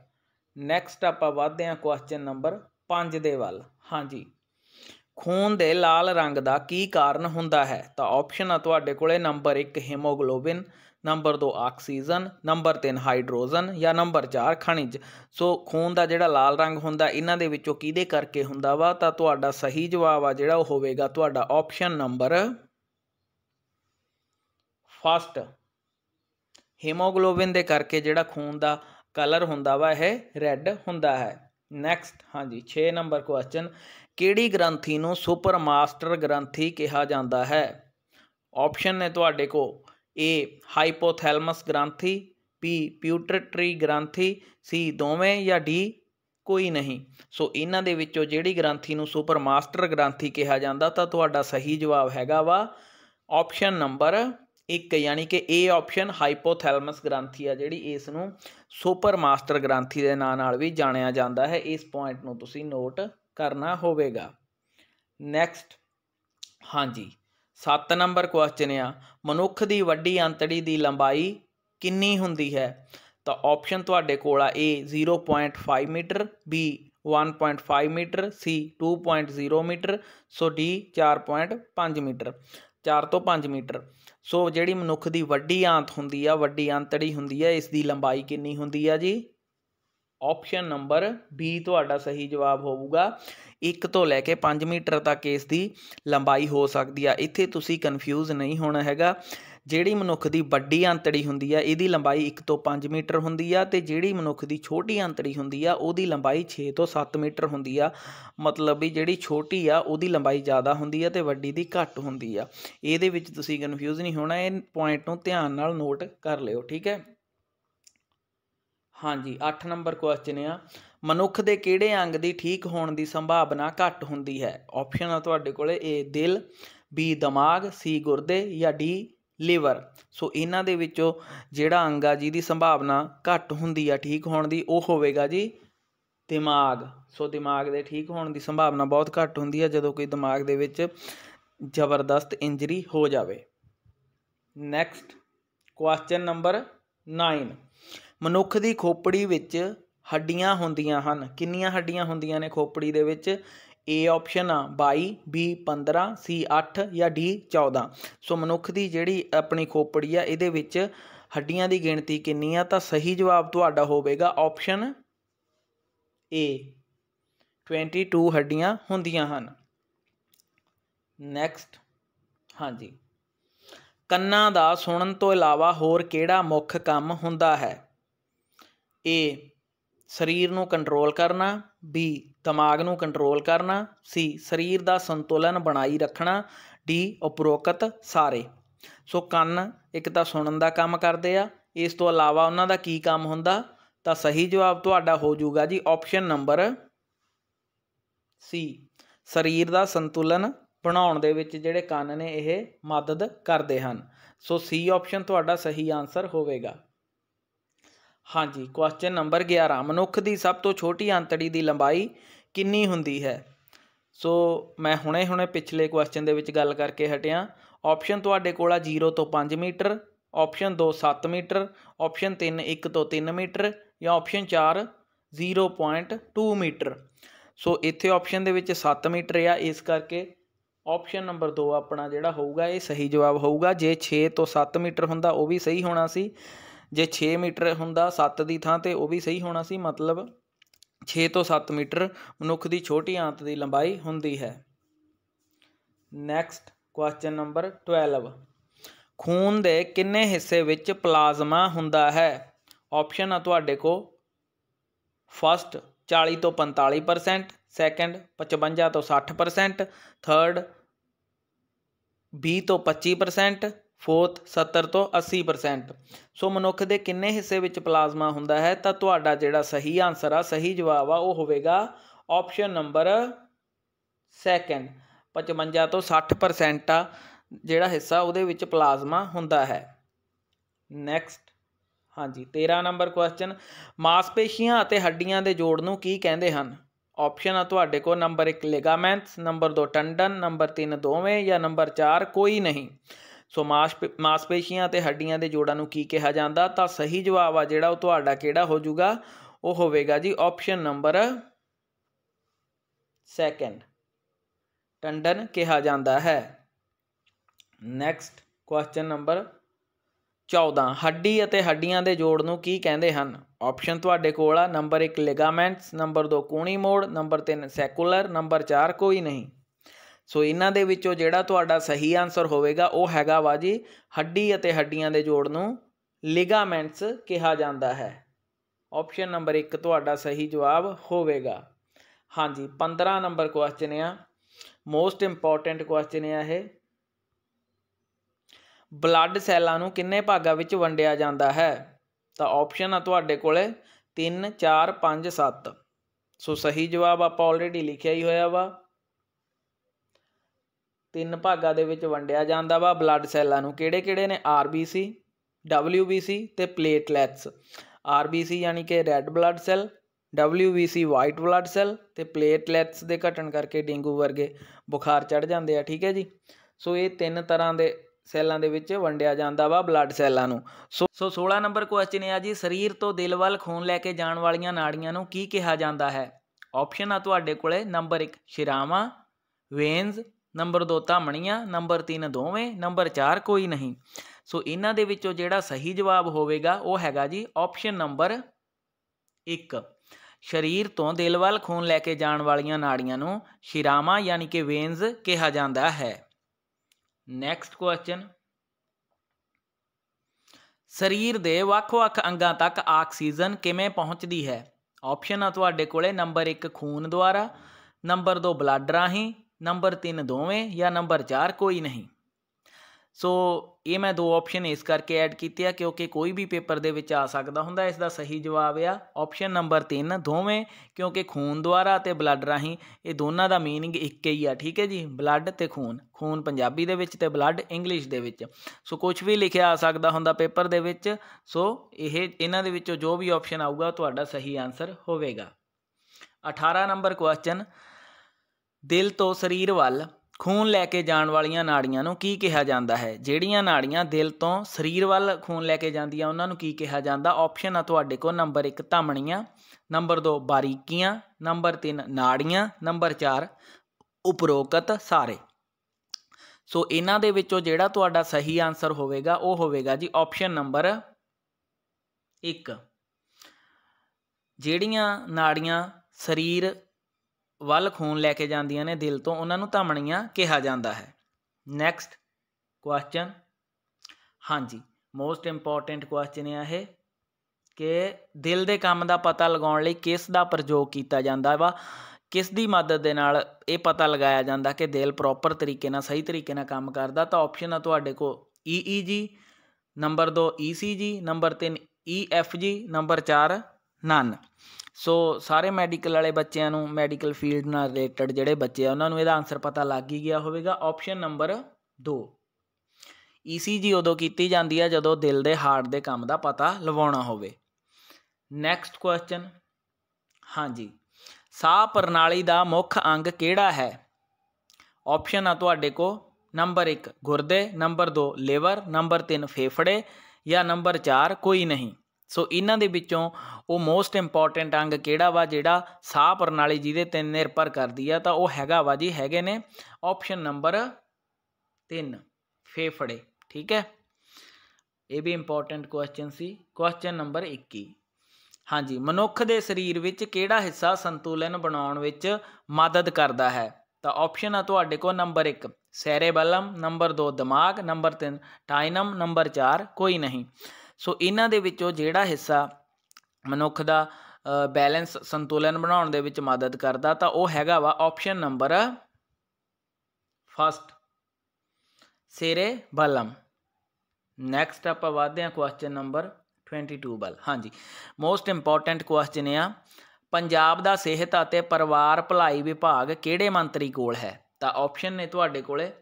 ਨੈਕਸਟ ਆਪਾਂ ਵਧਦੇ ਹਾਂ ਕੁਐਸਚਨ ਨੰਬਰ ਪੰਜ ਦੇ ਵੱਲ ਹਾਂਜੀ ਖੂਨ ਦੇ ਲਾਲ ਰੰਗ ਦਾ ਕੀ ਕਾਰਨ ਹੁੰਦਾ ਹੈ ਤਾਂ ਆਪਸ਼ਨ ਆ ਤੁਹਾਡੇ ਕੋਲੇ number 1 haemoglobin number 2 oxygen number 3 hydrogen ਜਾਂ ਨੰਬਰ 4 ਖਣਿਜ ਸੋ ਖੂਨ ਦਾ ਜਿਹੜਾ ਲਾਲ ਰੰਗ ਹੁੰਦਾ ਇਹਨਾਂ ਦੇ ਵਿੱਚੋਂ ਕਿਹਦੇ ਕਰਕੇ ਹੁੰਦਾ ਵਾ ਤਾਂ ਤੁਹਾਡਾ ਸਹੀ ਜਵਾਬ ਆ ਜਿਹੜਾ ਉਹ ਹੋਵੇਗਾ ਤੁਹਾਡਾ ਆਪਸ਼ਨ ਨੰਬਰ ਫਸਟ ਹੀਮੋਗਲੋਬਿਨ ਦੇ ਕਰਕੇ ਜਿਹੜਾ ਖੂਨ ਦਾ ਕਲਰ ਹੁੰਦਾ ਵਾ ਇਹ ਰੈੱਡ ਹੁੰਦਾ ਹੈ ਨੈਕਸਟ ਹਾਂਜੀ 6 ਨੰਬਰ ਕੁਐਸਚਨ ਕਿਹੜੀ ਗ੍ਰੰਥੀ ਨੂੰ ਸੁਪਰ ਮਾਸਟਰ ਗ੍ਰੰਥੀ ਕਿਹਾ ਜਾਂਦਾ ਹੈ ਆਪਸ਼ਨ ਨੇ ਤੁਹਾਡੇ ਕੋ ਏ ਹਾਈਪੋਥੈਲਮਸ ਗ੍ਰੰਥੀ ਪੀ ਪਿਊਟਰੀ ਗ੍ਰੰਥੀ ਸੀ ਦੋਵੇਂ ਜਾਂ ਡੀ ਕੋਈ ਨਹੀਂ ਸੋ ਇਹਨਾਂ ਦੇ ਵਿੱਚੋਂ ਜਿਹੜੀ ਗ੍ਰੰਥੀ ਨੂੰ ਸੁਪਰ ਮਾਸਟਰ ਗ੍ਰੰਥੀ ਕਿਹਾ ਜਾਂਦਾ ਤਾਂ ਤੁਹਾਡਾ ਸਹੀ ਜਵਾਬ ਹੈਗਾ ਵਾ ਆਪਸ਼ਨ ਨੰਬਰ ਇੱਕ ਯਾਨੀ ਕਿ ਏ ਆਪਸ਼ਨ ਹਾਈਪੋਥੈਲਮਸ ਗ੍ਰੰਥੀ ਆ ਜਿਹੜੀ ਇਸ ਨੂੰ ਸੁਪਰ ਮਾਸਟਰ ਗ੍ਰੰਥੀ ਦੇ ਨਾਂ ਨਾਲ ਵੀ ਜਾਣਿਆ ਜਾਂਦਾ ਹੈ ਇਸ ਪੁਆਇੰਟ ਨੂੰ ਤੁਸੀਂ ਨੋਟ ਕਰਨਾ ਹੋਵੇਗਾ ਨੈਕਸਟ ਹਾਂਜੀ 7 ਨੰਬਰ ਕੁਐਸਚਨ ਆ ਮਨੁੱਖ ਦੀ ਵੱਡੀ ਅੰਤੜੀ ਦੀ ਲੰਬਾਈ ਕਿੰਨੀ ਹੁੰਦੀ ਹੈ ਤਾਂ ਆਪਸ਼ਨ ਤੁਹਾਡੇ ਕੋਲ ਆ A 0.5 metre B 1.5 metre C 2.0 metre so D 4.5 metre 4 ਤੋਂ 5 ਮੀਟਰ ਸੋ ਜਿਹੜੀ ਮਨੁੱਖ ਦੀ ਵੱਡੀ ਆਂਤ ਹੁੰਦੀ ਆ ਵੱਡੀ ਆਂਤੜੀ ਹੁੰਦੀ ਆ ਇਸ ਦੀ ਲੰਬਾਈ ਕਿੰਨੀ ਹੁੰਦੀ ਆ ਜੀ ਆਪਸ਼ਨ ਨੰਬਰ B ਤੁਹਾਡਾ ਸਹੀ ਜਵਾਬ ਹੋਊਗਾ 1 ਤੋਂ ਲੈ ਕੇ 5 ਮੀਟਰ ਤੱਕ ਇਸ ਦੀ ਲੰਬਾਈ ਹੋ ਸਕਦੀ ਆ ਇੱਥੇ ਤੁਸੀਂ ਕਨਫਿਊਜ਼ ਨਹੀਂ ਹੋਣਾ ਹੈਗਾ ਜਿਹੜੀ ਮਨੁੱਖ ਦੀ ਵੱਡੀ ਅੰਤੜੀ ਹੁੰਦੀ ਆ ਇਹਦੀ ਲੰਬਾਈ 1 ਤੋਂ 5 ਮੀਟਰ ਹੁੰਦੀ ਆ ਤੇ ਜਿਹੜੀ ਮਨੁੱਖ ਦੀ ਛੋਟੀ ਅੰਤੜੀ ਹੁੰਦੀ ਆ ਉਹਦੀ ਲੰਬਾਈ 6 ਤੋਂ 7 ਮੀਟਰ ਹੁੰਦੀ ਆ ਮਤਲਬ ਵੀ ਜਿਹੜੀ ਛੋਟੀ ਆ ਉਹਦੀ ਲੰਬਾਈ ਜ਼ਿਆਦਾ ਹੁੰਦੀ ਆ ਤੇ ਵੱਡੀ ਦੀ ਘੱਟ ਹੁੰਦੀ ਆ ਇਹਦੇ ਵਿੱਚ ਤੁਸੀਂ ਕਨਫਿਊਜ਼ ਨਹੀਂ ਹੋਣਾ ਇਹ ਪੁਆਇੰਟ ਨੂੰ ਧਿਆਨ ਨਾਲ ਨੋਟ ਕਰ ਲਿਓ ਠੀਕ ਹੈ ਹਾਂਜੀ 8 ਨੰਬਰ ਕੁਐਸਚਨ ਆ ਮਨੁੱਖ ਦੇ ਕਿਹੜੇ ਅੰਗ ਦੀ ਠੀਕ ਹੋਣ ਦੀ ਸੰਭਾਵਨਾ ਘੱਟ ਹੁੰਦੀ ਹੈ ਆਪਸ਼ਨ ਆ ਤੁਹਾਡੇ ਕੋਲੇ A ਦਿਲ B ਦਿਮਾਗ C ਗੁਰਦੇ ਜਾਂ D ਲਿਵਰ ਸੋ ਇਹਨਾਂ ਦੇ ਵਿੱਚੋਂ ਜਿਹੜਾ ਅੰਗ ਆ ਜਿਹਦੀ ਸੰਭਾਵਨਾ ਘੱਟ ਹੁੰਦੀ ਆ ਠੀਕ ਹੋਣ ਦੀ ਉਹ ਹੋਵੇਗਾ ਜੀ ਦਿਮਾਗ ਸੋ ਦਿਮਾਗ ਦੇ ਠੀਕ ਹੋਣ ਦੀ ਸੰਭਾਵਨਾ ਬਹੁਤ ਘੱਟ ਹੁੰਦੀ ਆ ਜਦੋਂ ਕੋਈ ਦਿਮਾਗ ਦੇ ਵਿੱਚ ਜ਼ਬਰਦਸਤ ਇੰਜਰੀ ਹੋ ਜਾਵੇ ਨੈਕਸਟ ਕੁਐਸਚਨ ਨੰਬਰ 9 ਮਨੁੱਖ ਦੀ ਖੋਪੜੀ ਵਿੱਚ ਹੱਡੀਆਂ ਹੁੰਦੀਆਂ ਹਨ ਕਿੰਨੀਆਂ ਹੱਡੀਆਂ ਹੁੰਦੀਆਂ ਨੇ ਖੋਪੜੀ ਦੇ ਵਿੱਚ ਏ ਆਪਸ਼ਨ ਆ 22 ਬੀ 15 ਸੀ 8 ਜਾਂ ਡੀ 14 ਸੋ ਮਨੁੱਖ ਦੀ ਜਿਹੜੀ ਆਪਣੀ ਖੋਪੜੀ ਆ ਇਹਦੇ ਵਿੱਚ ਹੱਡੀਆਂ ਦੀ ਗਿਣਤੀ ਕਿੰਨੀ ਆ ਤਾਂ ਸਹੀ ਜਵਾਬ ਤੁਹਾਡਾ ਹੋਵੇਗਾ ਆਪਸ਼ਨ ਏ 22 ਹੱਡੀਆਂ ਹੁੰਦੀਆਂ ਹਨ ਨੈਕਸਟ ਹਾਂਜੀ ਕੰਨਾਂ ਦਾ ਸੁਣਨ ਤੋਂ ਇਲਾਵਾ ਹੋਰ ਕਿਹੜਾ ਮੁੱਖ ਕੰਮ ਹੁੰਦਾ ਹੈ ਏ ਸਰੀਰ ਨੂੰ ਕੰਟਰੋਲ ਕਰਨਾ ਬੀ ਦਿਮਾਗ ਨੂੰ ਕੰਟਰੋਲ ਕਰਨਾ ਸੀ ਸਰੀਰ ਦਾ ਸੰਤੁਲਨ ਬਣਾਈ ਰੱਖਣਾ ਡੀ ਉਪਰੋਕਤ ਸਾਰੇ ਸੋ ਕੰਨ ਇੱਕ ਤਾਂ ਸੁਣਨ ਦਾ ਕੰਮ ਕਰਦੇ ਆ ਇਸ ਤੋਂ ਇਲਾਵਾ ਉਹਨਾਂ ਦਾ ਕੀ ਕੰਮ ਹੁੰਦਾ ਤਾਂ ਸਹੀ ਜਵਾਬ ਤੁਹਾਡਾ ਹੋ ਜਾਊਗਾ ਜੀ ਆਪਸ਼ਨ ਨੰਬਰ ਸੀ ਸਰੀਰ ਦਾ ਸੰਤੁਲਨ ਬਣਾਉਣ ਦੇ ਵਿੱਚ ਜਿਹੜੇ ਕੰਨ ਨੇ ਇਹ ਮਦਦ ਕਰਦੇ ਹਨ ਸੋ ਸੀ ਆਪਸ਼ਨ ਤੁਹਾਡਾ ਸਹੀ ਆਨਸਰ ਹੋਵੇਗਾ ਹਾਂਜੀ ਕੁਐਸਚਨ ਨੰਬਰ 11 ਮਨੁੱਖ ਦੀ ਸਭ ਤੋਂ ਛੋਟੀ ਅੰਤੜੀ ਦੀ ਲੰਬਾਈ ਕਿੰਨੀ ਹੁੰਦੀ ਹੈ ਸੋ ਮੈਂ ਹੁਣੇ-ਹੁਣੇ ਪਿਛਲੇ ਕੁਐਸਚਨ ਦੇ ਵਿੱਚ ਗੱਲ ਕਰਕੇ ਹਟਿਆ ਆਪਸ਼ਨ ਤੁਹਾਡੇ ਕੋਲ ਆ 0 ਤੋਂ 5 ਮੀਟਰ ਆਪਸ਼ਨ 2 7 ਮੀਟਰ ਆਪਸ਼ਨ 3 1 ਤੋਂ 3 ਮੀਟਰ ਜਾਂ ਆਪਸ਼ਨ 4 0.2 ਮੀਟਰ ਸੋ ਇੱਥੇ ਆਪਸ਼ਨ ਦੇ ਵਿੱਚ 7 ਮੀਟਰ ਆ ਇਸ ਕਰਕੇ ਆਪਸ਼ਨ ਨੰਬਰ 2 ਆਪਣਾ ਜਿਹੜਾ ਹੋਊਗਾ ਇਹ ਸਹੀ ਜਵਾਬ ਹੋਊਗਾ ਜੇ 6 ਤੋਂ 7 ਮੀਟਰ ਹੁੰਦਾ ਉਹ ਵੀ ਸਹੀ ਹੋਣਾ ਸੀ ਜੇ 6 ਮੀਟਰ ਹੁੰਦਾ 7 ਦੀ ਥਾਂ ਤੇ ਉਹ ਵੀ ਸਹੀ ਹੋਣਾ ਸੀ ਮਤਲਬ 6 ਤੋਂ 7 ਮੀਟਰ ਮਨੁੱਖ ਦੀ ਛੋਟੀ ਆਂਤ ਦੀ ਲੰਬਾਈ ਹੁੰਦੀ ਹੈ ਨੈਕਸਟ ਕੁਐਸਚਨ ਨੰਬਰ 12 ਖੂਨ ਦੇ ਕਿੰਨੇ ਹਿੱਸੇ ਵਿੱਚ ਪਲਾਜ਼ਮਾ ਹੁੰਦਾ ਹੈ ਆਪਸ਼ਨ ਆ ਤੁਹਾਡੇ ਕੋ ਫਸਟ 40 ਤੋਂ 45% ਸੈਕੰਡ 55 ਤੋਂ 60% ਥਰਡ 20 ਤੋਂ 25% ਫੋਰਥ 70 ਤੋਂ 80% ਸੋ ਮਨੁੱਖ ਦੇ ਕਿੰਨੇ ਹਿੱਸੇ ਵਿੱਚ ਪਲਾਜ਼ਮਾ ਹੁੰਦਾ ਹੈ ਤਾਂ ਤੁਹਾਡਾ ਜਿਹੜਾ ਸਹੀ ਆਨਸਰ ਆ ਸਹੀ ਜਵਾਬ ਆ ਉਹ ਹੋਵੇਗਾ ਆਪਸ਼ਨ ਨੰਬਰ ਸੈਕੰਡ 55 ਤੋਂ 60% ਆ ਜਿਹੜਾ ਹਿੱਸਾ ਉਹਦੇ ਵਿੱਚ ਪਲਾਜ਼ਮਾ ਹੁੰਦਾ ਹੈ ਨੈਕਸਟ ਹਾਂਜੀ 13 ਨੰਬਰ ਕੁਐਸਚਨ ਮਾਸਪੇਸ਼ੀਆਂ ਅਤੇ ਹੱਡੀਆਂ ਦੇ ਜੋੜ ਨੂੰ ਕੀ ਕਹਿੰਦੇ ਹਨ ਆਪਸ਼ਨ ਆ ਤੁਹਾਡੇ ਕੋਲ number 1 ligaments number 2 tendon number 3 ਦੋਵੇਂ ਜਾਂ ਨੰਬਰ 4 ਕੋਈ ਨਹੀਂ ਸੋ ਮਾਸਪੇਸ਼ੀਆਂ ਤੇ ਹੱਡੀਆਂ ਦੇ ਜੋੜਾਂ ਨੂੰ ਕੀ ਕਿਹਾ ਜਾਂਦਾ ਤਾਂ ਸਹੀ ਜਵਾਬ ਆ ਜਿਹੜਾ ਉਹ ਤੁਹਾਡਾ ਕਿਹੜਾ ਹੋ ਜਾਊਗਾ ਉਹ ਹੋਵੇਗਾ ਜੀ ਆਪਸ਼ਨ ਨੰਬਰ ਸੈਕੰਡ ਟੰਡਨ ਕਿਹਾ ਜਾਂਦਾ ਹੈ ਨੈਕਸਟ ਕੁਐਸਚਨ ਨੰਬਰ 14 ਹੱਡੀ ਅਤੇ ਹੱਡੀਆਂ ਦੇ ਜੋੜ ਨੂੰ ਕੀ ਕਹਿੰਦੇ ਹਨ ਆਪਸ਼ਨ ਤੁਹਾਡੇ ਕੋਲ ਆ ਨੰਬਰ 1 ਲਿਗਾਮੈਂਟਸ ਨੰਬਰ 2 ਕੋਣੀ ਮੋੜ ਨੰਬਰ 3 ਸੈਕੂਲਰ ਨੰਬਰ 4 ਕੋਈ ਨਹੀਂ ਸੋ ਇਹਨਾਂ ਦੇ ਵਿੱਚੋਂ ਜਿਹੜਾ ਤੁਹਾਡਾ ਸਹੀ ਆਨਸਰ ਹੋਵੇਗਾ ਉਹ ਹੈਗਾ ਵਾ ਜੀ ਹੱਡੀ ਅਤੇ ਹੱਡੀਆਂ ਦੇ ਜੋੜ ਨੂੰ ਲਿਗਾਮੈਂਟਸ ਕਿਹਾ ਜਾਂਦਾ ਹੈ ਆਪਸ਼ਨ ਨੰਬਰ 1 ਤੁਹਾਡਾ ਸਹੀ ਜਵਾਬ ਹੋਵੇਗਾ ਹਾਂਜੀ 15 ਨੰਬਰ ਕੁਐਸਚਨ ਆ ਮੋਸਟ ਇੰਪੋਰਟੈਂਟ ਕੁਐਸਚਨ ਆ ਇਹ ਬਲੱਡ ਸੈੱਲਾਂ ਨੂੰ ਕਿੰਨੇ ਭਾਗਾਂ ਵਿੱਚ ਵੰਡਿਆ ਜਾਂਦਾ ਹੈ ਤਾਂ ਆਪਸ਼ਨ ਆ ਤੁਹਾਡੇ ਕੋਲੇ 3 4 5 7 ਸੋ ਸਹੀ ਜਵਾਬ ਆਪਾਂ ਆਲਰੇਡੀ ਲਿਖਿਆ ਹੀ ਹੋਇਆ ਵਾ ਤਿੰਨ ਭਾਗਾਂ ਦੇ ਵਿੱਚ ਵੰਡਿਆ ਜਾਂਦਾ ਵਾ ਬਲੱਡ ਸੈੱਲਾਂ ਨੂੰ ਕਿਹੜੇ-ਕਿਹੜੇ ਨੇ RBC WBC ਤੇ ਪਲੇਟਲੈਟਸ RBC ਯਾਨੀ ਕਿ red blood cell WBC white blood cell ਤੇ ਪਲੇਟਲੈਟਸ ਦੇ ਘਟਣ ਕਰਕੇ ਡੇਂਗੂ ਵਰਗੇ ਬੁਖਾਰ ਚੜ ਜਾਂਦੇ ਆ ਠੀਕ ਹੈ ਜੀ ਸੋ ਇਹ ਤਿੰਨ ਤਰ੍ਹਾਂ ਦੇ ਸੈੱਲਾਂ ਦੇ ਵਿੱਚ ਵੰਡਿਆ ਜਾਂਦਾ ਵਾ ਬਲੱਡ ਸੈੱਲਾਂ ਨੂੰ ਸੋ 16 ਨੰਬਰ ਕੁਐਸਚਨ ਹੈ ਜੀ ਸਰੀਰ ਤੋਂ ਦਿਲ ਵੱਲ ਖੂਨ ਲੈ ਕੇ ਜਾਣ ਵਾਲੀਆਂ ਨਾੜੀਆਂ ਨੂੰ ਕੀ ਕਿਹਾ ਜਾਂਦਾ ਹੈ ਆਪਸ਼ਨ ਆ ਤੁਹਾਡੇ ਕੋਲੇ ਨੰਬਰ 1 ਸ਼ਿਰਾਵਾਂ ਵੇਨਸ ਨੰਬਰ 2 ਧਮਣੀਆਂ ਨੰਬਰ 3 ਦੋਵੇਂ ਨੰਬਰ 4 ਕੋਈ ਨਹੀਂ ਸੋ ਇਹਨਾਂ ਦੇ ਵਿੱਚੋਂ ਜਿਹੜਾ ਸਹੀ ਜਵਾਬ ਹੋਵੇਗਾ ਉਹ ਹੈਗਾ ਜੀ ਆਪਸ਼ਨ ਨੰਬਰ 1 ਸਰੀਰ ਤੋਂ ਦਿਲ ਵੱਲ ਖੂਨ ਲੈ ਕੇ ਜਾਣ ਵਾਲੀਆਂ ਨਾੜੀਆਂ ਨੂੰ ਸ਼ਿਰਾਮਾ ਯਾਨੀ ਕਿ ਵੇਨਸ ਕਿਹਾ ਜਾਂਦਾ ਹੈ ਨੈਕਸਟ ਕੁਐਸਚਨ ਸਰੀਰ ਦੇ ਵੱਖ-ਵੱਖ ਅੰਗਾਂ ਤੱਕ ਆਕਸੀਜਨ ਕਿਵੇਂ ਪਹੁੰਚਦੀ ਹੈ ਆਪਸ਼ਨ ਆ ਤੁਹਾਡੇ ਕੋਲੇ ਨੰਬਰ 1 ਖੂਨ ਦੁਆਰਾ ਨੰਬਰ 2 ਬਲੱਡ ਰਾਹੀਂ ਨੰਬਰ 3 ਦੋਵੇਂ ਜਾਂ ਨੰਬਰ 4 ਕੋਈ ਨਹੀਂ ਸੋ ਇਹ ਮੈਂ ਦੋ ਆਪਸ਼ਨ ਇਸ ਕਰਕੇ ਐਡ ਕੀਤੇ ਆ ਕਿਉਂਕਿ ਕੋਈ ਵੀ ਪੇਪਰ ਦੇ ਵਿੱਚ ਆ ਸਕਦਾ ਹੁੰਦਾ ਇਸ ਦਾ ਸਹੀ ਜਵਾਬ ਆ ਆਪਸ਼ਨ ਨੰਬਰ 3 ਦੋਵੇਂ ਕਿਉਂਕਿ ਖੂਨ ਦੁਆਰਾ ਤੇ ਬਲੱਡ ਰਾਹੀਂ ਇਹ ਦੋਨਾਂ ਦਾ मीनिंग ਇੱਕ ਹੀ ਆ ਠੀਕ ਹੈ ਜੀ ਬਲੱਡ ਤੇ ਖੂਨ ਖੂਨ ਪੰਜਾਬੀ ਦੇ ਵਿੱਚ ਤੇ ਬਲੱਡ ਇੰਗਲਿਸ਼ ਦੇ ਵਿੱਚ ਸੋ ਕੁਝ ਵੀ ਲਿਖਿਆ ਆ ਸਕਦਾ ਹੁੰਦਾ ਪੇਪਰ ਦੇ ਵਿੱਚ ਸੋ ਇਹ ਇਹਨਾਂ ਦੇ ਵਿੱਚੋਂ ਜੋ ਵੀ ਆਪਸ਼ਨ ਆਊਗਾ ਤੁਹਾਡਾ ਸਹੀ ਆਨਸਰ ਹੋਵੇਗਾ 18 ਨੰਬਰ ਕੁਐਸਚਨ ਦਿਲ ਤੋਂ ਸਰੀਰ ਵੱਲ ਖੂਨ ਲੈ ਕੇ ਜਾਣ ਵਾਲੀਆਂ ਨਾੜੀਆਂ ਨੂੰ ਕੀ ਕਿਹਾ ਜਾਂਦਾ ਹੈ ਜਿਹੜੀਆਂ ਨਾੜੀਆਂ ਦਿਲ ਤੋਂ ਸਰੀਰ ਵੱਲ ਖੂਨ ਲੈ ਕੇ ਜਾਂਦੀਆਂ ਉਹਨਾਂ ਨੂੰ ਕੀ ਕਿਹਾ ਜਾਂਦਾ ਆਪਸ਼ਨ ਆ ਤੁਹਾਡੇ ਕੋਲ ਨੰਬਰ 1 ਧਮਣੀਆਂ ਨੰਬਰ 2 ਬਾਰੀਕੀਆਂ ਨੰਬਰ 3 ਨਾੜੀਆਂ ਨੰਬਰ 4 ਉਪਰੋਕਤ ਸਾਰੇ ਸੋ ਇਹਨਾਂ ਦੇ ਵਿੱਚੋਂ ਜਿਹੜਾ ਤੁਹਾਡਾ ਸਹੀ ਆਨਸਰ ਹੋਵੇਗਾ ਉਹ ਹੋਵੇਗਾ ਜੀ ਆਪਸ਼ਨ ਨੰਬਰ 1 ਜਿਹੜੀਆਂ ਨਾੜੀਆਂ ਸਰੀਰ ਵੱਲ ਖੂਨ ਲੈ ਕੇ ਜਾਂਦੀਆਂ ਨੇ ਦਿਲ ਤੋਂ ਉਹਨਾਂ ਨੂੰ ਧਮਣੀਆਂ ਕਿਹਾ ਜਾਂਦਾ ਹੈ ਨੈਕਸਟ ਕੁਐਸਚਨ ਹਾਂਜੀ ਮੋਸਟ ਇੰਪੋਰਟੈਂਟ ਕੁਐਸਚਨ ਇਹ ਹੈ ਕਿ ਦਿਲ ਦੇ ਕੰਮ ਦਾ ਪਤਾ ਲਗਾਉਣ ਲਈ ਕਿਸ ਦਾ ਪ੍ਰਯੋਗ ਕੀਤਾ ਜਾਂਦਾ ਵਾ ਕਿਸ ਦੀ ਮਦਦ ਦੇ ਨਾਲ ਇਹ ਪਤਾ ਲਗਾਇਆ ਜਾਂਦਾ ਕਿ ਦਿਲ ਪ੍ਰੋਪਰ ਤਰੀਕੇ ਨਾਲ ਸਹੀ ਤਰੀਕੇ ਨਾਲ ਕੰਮ ਕਰਦਾ ਤਾਂ ਆਪਸ਼ਨ ਆ ਤੁਹਾਡੇ ਕੋ EEG number 2 ECG number 3 EFG number 4 none so ਸਾਰੇ ਮੈਡੀਕਲ ਵਾਲੇ ਬੱਚਿਆਂ ਨੂੰ ਮੈਡੀਕਲ ਫੀਲਡ ਨਾਲ ਰਿਲੇਟਡ ਜਿਹੜੇ ਬੱਚੇ ਆ ਉਹਨਾਂ ਨੂੰ ਇਹਦਾ ਆਨਸਰ ਪਤਾ ਲੱਗ ਹੀ ਗਿਆ ਹੋਵੇਗਾ ਆਪਸ਼ਨ ਨੰਬਰ 2 ECG ਉਦੋਂ ਕੀਤੀ ਜਾਂਦੀ ਹੈ ਜਦੋਂ ਦਿਲ ਦੇ ਹਾਰਟ ਦੇ ਕੰਮ ਦਾ ਪਤਾ ਲਵਾਉਣਾ ਹੋਵੇ ਨੈਕਸਟ ਕੁਐਸਚਨ ਹਾਂਜੀ ਸਾਹ ਪ੍ਰਣਾਲੀ ਦਾ ਮੁੱਖ ਅੰਗ ਕਿਹੜਾ ਹੈ ਆਪਸ਼ਨ ਆ ਤੁਹਾਡੇ ਕੋ ਨੰਬਰ 1 ਗੁਰਦੇ ਨੰਬਰ 2 ਲੀਵਰ ਨੰਬਰ 3 ਫੇਫੜੇ ਜਾਂ ਨੰਬਰ 4 ਕੋਈ ਨਹੀਂ ਸੋ ਇਹਨਾਂ ਦੇ ਵਿੱਚੋਂ ਉਹ ਮੋਸਟ ਇੰਪੋਰਟੈਂਟ ਅੰਗ ਕਿਹੜਾ ਵਾ ਜਿਹੜਾ ਸਾਹ ਪ੍ਰਣਾਲੀ ਜਿਹਦੇ ਤੇ ਨਿਰਭਰ ਕਰਦੀ ਆ ਤਾਂ ਉਹ ਹੈਗਾ ਵਾ ਜੀ ਹੈਗੇ ਨੇ ਆਪਸ਼ਨ ਨੰਬਰ 3 ਫੇਫੜੇ ਠੀਕ ਹੈ ਇਹ ਵੀ ਇੰਪੋਰਟੈਂਟ ਕੁਐਸਚਨ ਸੀ ਕੁਐਸਚਨ ਨੰਬਰ 21 ਹਾਂਜੀ ਮਨੁੱਖ ਦੇ ਸਰੀਰ ਵਿੱਚ ਕਿਹੜਾ ਹਿੱਸਾ ਸੰਤੁਲਨ ਬਣਾਉਣ ਵਿੱਚ ਮਦਦ ਕਰਦਾ ਹੈ ਤਾਂ ਆਪਸ਼ਨ ਆ ਤੁਹਾਡੇ ਕੋਲ ਨੰਬਰ 1 ਸੈਰੇਬਲਮ ਨੰਬਰ 2 ਦਿਮਾਗ ਨੰਬਰ 3 ਟਾਈਨਮ ਨੰਬਰ 4 ਕੋਈ ਨਹੀਂ ਸੋ ਇਹਨਾਂ ਦੇ ਵਿੱਚੋਂ ਜਿਹੜਾ ਹਿੱਸਾ ਮਨੁੱਖ ਦਾ ਬੈਲੈਂਸ ਸੰਤੁਲਨ ਬਣਾਉਣ ਦੇ ਵਿੱਚ ਮਦਦ ਕਰਦਾ ਤਾਂ ਉਹ ਹੈਗਾ ਵਾ option number 1 cerebellum next ਆਪਾਂ ਵਧਦੇ ਹਾਂ ਕੁਐਸਚਨ ਨੰਬਰ 22 ਵੱਲ ਹਾਂਜੀ ਮੋਸਟ ਇੰਪੋਰਟੈਂਟ ਕੁਐਸਚਨ ਆ ਪੰਜਾਬ ਦਾ ਸਿਹਤ ਅਤੇ ਪਰਿਵਾਰ ਭਲਾਈ ਵਿਭਾਗ ਕਿਹੜੇ ਮੰਤਰੀ ਕੋਲ ਹੈ ਤਾਂ ਆਪਸ਼ਨ ਨੇ ਤੁਹਾਡੇ ਕੋਲੇ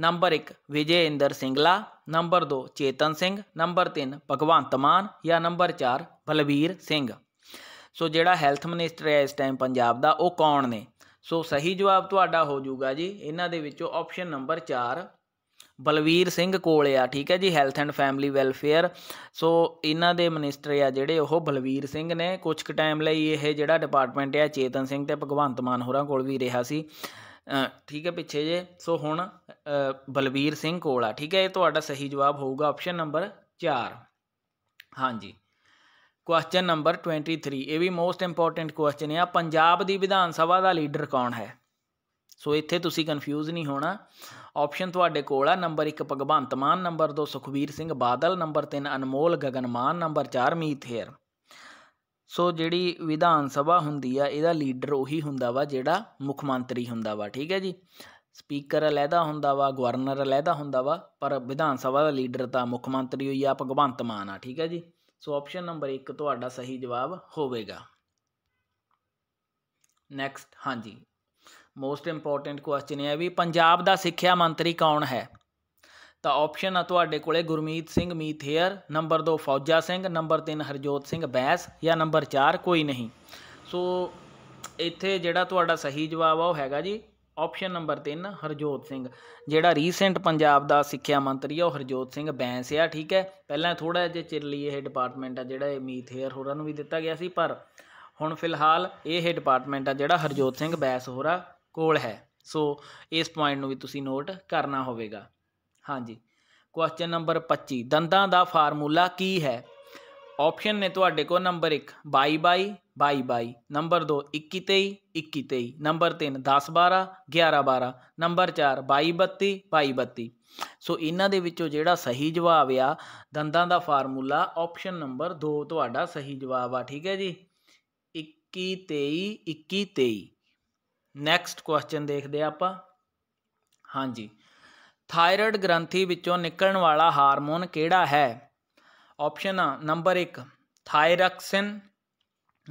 number 1 Vijayinder Singla number 2 Chetan Singh number 3 Bhagwant Mann ਜਾਂ ਨੰਬਰ 4 ਬਲਵੀਰ ਸਿੰਘ ਸੋ ਜਿਹੜਾ ਹੈਲਥ ਮਿਨਿਸਟਰ ਹੈ ਇਸ ਟਾਈਮ ਪੰਜਾਬ ਦਾ ਉਹ ਕੌਣ ਨੇ ਸੋ ਸਹੀ ਜਵਾਬ ਤੁਹਾਡਾ ਹੋ ਜਾਊਗਾ ਜੀ ਇਹਨਾਂ ਦੇ ਵਿੱਚੋਂ ਆਪਸ਼ਨ ਨੰਬਰ 4 ਬਲਵੀਰ ਸਿੰਘ ਕੋਲ ਆ ਠੀਕ ਹੈ ਜੀ health and family welfare so ਇਹਨਾਂ ਦੇ ਮਿਨਿਸਟਰ ਆ ਜਿਹੜੇ ਉਹ ਬਲਵੀਰ ਸਿੰਘ ਨੇ ਕੁਝ ਕੁ ਟਾਈਮ ਲਈ ਇਹ ਜਿਹੜਾ ਡਿਪਾਰਟਮੈਂਟ ਆ ਚੇਤਨ ਸਿੰਘ ਤੇ ਭਗਵੰਤ ਮਾਨ ਹੋਰਾਂ ਕੋਲ ਵੀ ਰਿਹਾ ਸੀ ਠੀਕ ਹੈ ਪਿੱਛੇ ਜੇ ਸੋ ਹੁਣ ਬਲਬੀਰ ਸਿੰਘ ਕੋਲ ਆ ਠੀਕ ਹੈ ਇਹ ਤੁਹਾਡਾ ਸਹੀ ਜਵਾਬ ਹੋਊਗਾ ਆਪਸ਼ਨ ਨੰਬਰ 4 ਹਾਂਜੀ ਕੁਐਸਚਨ ਨੰਬਰ 23 ਇਹ ਵੀ ਮੋਸਟ ਇੰਪੋਰਟੈਂਟ ਕੁਐਸਚਨ ਹੈ ਪੰਜਾਬ ਦੀ ਵਿਧਾਨ ਸਭਾ ਦਾ ਲੀਡਰ ਕੌਣ ਹੈ ਸੋ ਇੱਥੇ ਤੁਸੀਂ ਕਨਫਿਊਜ਼ ਨਹੀਂ ਹੋਣਾ ਆਪਸ਼ਨ ਤੁਹਾਡੇ ਕੋਲ ਆ number 1 Bhagwant Mann number 2 Sukhbir Singh Badal number 3 Anmol Mann number 4 Meet Hayer so ਜਿਹੜੀ ਵਿਧਾਨ ਸਭਾ ਹੁੰਦੀ ਆ ਇਹਦਾ ਲੀਡਰ ਉਹੀ ਹੁੰਦਾ ਵਾ ਜਿਹੜਾ ਮੁੱਖ ਮੰਤਰੀ ਹੁੰਦਾ ਵਾ ਠੀਕ ਹੈ ਜੀ ਸਪੀਕਰ ਅਲੈਦਾ ਹੁੰਦਾ ਵਾ ਗਵਰਨਰ ਅਲੈਦਾ ਹੁੰਦਾ ਵਾ ਪਰ ਵਿਧਾਨ ਸਭਾ ਦਾ ਲੀਡਰ ਤਾਂ ਮੁੱਖ ਮੰਤਰੀ ਹੋਈ ਆ ਭਗਵੰਤ ਮਾਨ ਆ ਠੀਕ ਹੈ ਜੀ ਸੋ ਆਪਸ਼ਨ ਨੰਬਰ 1 ਤੁਹਾਡਾ ਸਹੀ ਜਵਾਬ ਹੋਵੇਗਾ ਨੈਕਸਟ ਹਾਂਜੀ ਮੋਸਟ ਇੰਪੋਰਟੈਂਟ ਕੁਐਸਚਨ ਇਹ ਹੈ ਵੀ ਪੰਜਾਬ ਦਾ ਸਿੱਖਿਆ ਮੰਤਰੀ ਕੌਣ ਹੈ ਤਾਂ ਆਪਸ਼ਨ ਆ ਤੁਹਾਡੇ ਕੋਲੇ ਗੁਰਮੀਤ ਸਿੰਘ ਮੀਥੇਅਰ ਨੰਬਰ 2 ਫੌਜਾ ਸਿੰਘ ਨੰਬਰ 3 ਹਰਜੋਤ ਸਿੰਘ ਬੈਸ ਜਾਂ ਨੰਬਰ 4 ਕੋਈ ਨਹੀਂ ਸੋ ਇੱਥੇ ਜਿਹੜਾ ਤੁਹਾਡਾ ਸਹੀ ਜਵਾਬ ਆ ਉਹ ਹੈਗਾ ਜੀ ਆਪਸ਼ਨ ਨੰਬਰ 3 ਹਰਜੋਤ ਸਿੰਘ ਜਿਹੜਾ ਰੀਸੈਂਟ ਪੰਜਾਬ ਦਾ ਸਿੱਖਿਆ ਮੰਤਰੀ ਆ ਉਹ ਹਰਜੋਤ ਸਿੰਘ ਬੈਂਸ ਆ ਠੀਕ ਹੈ ਪਹਿਲਾਂ ਥੋੜਾ ਜਿਹਾ ਚਿਰ ਲਈ ਇਹ ਡਿਪਾਰਟਮੈਂਟ ਆ ਜਿਹੜਾ ਇਹ ਮੀਥੇਅਰ ਹੋਰਾਂ ਨੂੰ ਵੀ ਦਿੱਤਾ ਗਿਆ ਸੀ ਪਰ ਹੁਣ ਫਿਲਹਾਲ ਇਹ ਡਿਪਾਰਟਮੈਂਟ ਆ ਜਿਹੜਾ ਹਰਜੋਤ ਸਿੰਘ ਬੈਂਸ ਹੋਰਾ ਕੋਲ ਹੈ ਸੋ ਇਸ ਪੁਆਇੰਟ ਨੂੰ ਵੀ ਤੁਸੀਂ ਨੋਟ ਕਰਨਾ ਹੋਵੇਗਾ ਹਾਂਜੀ ਕੁਐਸਚਨ ਨੰਬਰ 25 ਦੰਦਾਂ ਦਾ ਫਾਰਮੂਲਾ ਕੀ ਹੈ ਆਪਸ਼ਨ ਨੇ ਤੁਹਾਡੇ ਕੋਲ ਨੰਬਰ 1 ਬਾਈ ਬਾਈ ਬਾਈ ਬਾਈ ਨੰਬਰ 2 21 23 21 23 ਨੰਬਰ 3 10 12 11 12 ਨੰਬਰ 4 22 32 22 32 ਸੋ ਇਹਨਾਂ ਦੇ ਵਿੱਚੋਂ ਜਿਹੜਾ ਸਹੀ ਜਵਾਬ ਆ ਦੰਦਾਂ ਦਾ ਫਾਰਮੂਲਾ ਆਪਸ਼ਨ ਨੰਬਰ 2 ਤੁਹਾਡਾ ਸਹੀ ਜਵਾਬ ਆ ਠੀਕ ਹੈ ਜੀ 21 23 21 23 ਨੈਕਸਟ ਕੁਐਸਚਨ ਦੇਖਦੇ ਆਪਾਂ ਹਾਂਜੀ ਥਾਇਰਾਇਡ ਗ੍ਰੰਥੀ ਵਿੱਚੋਂ ਨਿਕਲਣ ਵਾਲਾ ਹਾਰਮੋਨ ਕਿਹੜਾ ਹੈ ਆਪਸ਼ਨ ਆ number 1 thyroxine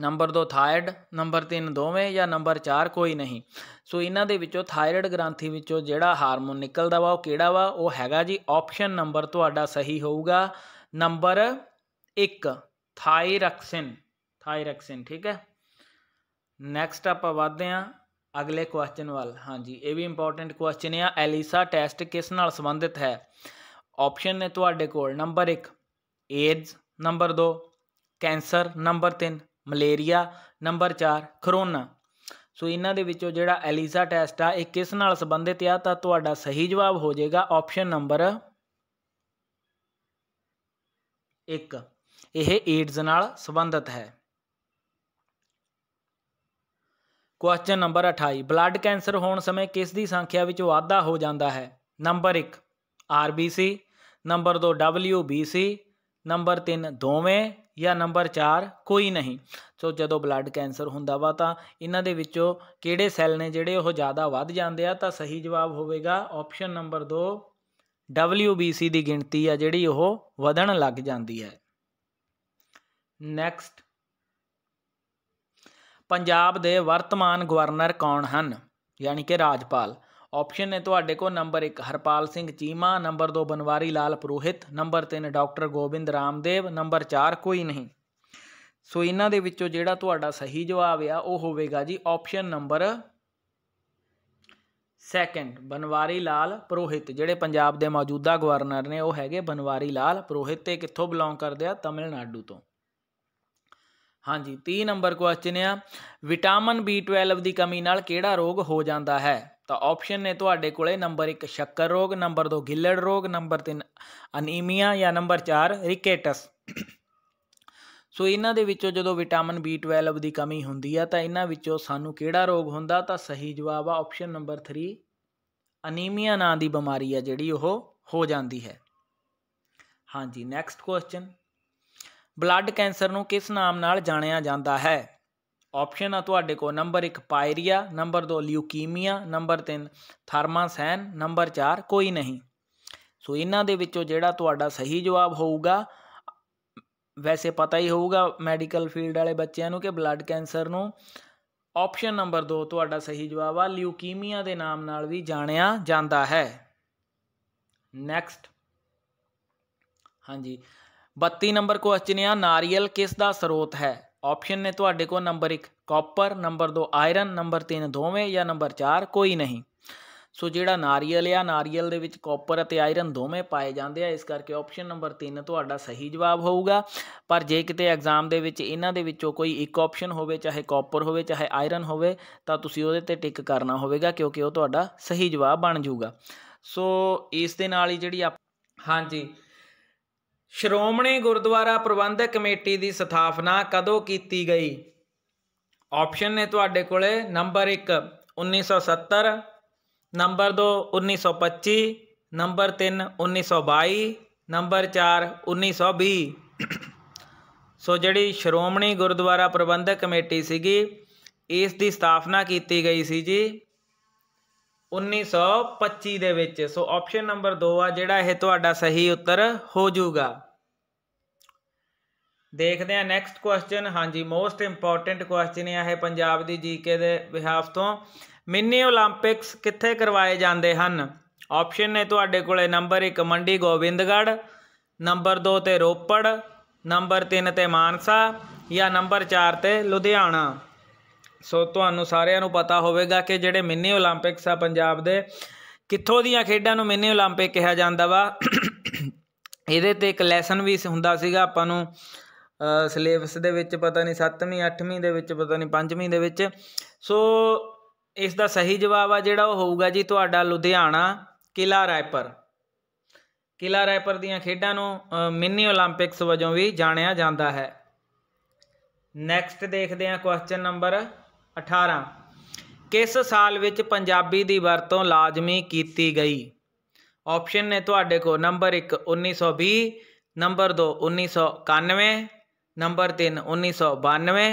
number 2 thyroid number 3 ਦੋਵੇਂ ਜਾਂ ਨੰਬਰ 4 ਕੋਈ ਨਹੀਂ ਸੋ ਇਹਨਾਂ ਦੇ ਵਿੱਚੋਂ ਥਾਇਰਾਇਡ ਗ੍ਰੰਥੀ ਵਿੱਚੋਂ ਜਿਹੜਾ ਹਾਰਮੋਨ ਨਿਕਲਦਾ ਵਾ ਉਹ ਕਿਹੜਾ ਵਾ ਉਹ ਹੈਗਾ ਜੀ ਆਪਸ਼ਨ ਨੰਬਰ ਤੁਹਾਡਾ ਸਹੀ ਹੋਊਗਾ ਨੰਬਰ 1 ਥਾਇਰੋਕਸਿਨ ਥਾਇਰੋਕਸਿਨ ਠੀਕ ਹੈ ਨੈਕਸਟ ਆਪਾਂ ਵਧਦੇ ਹਾਂ ਅਗਲੇ ਕੁਐਸਚਨ ਵੱਲ ਹਾਂਜੀ ਇਹ ਵੀ ਇੰਪੋਰਟੈਂਟ ਕੁਐਸਚਨ ਹੈ ਐਲੀਸਾ ਟੈਸਟ ਕਿਸ ਨਾਲ ਸੰਬੰਧਿਤ ਹੈ ਆਪਸ਼ਨ ਨੇ ਤੁਹਾਡੇ ਕੋਲ number 1 AIDS number 2 cancer number 3 malaria number 4 corona so ਇਹਨਾਂ ਦੇ ਵਿੱਚੋਂ ਜਿਹੜਾ ਐਲੀਸਾ ਟੈਸਟ ਆ ਇਹ ਕਿਸ ਨਾਲ ਸੰਬੰਧਿਤ ਆ ਤਾਂ ਤੁਹਾਡਾ ਸਹੀ ਜਵਾਬ ਹੋ ਜਾਏਗਾ ਆਪਸ਼ਨ ਨੰਬਰ 1 ਇਹ ਏਡਜ਼ ਨਾਲ ਸੰਬੰਧਿਤ ਹੈ ਕੁਐਸਚਨ ਨੰਬਰ 28 ਬਲੱਡ ਕੈਂਸਰ ਹੋਣ ਸਮੇਂ ਕਿਸ ਦੀ ਸੰਖਿਆ ਵਿੱਚ ਵਾਧਾ ਹੋ ਜਾਂਦਾ ਹੈ number 1 RBC number 2 WBC number 3 ਦੋਵੇਂ ਜਾਂ ਨੰਬਰ 4 ਕੋਈ ਨਹੀਂ ਸੋ ਜਦੋਂ ਬਲੱਡ ਕੈਂਸਰ ਹੁੰਦਾ ਵਾ ਤਾਂ ਇਹਨਾਂ ਦੇ ਵਿੱਚੋਂ ਕਿਹੜੇ ਸੈੱਲ ਨੇ ਜਿਹੜੇ ਉਹ ਜ਼ਿਆਦਾ ਵੱਧ ਜਾਂਦੇ ਆ ਤਾਂ ਸਹੀ ਜਵਾਬ ਹੋਵੇਗਾ ਆਪਸ਼ਨ ਨੰਬਰ 2 WBC ਦੀ ਗਿਣਤੀ ਆ ਜਿਹੜੀ ਉਹ ਵਧਣ ਲੱਗ ਜਾਂਦੀ ਹੈ ਨੈਕਸਟ ਪੰਜਾਬ ਦੇ ਵਰਤਮਾਨ ਗਵਰਨਰ ਕੌਣ ਹਨ ਯਾਨੀ ਕਿ ਰਾਜਪਾਲ ਆਪਸ਼ਨ ਨੇ ਤੁਹਾਡੇ ਕੋਲ number 1 Harpal Singh Cheema number 2 Banwari Lal Purohit number 3 doctor Gobind Ramdev number 4 ਕੋਈ ਨਹੀਂ ਸੋ ਇਹਨਾਂ ਦੇ ਵਿੱਚੋਂ ਜਿਹੜਾ ਤੁਹਾਡਾ ਸਹੀ ਜਵਾਬ ਆ ਉਹ ਹੋਵੇਗਾ ਜੀ option number second Banwari Lal Purohit ਜਿਹੜੇ ਪੰਜਾਬ ਦੇ ਮੌਜੂਦਾ ਗਵਰਨਰ ਨੇ ਉਹ ਹੈਗੇ ਬਨਵਾਰੀ ਲਾਲ ਪ੍ਰੋਹਿਤ ਤੇ ਕਿੱਥੋਂ ਬਿਲੋਂਗ ਕਰਦੇ ਆ ਤਾਮਿਲਨਾਡੂ ਤੋਂ ਹਾਂਜੀ 30 ਨੰਬਰ ਕੁਐਸਚਨ ਆ ਵਿਟਾਮਿਨ B12 ਦੀ ਕਮੀ ਨਾਲ ਕਿਹੜਾ ਰੋਗ ਹੋ ਜਾਂਦਾ ਹੈ ਤਾਂ ਆਪਸ਼ਨ ਨੇ ਤੁਹਾਡੇ ਕੋਲੇ ਨੰਬਰ 1 ਸ਼ੱਕਰ ਰੋਗ ਨੰਬਰ 2 ਗਿੱਲੜ ਰੋਗ ਨੰਬਰ 3 ਅਨੀਮੀਆ ਜਾਂ ਨੰਬਰ 4 ਰਿਕੇਟਸ ਸੋ ਇਹਨਾਂ ਦੇ ਵਿੱਚੋਂ ਜਦੋਂ ਵਿਟਾਮਿਨ B12 ਦੀ ਕਮੀ ਹੁੰਦੀ ਆ ਤਾਂ ਇਹਨਾਂ ਵਿੱਚੋਂ ਸਾਨੂੰ ਕਿਹੜਾ ਰੋਗ ਹੁੰਦਾ ਤਾਂ ਸਹੀ ਜਵਾਬ ਆ ਆਪਸ਼ਨ ਨੰਬਰ 3 ਅਨੀਮੀਆ ਨਾਂ ਦੀ ਬਿਮਾਰੀ ਆ ਜਿਹੜੀ ਉਹ ਹੋ ਜਾਂਦੀ ਹੈ ਹਾਂਜੀ ਨੈਕਸਟ ਕੁਐਸਚਨ ਬਲੱਡ ਕੈਂਸਰ ਨੂੰ ਕਿਸ ਨਾਮ ਨਾਲ ਜਾਣਿਆ ਜਾਂਦਾ ਹੈ ਆਪਸ਼ਨ ਆ ਤੁਹਾਡੇ ਕੋਲ number 1 pyorrhoea number 2 leukaemia number 3 ਥਰਮਾਸੈਨ ਨੰਬਰ 4 ਕੋਈ ਨਹੀਂ ਸੋ ਇਹਨਾਂ ਦੇ ਵਿੱਚੋਂ ਜਿਹੜਾ ਤੁਹਾਡਾ ਸਹੀ ਜਵਾਬ ਹੋਊਗਾ ਵੈਸੇ ਪਤਾ ਹੀ ਹੋਊਗਾ ਮੈਡੀਕਲ ਫੀਲਡ ਵਾਲੇ ਬੱਚਿਆਂ ਨੂੰ ਕਿ ਬਲੱਡ ਕੈਂਸਰ ਨੂੰ ਆਪਸ਼ਨ ਨੰਬਰ 2 ਤੁਹਾਡਾ ਸਹੀ ਜਵਾਬ ਆ ਲਿਊਕੀਮੀਆ ਦੇ ਨਾਮ ਨਾਲ ਵੀ ਜਾਣਿਆ ਜਾਂਦਾ ਹੈ ਨੈਕਸਟ ਹਾਂਜੀ 32 ਨੰਬਰ ਕੁਐਸਚਨ ਆ ਨਾਰੀਅਲ ਕਿਸ ਦਾ ਸਰੋਤ ਹੈ ਆਪਸ਼ਨ ਨੇ ਤੁਹਾਡੇ ਕੋਲ number 1 copper number 2 iron number 3 ਦੋਵੇਂ ਜਾਂ ਨੰਬਰ 4 ਕੋਈ ਨਹੀਂ ਸੋ ਜਿਹੜਾ ਨਾਰੀਅਲ ਆ ਨਾਰੀਅਲ ਦੇ ਵਿੱਚ ਕਾਪਰ ਅਤੇ ਆਇਰਨ ਦੋਵੇਂ ਪਾਏ ਜਾਂਦੇ ਆ ਇਸ ਕਰਕੇ ਆਪਸ਼ਨ ਨੰਬਰ 3 ਤੁਹਾਡਾ ਸਹੀ ਜਵਾਬ ਹੋਊਗਾ ਪਰ ਜੇ ਕਿਤੇ ਐਗਜ਼ਾਮ ਦੇ ਵਿੱਚ ਇਹਨਾਂ ਦੇ ਵਿੱਚੋਂ ਕੋਈ ਇੱਕ ਆਪਸ਼ਨ ਹੋਵੇ ਚਾਹੇ ਕਾਪਰ ਹੋਵੇ ਚਾਹੇ ਆਇਰਨ ਹੋਵੇ ਤਾਂ ਤੁਸੀਂ ਉਹਦੇ ਤੇ ਟਿਕ ਕਰਨਾ ਹੋਵੇਗਾ ਕਿਉਂਕਿ ਉਹ ਤੁਹਾਡਾ ਸਹੀ ਜਵਾਬ ਬਣ ਜਾਊਗਾ ਸੋ ਇਸ ਦੇ ਨਾਲ ਹੀ ਜਿਹੜੀ ਹਾਂਜੀ ਸ਼੍ਰੋਮਣੀ ਗੁਰਦੁਆਰਾ ਪ੍ਰਬੰਧਕ ਕਮੇਟੀ ਦੀ ਸਥਾਪਨਾ ਕਦੋਂ ਕੀਤੀ ਗਈ ਆਪਸ਼ਨ ਨੇ ਤੁਹਾਡੇ ਕੋਲੇ number 1 1970 number 2 1925 number 3 1922 number 4 1920 so ਜਿਹੜੀ ਸ਼੍ਰੋਮਣੀ ਗੁਰਦੁਆਰਾ ਪ੍ਰਬੰਧਕ ਕਮੇਟੀ ਸੀਗੀ ਇਸ ਦੀ ਸਥਾਪਨਾ ਕੀਤੀ ਗਈ ਸੀ ਜੀ 1925 ਦੇ ਵਿੱਚ ਸੋ ਆਪਸ਼ਨ ਨੰਬਰ 2 ਆ ਜਿਹੜਾ ਇਹ ਤੁਹਾਡਾ ਸਹੀ ਉੱਤਰ ਹੋ ਜਾਊਗਾ ਦੇਖਦੇ ਆ ਨੈਕਸਟ ਕੁਐਸਚਨ ਹਾਂਜੀ ਮੋਸਟ ਇੰਪੋਰਟੈਂਟ ਕੁਐਸਚਨ ਇਹ ਪੰਜਾਬ ਦੀ ਜੀਕੇ ਦੇ ਵਿਹਾਫ ਤੋਂ ਮਿੰਨੀ 올림픽ਸ ਕਿੱਥੇ ਕਰਵਾਏ ਜਾਂਦੇ ਹਨ ਆਪਸ਼ਨ ਨੇ ਤੁਹਾਡੇ ਕੋਲੇ ਨੰਬਰ 1 ਮੰਡੀ ਗੋਬਿੰਦਗੜ ਨੰਬਰ 2 ਤੇ ਰੋਪੜ ਨੰਬਰ 3 ਤੇ ਮਾਨਸਾ ਜਾਂ ਨੰਬਰ 4 ਤੇ ਲੁਧਿਆਣਾ ਸੋ ਤੁਹਾਨੂੰ ਸਾਰਿਆਂ ਨੂੰ ਪਤਾ ਹੋਵੇਗਾ ਕਿ ਜਿਹੜੇ ਮਿੰਨੀ 올림픽ਸ ਆ ਪੰਜਾਬ ਦੇ ਕਿੱਥੋਂ ਦੀਆਂ ਖੇਡਾਂ ਨੂੰ ਮਿੰਨੀ 올림픽 ਕਿਹਾ ਜਾਂਦਾ ਵਾ ਇਹਦੇ ਤੇ ਇੱਕ ਲੈਸਨ ਵੀ ਹੁੰਦਾ ਸੀਗਾ ਆਪਾਂ ਨੂੰ ਸਿਲੇਬਸ ਦੇ ਵਿੱਚ ਪਤਾ ਨਹੀਂ 7ਵੀਂ 8ਵੀਂ ਦੇ ਵਿੱਚ ਪਤਾ ਨਹੀਂ 5ਵੀਂ ਦੇ ਵਿੱਚ ਸੋ ਇਸ ਦਾ ਸਹੀ ਜਵਾਬ ਆ ਜਿਹੜਾ ਉਹ ਹੋਊਗਾ ਜੀ ਤੁਹਾਡਾ ਲੁਧਿਆਣਾ ਕਿਲਾ ਰਾਇਪਰ ਕਿਲਾ ਰਾਇਪਰ ਦੀਆਂ ਖੇਡਾਂ ਨੂੰ ਮਿੰਨੀ 올림픽ਸ ਵਜੋਂ ਵੀ ਜਾਣਿਆ ਜਾਂਦਾ ਹੈ ਨੈਕਸਟ ਦੇਖਦੇ ਹਾਂ ਕੁਐਸਚਨ ਨੰਬਰ 18 ਕਿਸ ਸਾਲ ਵਿੱਚ ਪੰਜਾਬੀ ਦੀ ਵਰਤੋਂ ਲਾਜ਼ਮੀ ਕੀਤੀ ਗਈ ਆਪਸ਼ਨ ਨੇ ਤੁਹਾਡੇ ਕੋਲ number 1 1920 number 2 1991 number 3 1992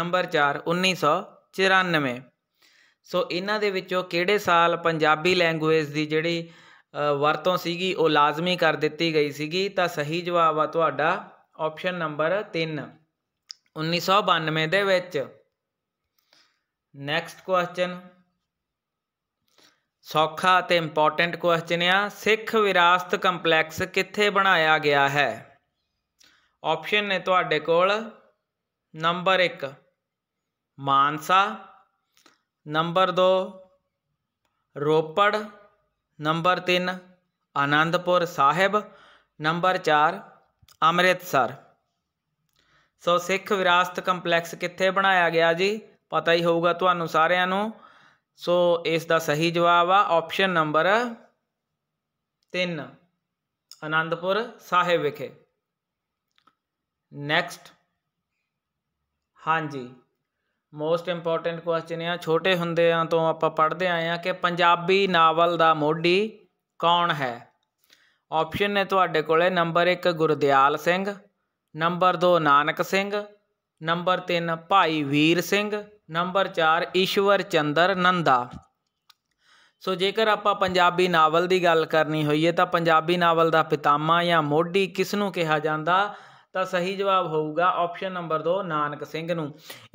number 4 1994 so ਇਹਨਾਂ ਦੇ ਵਿੱਚੋਂ ਕਿਹੜੇ ਸਾਲ ਪੰਜਾਬੀ ਲੈਂਗੁਏਜ ਦੀ ਜਿਹੜੀ ਵਰਤੋਂ ਸੀਗੀ ਉਹ ਲਾਜ਼ਮੀ ਕਰ ਦਿੱਤੀ ਗਈ ਸੀਗੀ ਤਾਂ ਸਹੀ ਜਵਾਬ ਆ ਤੁਹਾਡਾ ਆਪਸ਼ਨ ਨੰਬਰ 3 1992 ਦੇ ਵਿੱਚ ਨੈਕਸਟ ਕੁਐਸਚਨ ਸੌਖਾ ਤੇ ਇੰਪੋਰਟੈਂਟ ਕੁਐਸਚਨ ਆ ਸਿੱਖ ਵਿਰਾਸਤ ਕੰਪਲੈਕਸ ਕਿੱਥੇ ਬਣਾਇਆ ਗਿਆ ਹੈ ਆਪਸ਼ਨ ਨੇ ਤੁਹਾਡੇ ਕੋਲ number 1 Mansa number 2 Ropar number 3 Anandpur Sahib number 4 Amritsar so ਸਿੱਖ ਵਿਰਾਸਤ ਕੰਪਲੈਕਸ ਕਿੱਥੇ ਬਣਾਇਆ ਗਿਆ ਜੀ ਪਤਾ ਹੀ ਹੋਊਗਾ ਤੁਹਾਨੂੰ ਸਾਰਿਆਂ ਨੂੰ ਸੋ ਇਸ ਦਾ ਸਹੀ ਜਵਾਬ ਆ ਆਪਸ਼ਨ ਨੰਬਰ 3 ਆਨੰਦਪੁਰ ਸਾਹਿਬ ਵਿਖੇ ਨੈਕਸਟ ਹਾਂਜੀ ਮੋਸਟ ਇੰਪੋਰਟੈਂਟ ਕੁਐਸਚਨ ਆ ਛੋਟੇ ਹੁੰਦਿਆਂ ਤੋਂ ਆਪਾਂ ਪੜ੍ਹਦੇ ਆਏ ਆ ਕਿ ਪੰਜਾਬੀ ਨਾਵਲ ਦਾ ਮੋਢੀ ਕੌਣ ਹੈ ਆਪਸ਼ਨ ਨੇ ਤੁਹਾਡੇ ਕੋਲੇ number 1 Gurdial Singh number 2 Nanak Singh number 3 Bhai Vir Singh number 4 Ishwar Chandra Nanda so ਜੇਕਰ ਆਪਾਂ ਪੰਜਾਬੀ ਨਾਵਲ ਦੀ ਗੱਲ ਕਰਨੀ ਹੋਈਏ ਤਾਂ ਪੰਜਾਬੀ ਨਾਵਲ ਦਾ ਪਿਤਾਮਾ ਜਾਂ ਮੋਢੀ ਕਿਸ ਨੂੰ ਕਿਹਾ ਜਾਂਦਾ ਤਾਂ ਸਹੀ ਜਵਾਬ ਹੋਊਗਾ ਆਪਸ਼ਨ ਨੰਬਰ 2 ਨਾਨਕ ਸਿੰਘ ਨੂੰ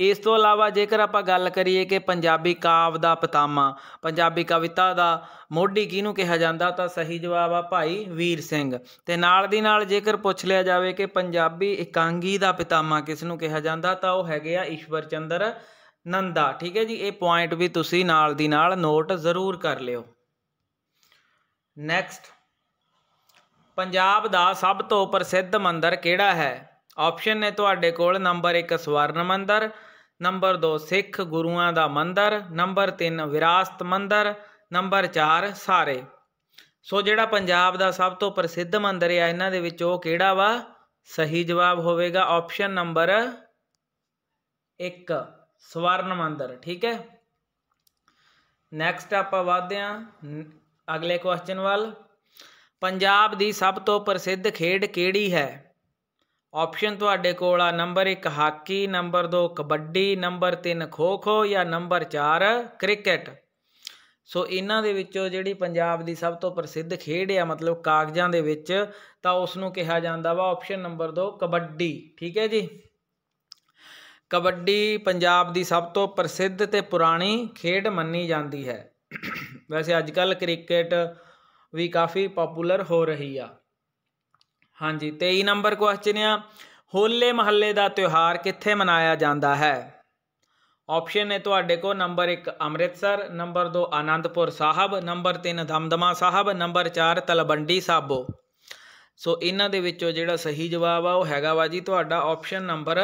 ਇਸ ਤੋਂ ਇਲਾਵਾ ਜੇਕਰ ਆਪਾਂ ਗੱਲ ਕਰੀਏ ਕਿ ਪੰਜਾਬੀ ਕਾਵ ਦਾ ਪਿਤਾਮਾ ਪੰਜਾਬੀ ਕਵਿਤਾ ਦਾ ਮੋਢੀ ਕਿਹਨੂੰ ਕਿਹਾ ਜਾਂਦਾ ਤਾਂ ਸਹੀ ਜਵਾਬ ਆ ਭਾਈ ਵੀਰ ਸਿੰਘ ਤੇ ਨਾਲ ਦੀ ਨਾਲ ਜੇਕਰ ਪੁੱਛ ਲਿਆ ਜਾਵੇ ਕਿ ਪੰਜਾਬੀ ਇਕਾਂਗੀ ਦਾ ਪਿਤਾਮਾ ਕਿਸ ਨੂੰ ਕਿਹਾ ਜਾਂਦਾ ਤਾਂ ਉਹ ਹੈਗੇ ਆ ਈਸ਼ਵਰ ਚੰਦਰ ਨੰਦਾ ਠੀਕ ਹੈ ਜੀ ਇਹ ਪੁਆਇੰਟ ਵੀ ਤੁਸੀਂ ਨਾਲ ਦੀ ਨਾਲ ਨੋਟ ਜ਼ਰੂਰ ਕਰ ਲਿਓ ਨੈਕਸਟ ਪੰਜਾਬ ਦਾ ਸਭ ਤੋਂ ਪ੍ਰਸਿੱਧ ਮੰਦਰ ਕਿਹੜਾ ਹੈ ਆਪਸ਼ਨ ਨੇ ਤੁਹਾਡੇ ਕੋਲ ਨੰਬਰ 1 ਸਵਰਨ ਮੰਦਰ ਨੰਬਰ 2 ਸਿੱਖ ਗੁਰੂਆਂ ਦਾ ਮੰਦਰ ਨੰਬਰ 3 ਵਿਰਾਸਤ ਮੰਦਰ ਨੰਬਰ 4 ਸਾਰੇ ਸੋ ਜਿਹੜਾ ਪੰਜਾਬ ਦਾ ਸਭ ਤੋਂ ਪ੍ਰਸਿੱਧ ਮੰਦਿਰ ਆ ਇਹਨਾਂ ਦੇ ਵਿੱਚ ਉਹ ਕਿਹੜਾ ਵਾ ਸਹੀ ਜਵਾਬ ਹੋਵੇਗਾ ਆਪਸ਼ਨ ਨੰਬਰ 1 ਸਵਰਨ ਮੰਦਰ ਠੀਕ ਹੈ ਨੈਕਸਟ ਆਪਾਂ ਵਧਦੇ ਆ ਅਗਲੇ ਕੁਐਸਚਨ ਵੱਲ ਪੰਜਾਬ ਦੀ ਸਭ ਤੋਂ ਪ੍ਰਸਿੱਧ ਖੇਡ ਕਿਹੜੀ ਹੈ ਆਪਸ਼ਨ ਤੁਹਾਡੇ ਕੋਲ ਆ number 1 hockey number 2 kabaddi number 3 kho ਖੋ ਜਾਂ ਨੰਬਰ 4 ਕ੍ਰਿਕਟ ਸੋ ਇਹਨਾਂ ਦੇ ਵਿੱਚੋਂ ਜਿਹੜੀ ਪੰਜਾਬ ਦੀ ਸਭ ਤੋਂ ਪ੍ਰਸਿੱਧ ਖੇਡ ਆ ਮਤਲਬ ਕਾਗਜ਼ਾਂ ਦੇ ਵਿੱਚ ਤਾਂ ਉਸ ਨੂੰ ਕਿਹਾ ਜਾਂਦਾ ਵਾ ਆਪਸ਼ਨ ਨੰਬਰ 2 ਕਬੱਡੀ ਠੀਕ ਹੈ ਜੀ ਕਬੱਡੀ ਪੰਜਾਬ ਦੀ ਸਭ ਤੋਂ ਪ੍ਰਸਿੱਧ ਤੇ ਪੁਰਾਣੀ ਖੇਡ ਮੰਨੀ ਜਾਂਦੀ ਹੈ ਵੈਸੇ ਅੱਜ ਕੱਲ ਕ੍ਰਿਕਟ ਵੀ ਕਾਫੀ ਪਪੂਲਰ ਹੋ ਰਹੀ ਆ ਹਾਂਜੀ 23 ਨੰਬਰ ਕੁਐਸਚਨ ਆ ਹੋਲੇ ਮਹੱਲੇ ਦਾ ਤਿਉਹਾਰ ਕਿੱਥੇ ਮਨਾਇਆ ਜਾਂਦਾ ਹੈ ਆਪਸ਼ਨ ਹੈ ਤੁਹਾਡੇ ਕੋਲ number 1 Amritsar number 2 Anandpur Sahib number 3 Damdama Sahib number 4 Talwandi Sabo so ਇਹਨਾਂ ਦੇ ਵਿੱਚੋਂ ਜਿਹੜਾ ਸਹੀ ਜਵਾਬ ਆ ਉਹ ਹੈਗਾ ਵਾ ਜੀ ਤੁਹਾਡਾ ਆਪਸ਼ਨ ਨੰਬਰ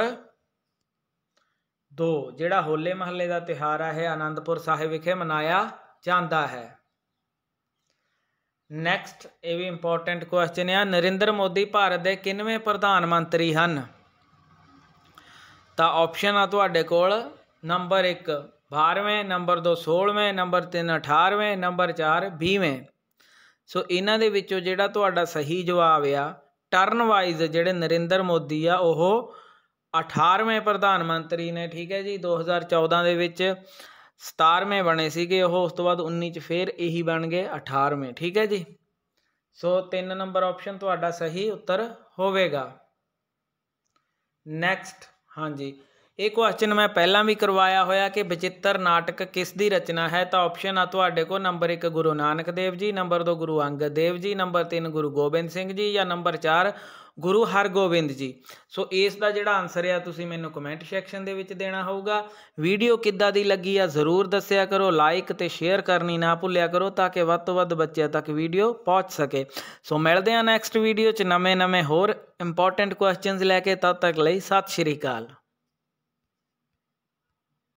ਦੋ ਜਿਹੜਾ ਹੋਲੇ ਮਹੱਲੇ ਦਾ ਤਿਹਾਰ ਆ ਹੈ ਆਨੰਦਪੁਰ ਸਾਹਿਬ ਵਿਖੇ ਮਨਾਇਆ ਜਾਂਦਾ ਹੈ ਨੈਕਸਟ ਇਹ ਵੀ ਇੰਪੋਰਟੈਂਟ ਕੁਐਸਚਨ ਆ ਨਰਿੰਦਰ ਮੋਦੀ ਭਾਰਤ ਦੇ ਕਿੰਨਵੇਂ ਪ੍ਰਧਾਨ ਮੰਤਰੀ ਹਨ ਤਾਂ ਆਪਸ਼ਨ ਆ ਤੁਹਾਡੇ ਕੋਲ ਨੰਬਰ 1 12ਵੇਂ ਨੰਬਰ 2 16ਵੇਂ ਨੰਬਰ 3 18ਵੇਂ ਨੰਬਰ 4 20ਵੇਂ ਸੋ ਇਹਨਾਂ ਦੇ ਵਿੱਚੋਂ ਜਿਹੜਾ ਤੁਹਾਡਾ ਸਹੀ ਜਵਾਬ ਆ ਟਰਨ ਵਾਈਜ਼ ਜਿਹੜੇ ਨਰਿੰਦਰ ਮੋਦੀ ਆ ਉਹ 18ਵੇਂ ਪ੍ਰਧਾਨ ਮੰਤਰੀ ਨੇ ਠੀਕ ਹੈ ਜੀ 2014 ਦੇ ਵਿੱਚ 17ਵੇਂ ਬਣੇ ਸੀਗੇ ਉਹ ਉਸ ਤੋਂ ਬਾਅਦ 19 ਚ ਫੇਰ ਇਹੀ ਬਣ ਗਏ 18ਵੇਂ ਠੀਕ ਹੈ ਜੀ ਸੋ 3 ਨੰਬਰ ਆਪਸ਼ਨ ਤੁਹਾਡਾ ਸਹੀ ਉੱਤਰ ਹੋਵੇਗਾ ਨੈਕਸਟ ਹਾਂਜੀ ਇਹ ਕੁਐਸਚਨ ਮੈਂ ਪਹਿਲਾਂ ਵੀ ਕਰਵਾਇਆ ਹੋਇਆ ਕਿ ਬਚਿੱਤਰ ਨਾਟਕ ਕਿਸ ਦੀ ਰਚਨਾ ਹੈ ਤਾਂ ਆਪਸ਼ਨ ਆ ਤੁਹਾਡੇ ਕੋਲ ਨੰਬਰ 1 ਗੁਰੂ ਨਾਨਕ ਦੇਵ ਜੀ ਨੰਬਰ 2 ਗੁਰੂ ਅੰਗਦ ਦੇਵ ਜੀ ਨੰਬਰ 3 ਗੁਰੂ ਗੋਬਿੰਦ ਸਿੰਘ ਜੀ ਜਾਂ ਨੰਬਰ 4 ਗੁਰੂ ਹਰਗੋਬਿੰਦ ਜੀ ਸੋ ਇਸ ਦਾ ਜਿਹੜਾ ਆਨਸਰ ਆ ਤੁਸੀਂ ਮੈਨੂੰ ਕਮੈਂਟ ਸੈਕਸ਼ਨ ਦੇ ਵਿੱਚ ਦੇਣਾ ਹੋਊਗਾ ਵੀਡੀਓ ਕਿੱਦਾਂ ਦੀ ਲੱਗੀ ਆ ਜ਼ਰੂਰ ਦੱਸਿਆ ਕਰੋ ਲਾਈਕ ਤੇ ਸ਼ੇਅਰ ਕਰਨੀ ਨਾ ਭੁੱਲਿਆ ਕਰੋ ਤਾਂ ਕਿ ਵੱਧ ਤੋਂ ਵੱਧ ਬੱਚਿਆਂ ਤੱਕ ਵੀਡੀਓ ਪਹੁੰਚ ਸਕੇ ਸੋ ਮਿਲਦੇ ਆ ਨੈਕਸਟ ਵੀਡੀਓ 'ਚ ਨਵੇਂ-ਨਵੇਂ ਹੋਰ ਇੰਪੋਰਟੈਂਟ ਕੁਐਸਚਨਸ ਲੈ ਕੇ ਤਦ ਤੱਕ ਲਈ ਸਤਿ ਸ਼੍ਰੀ ਅਕਾਲ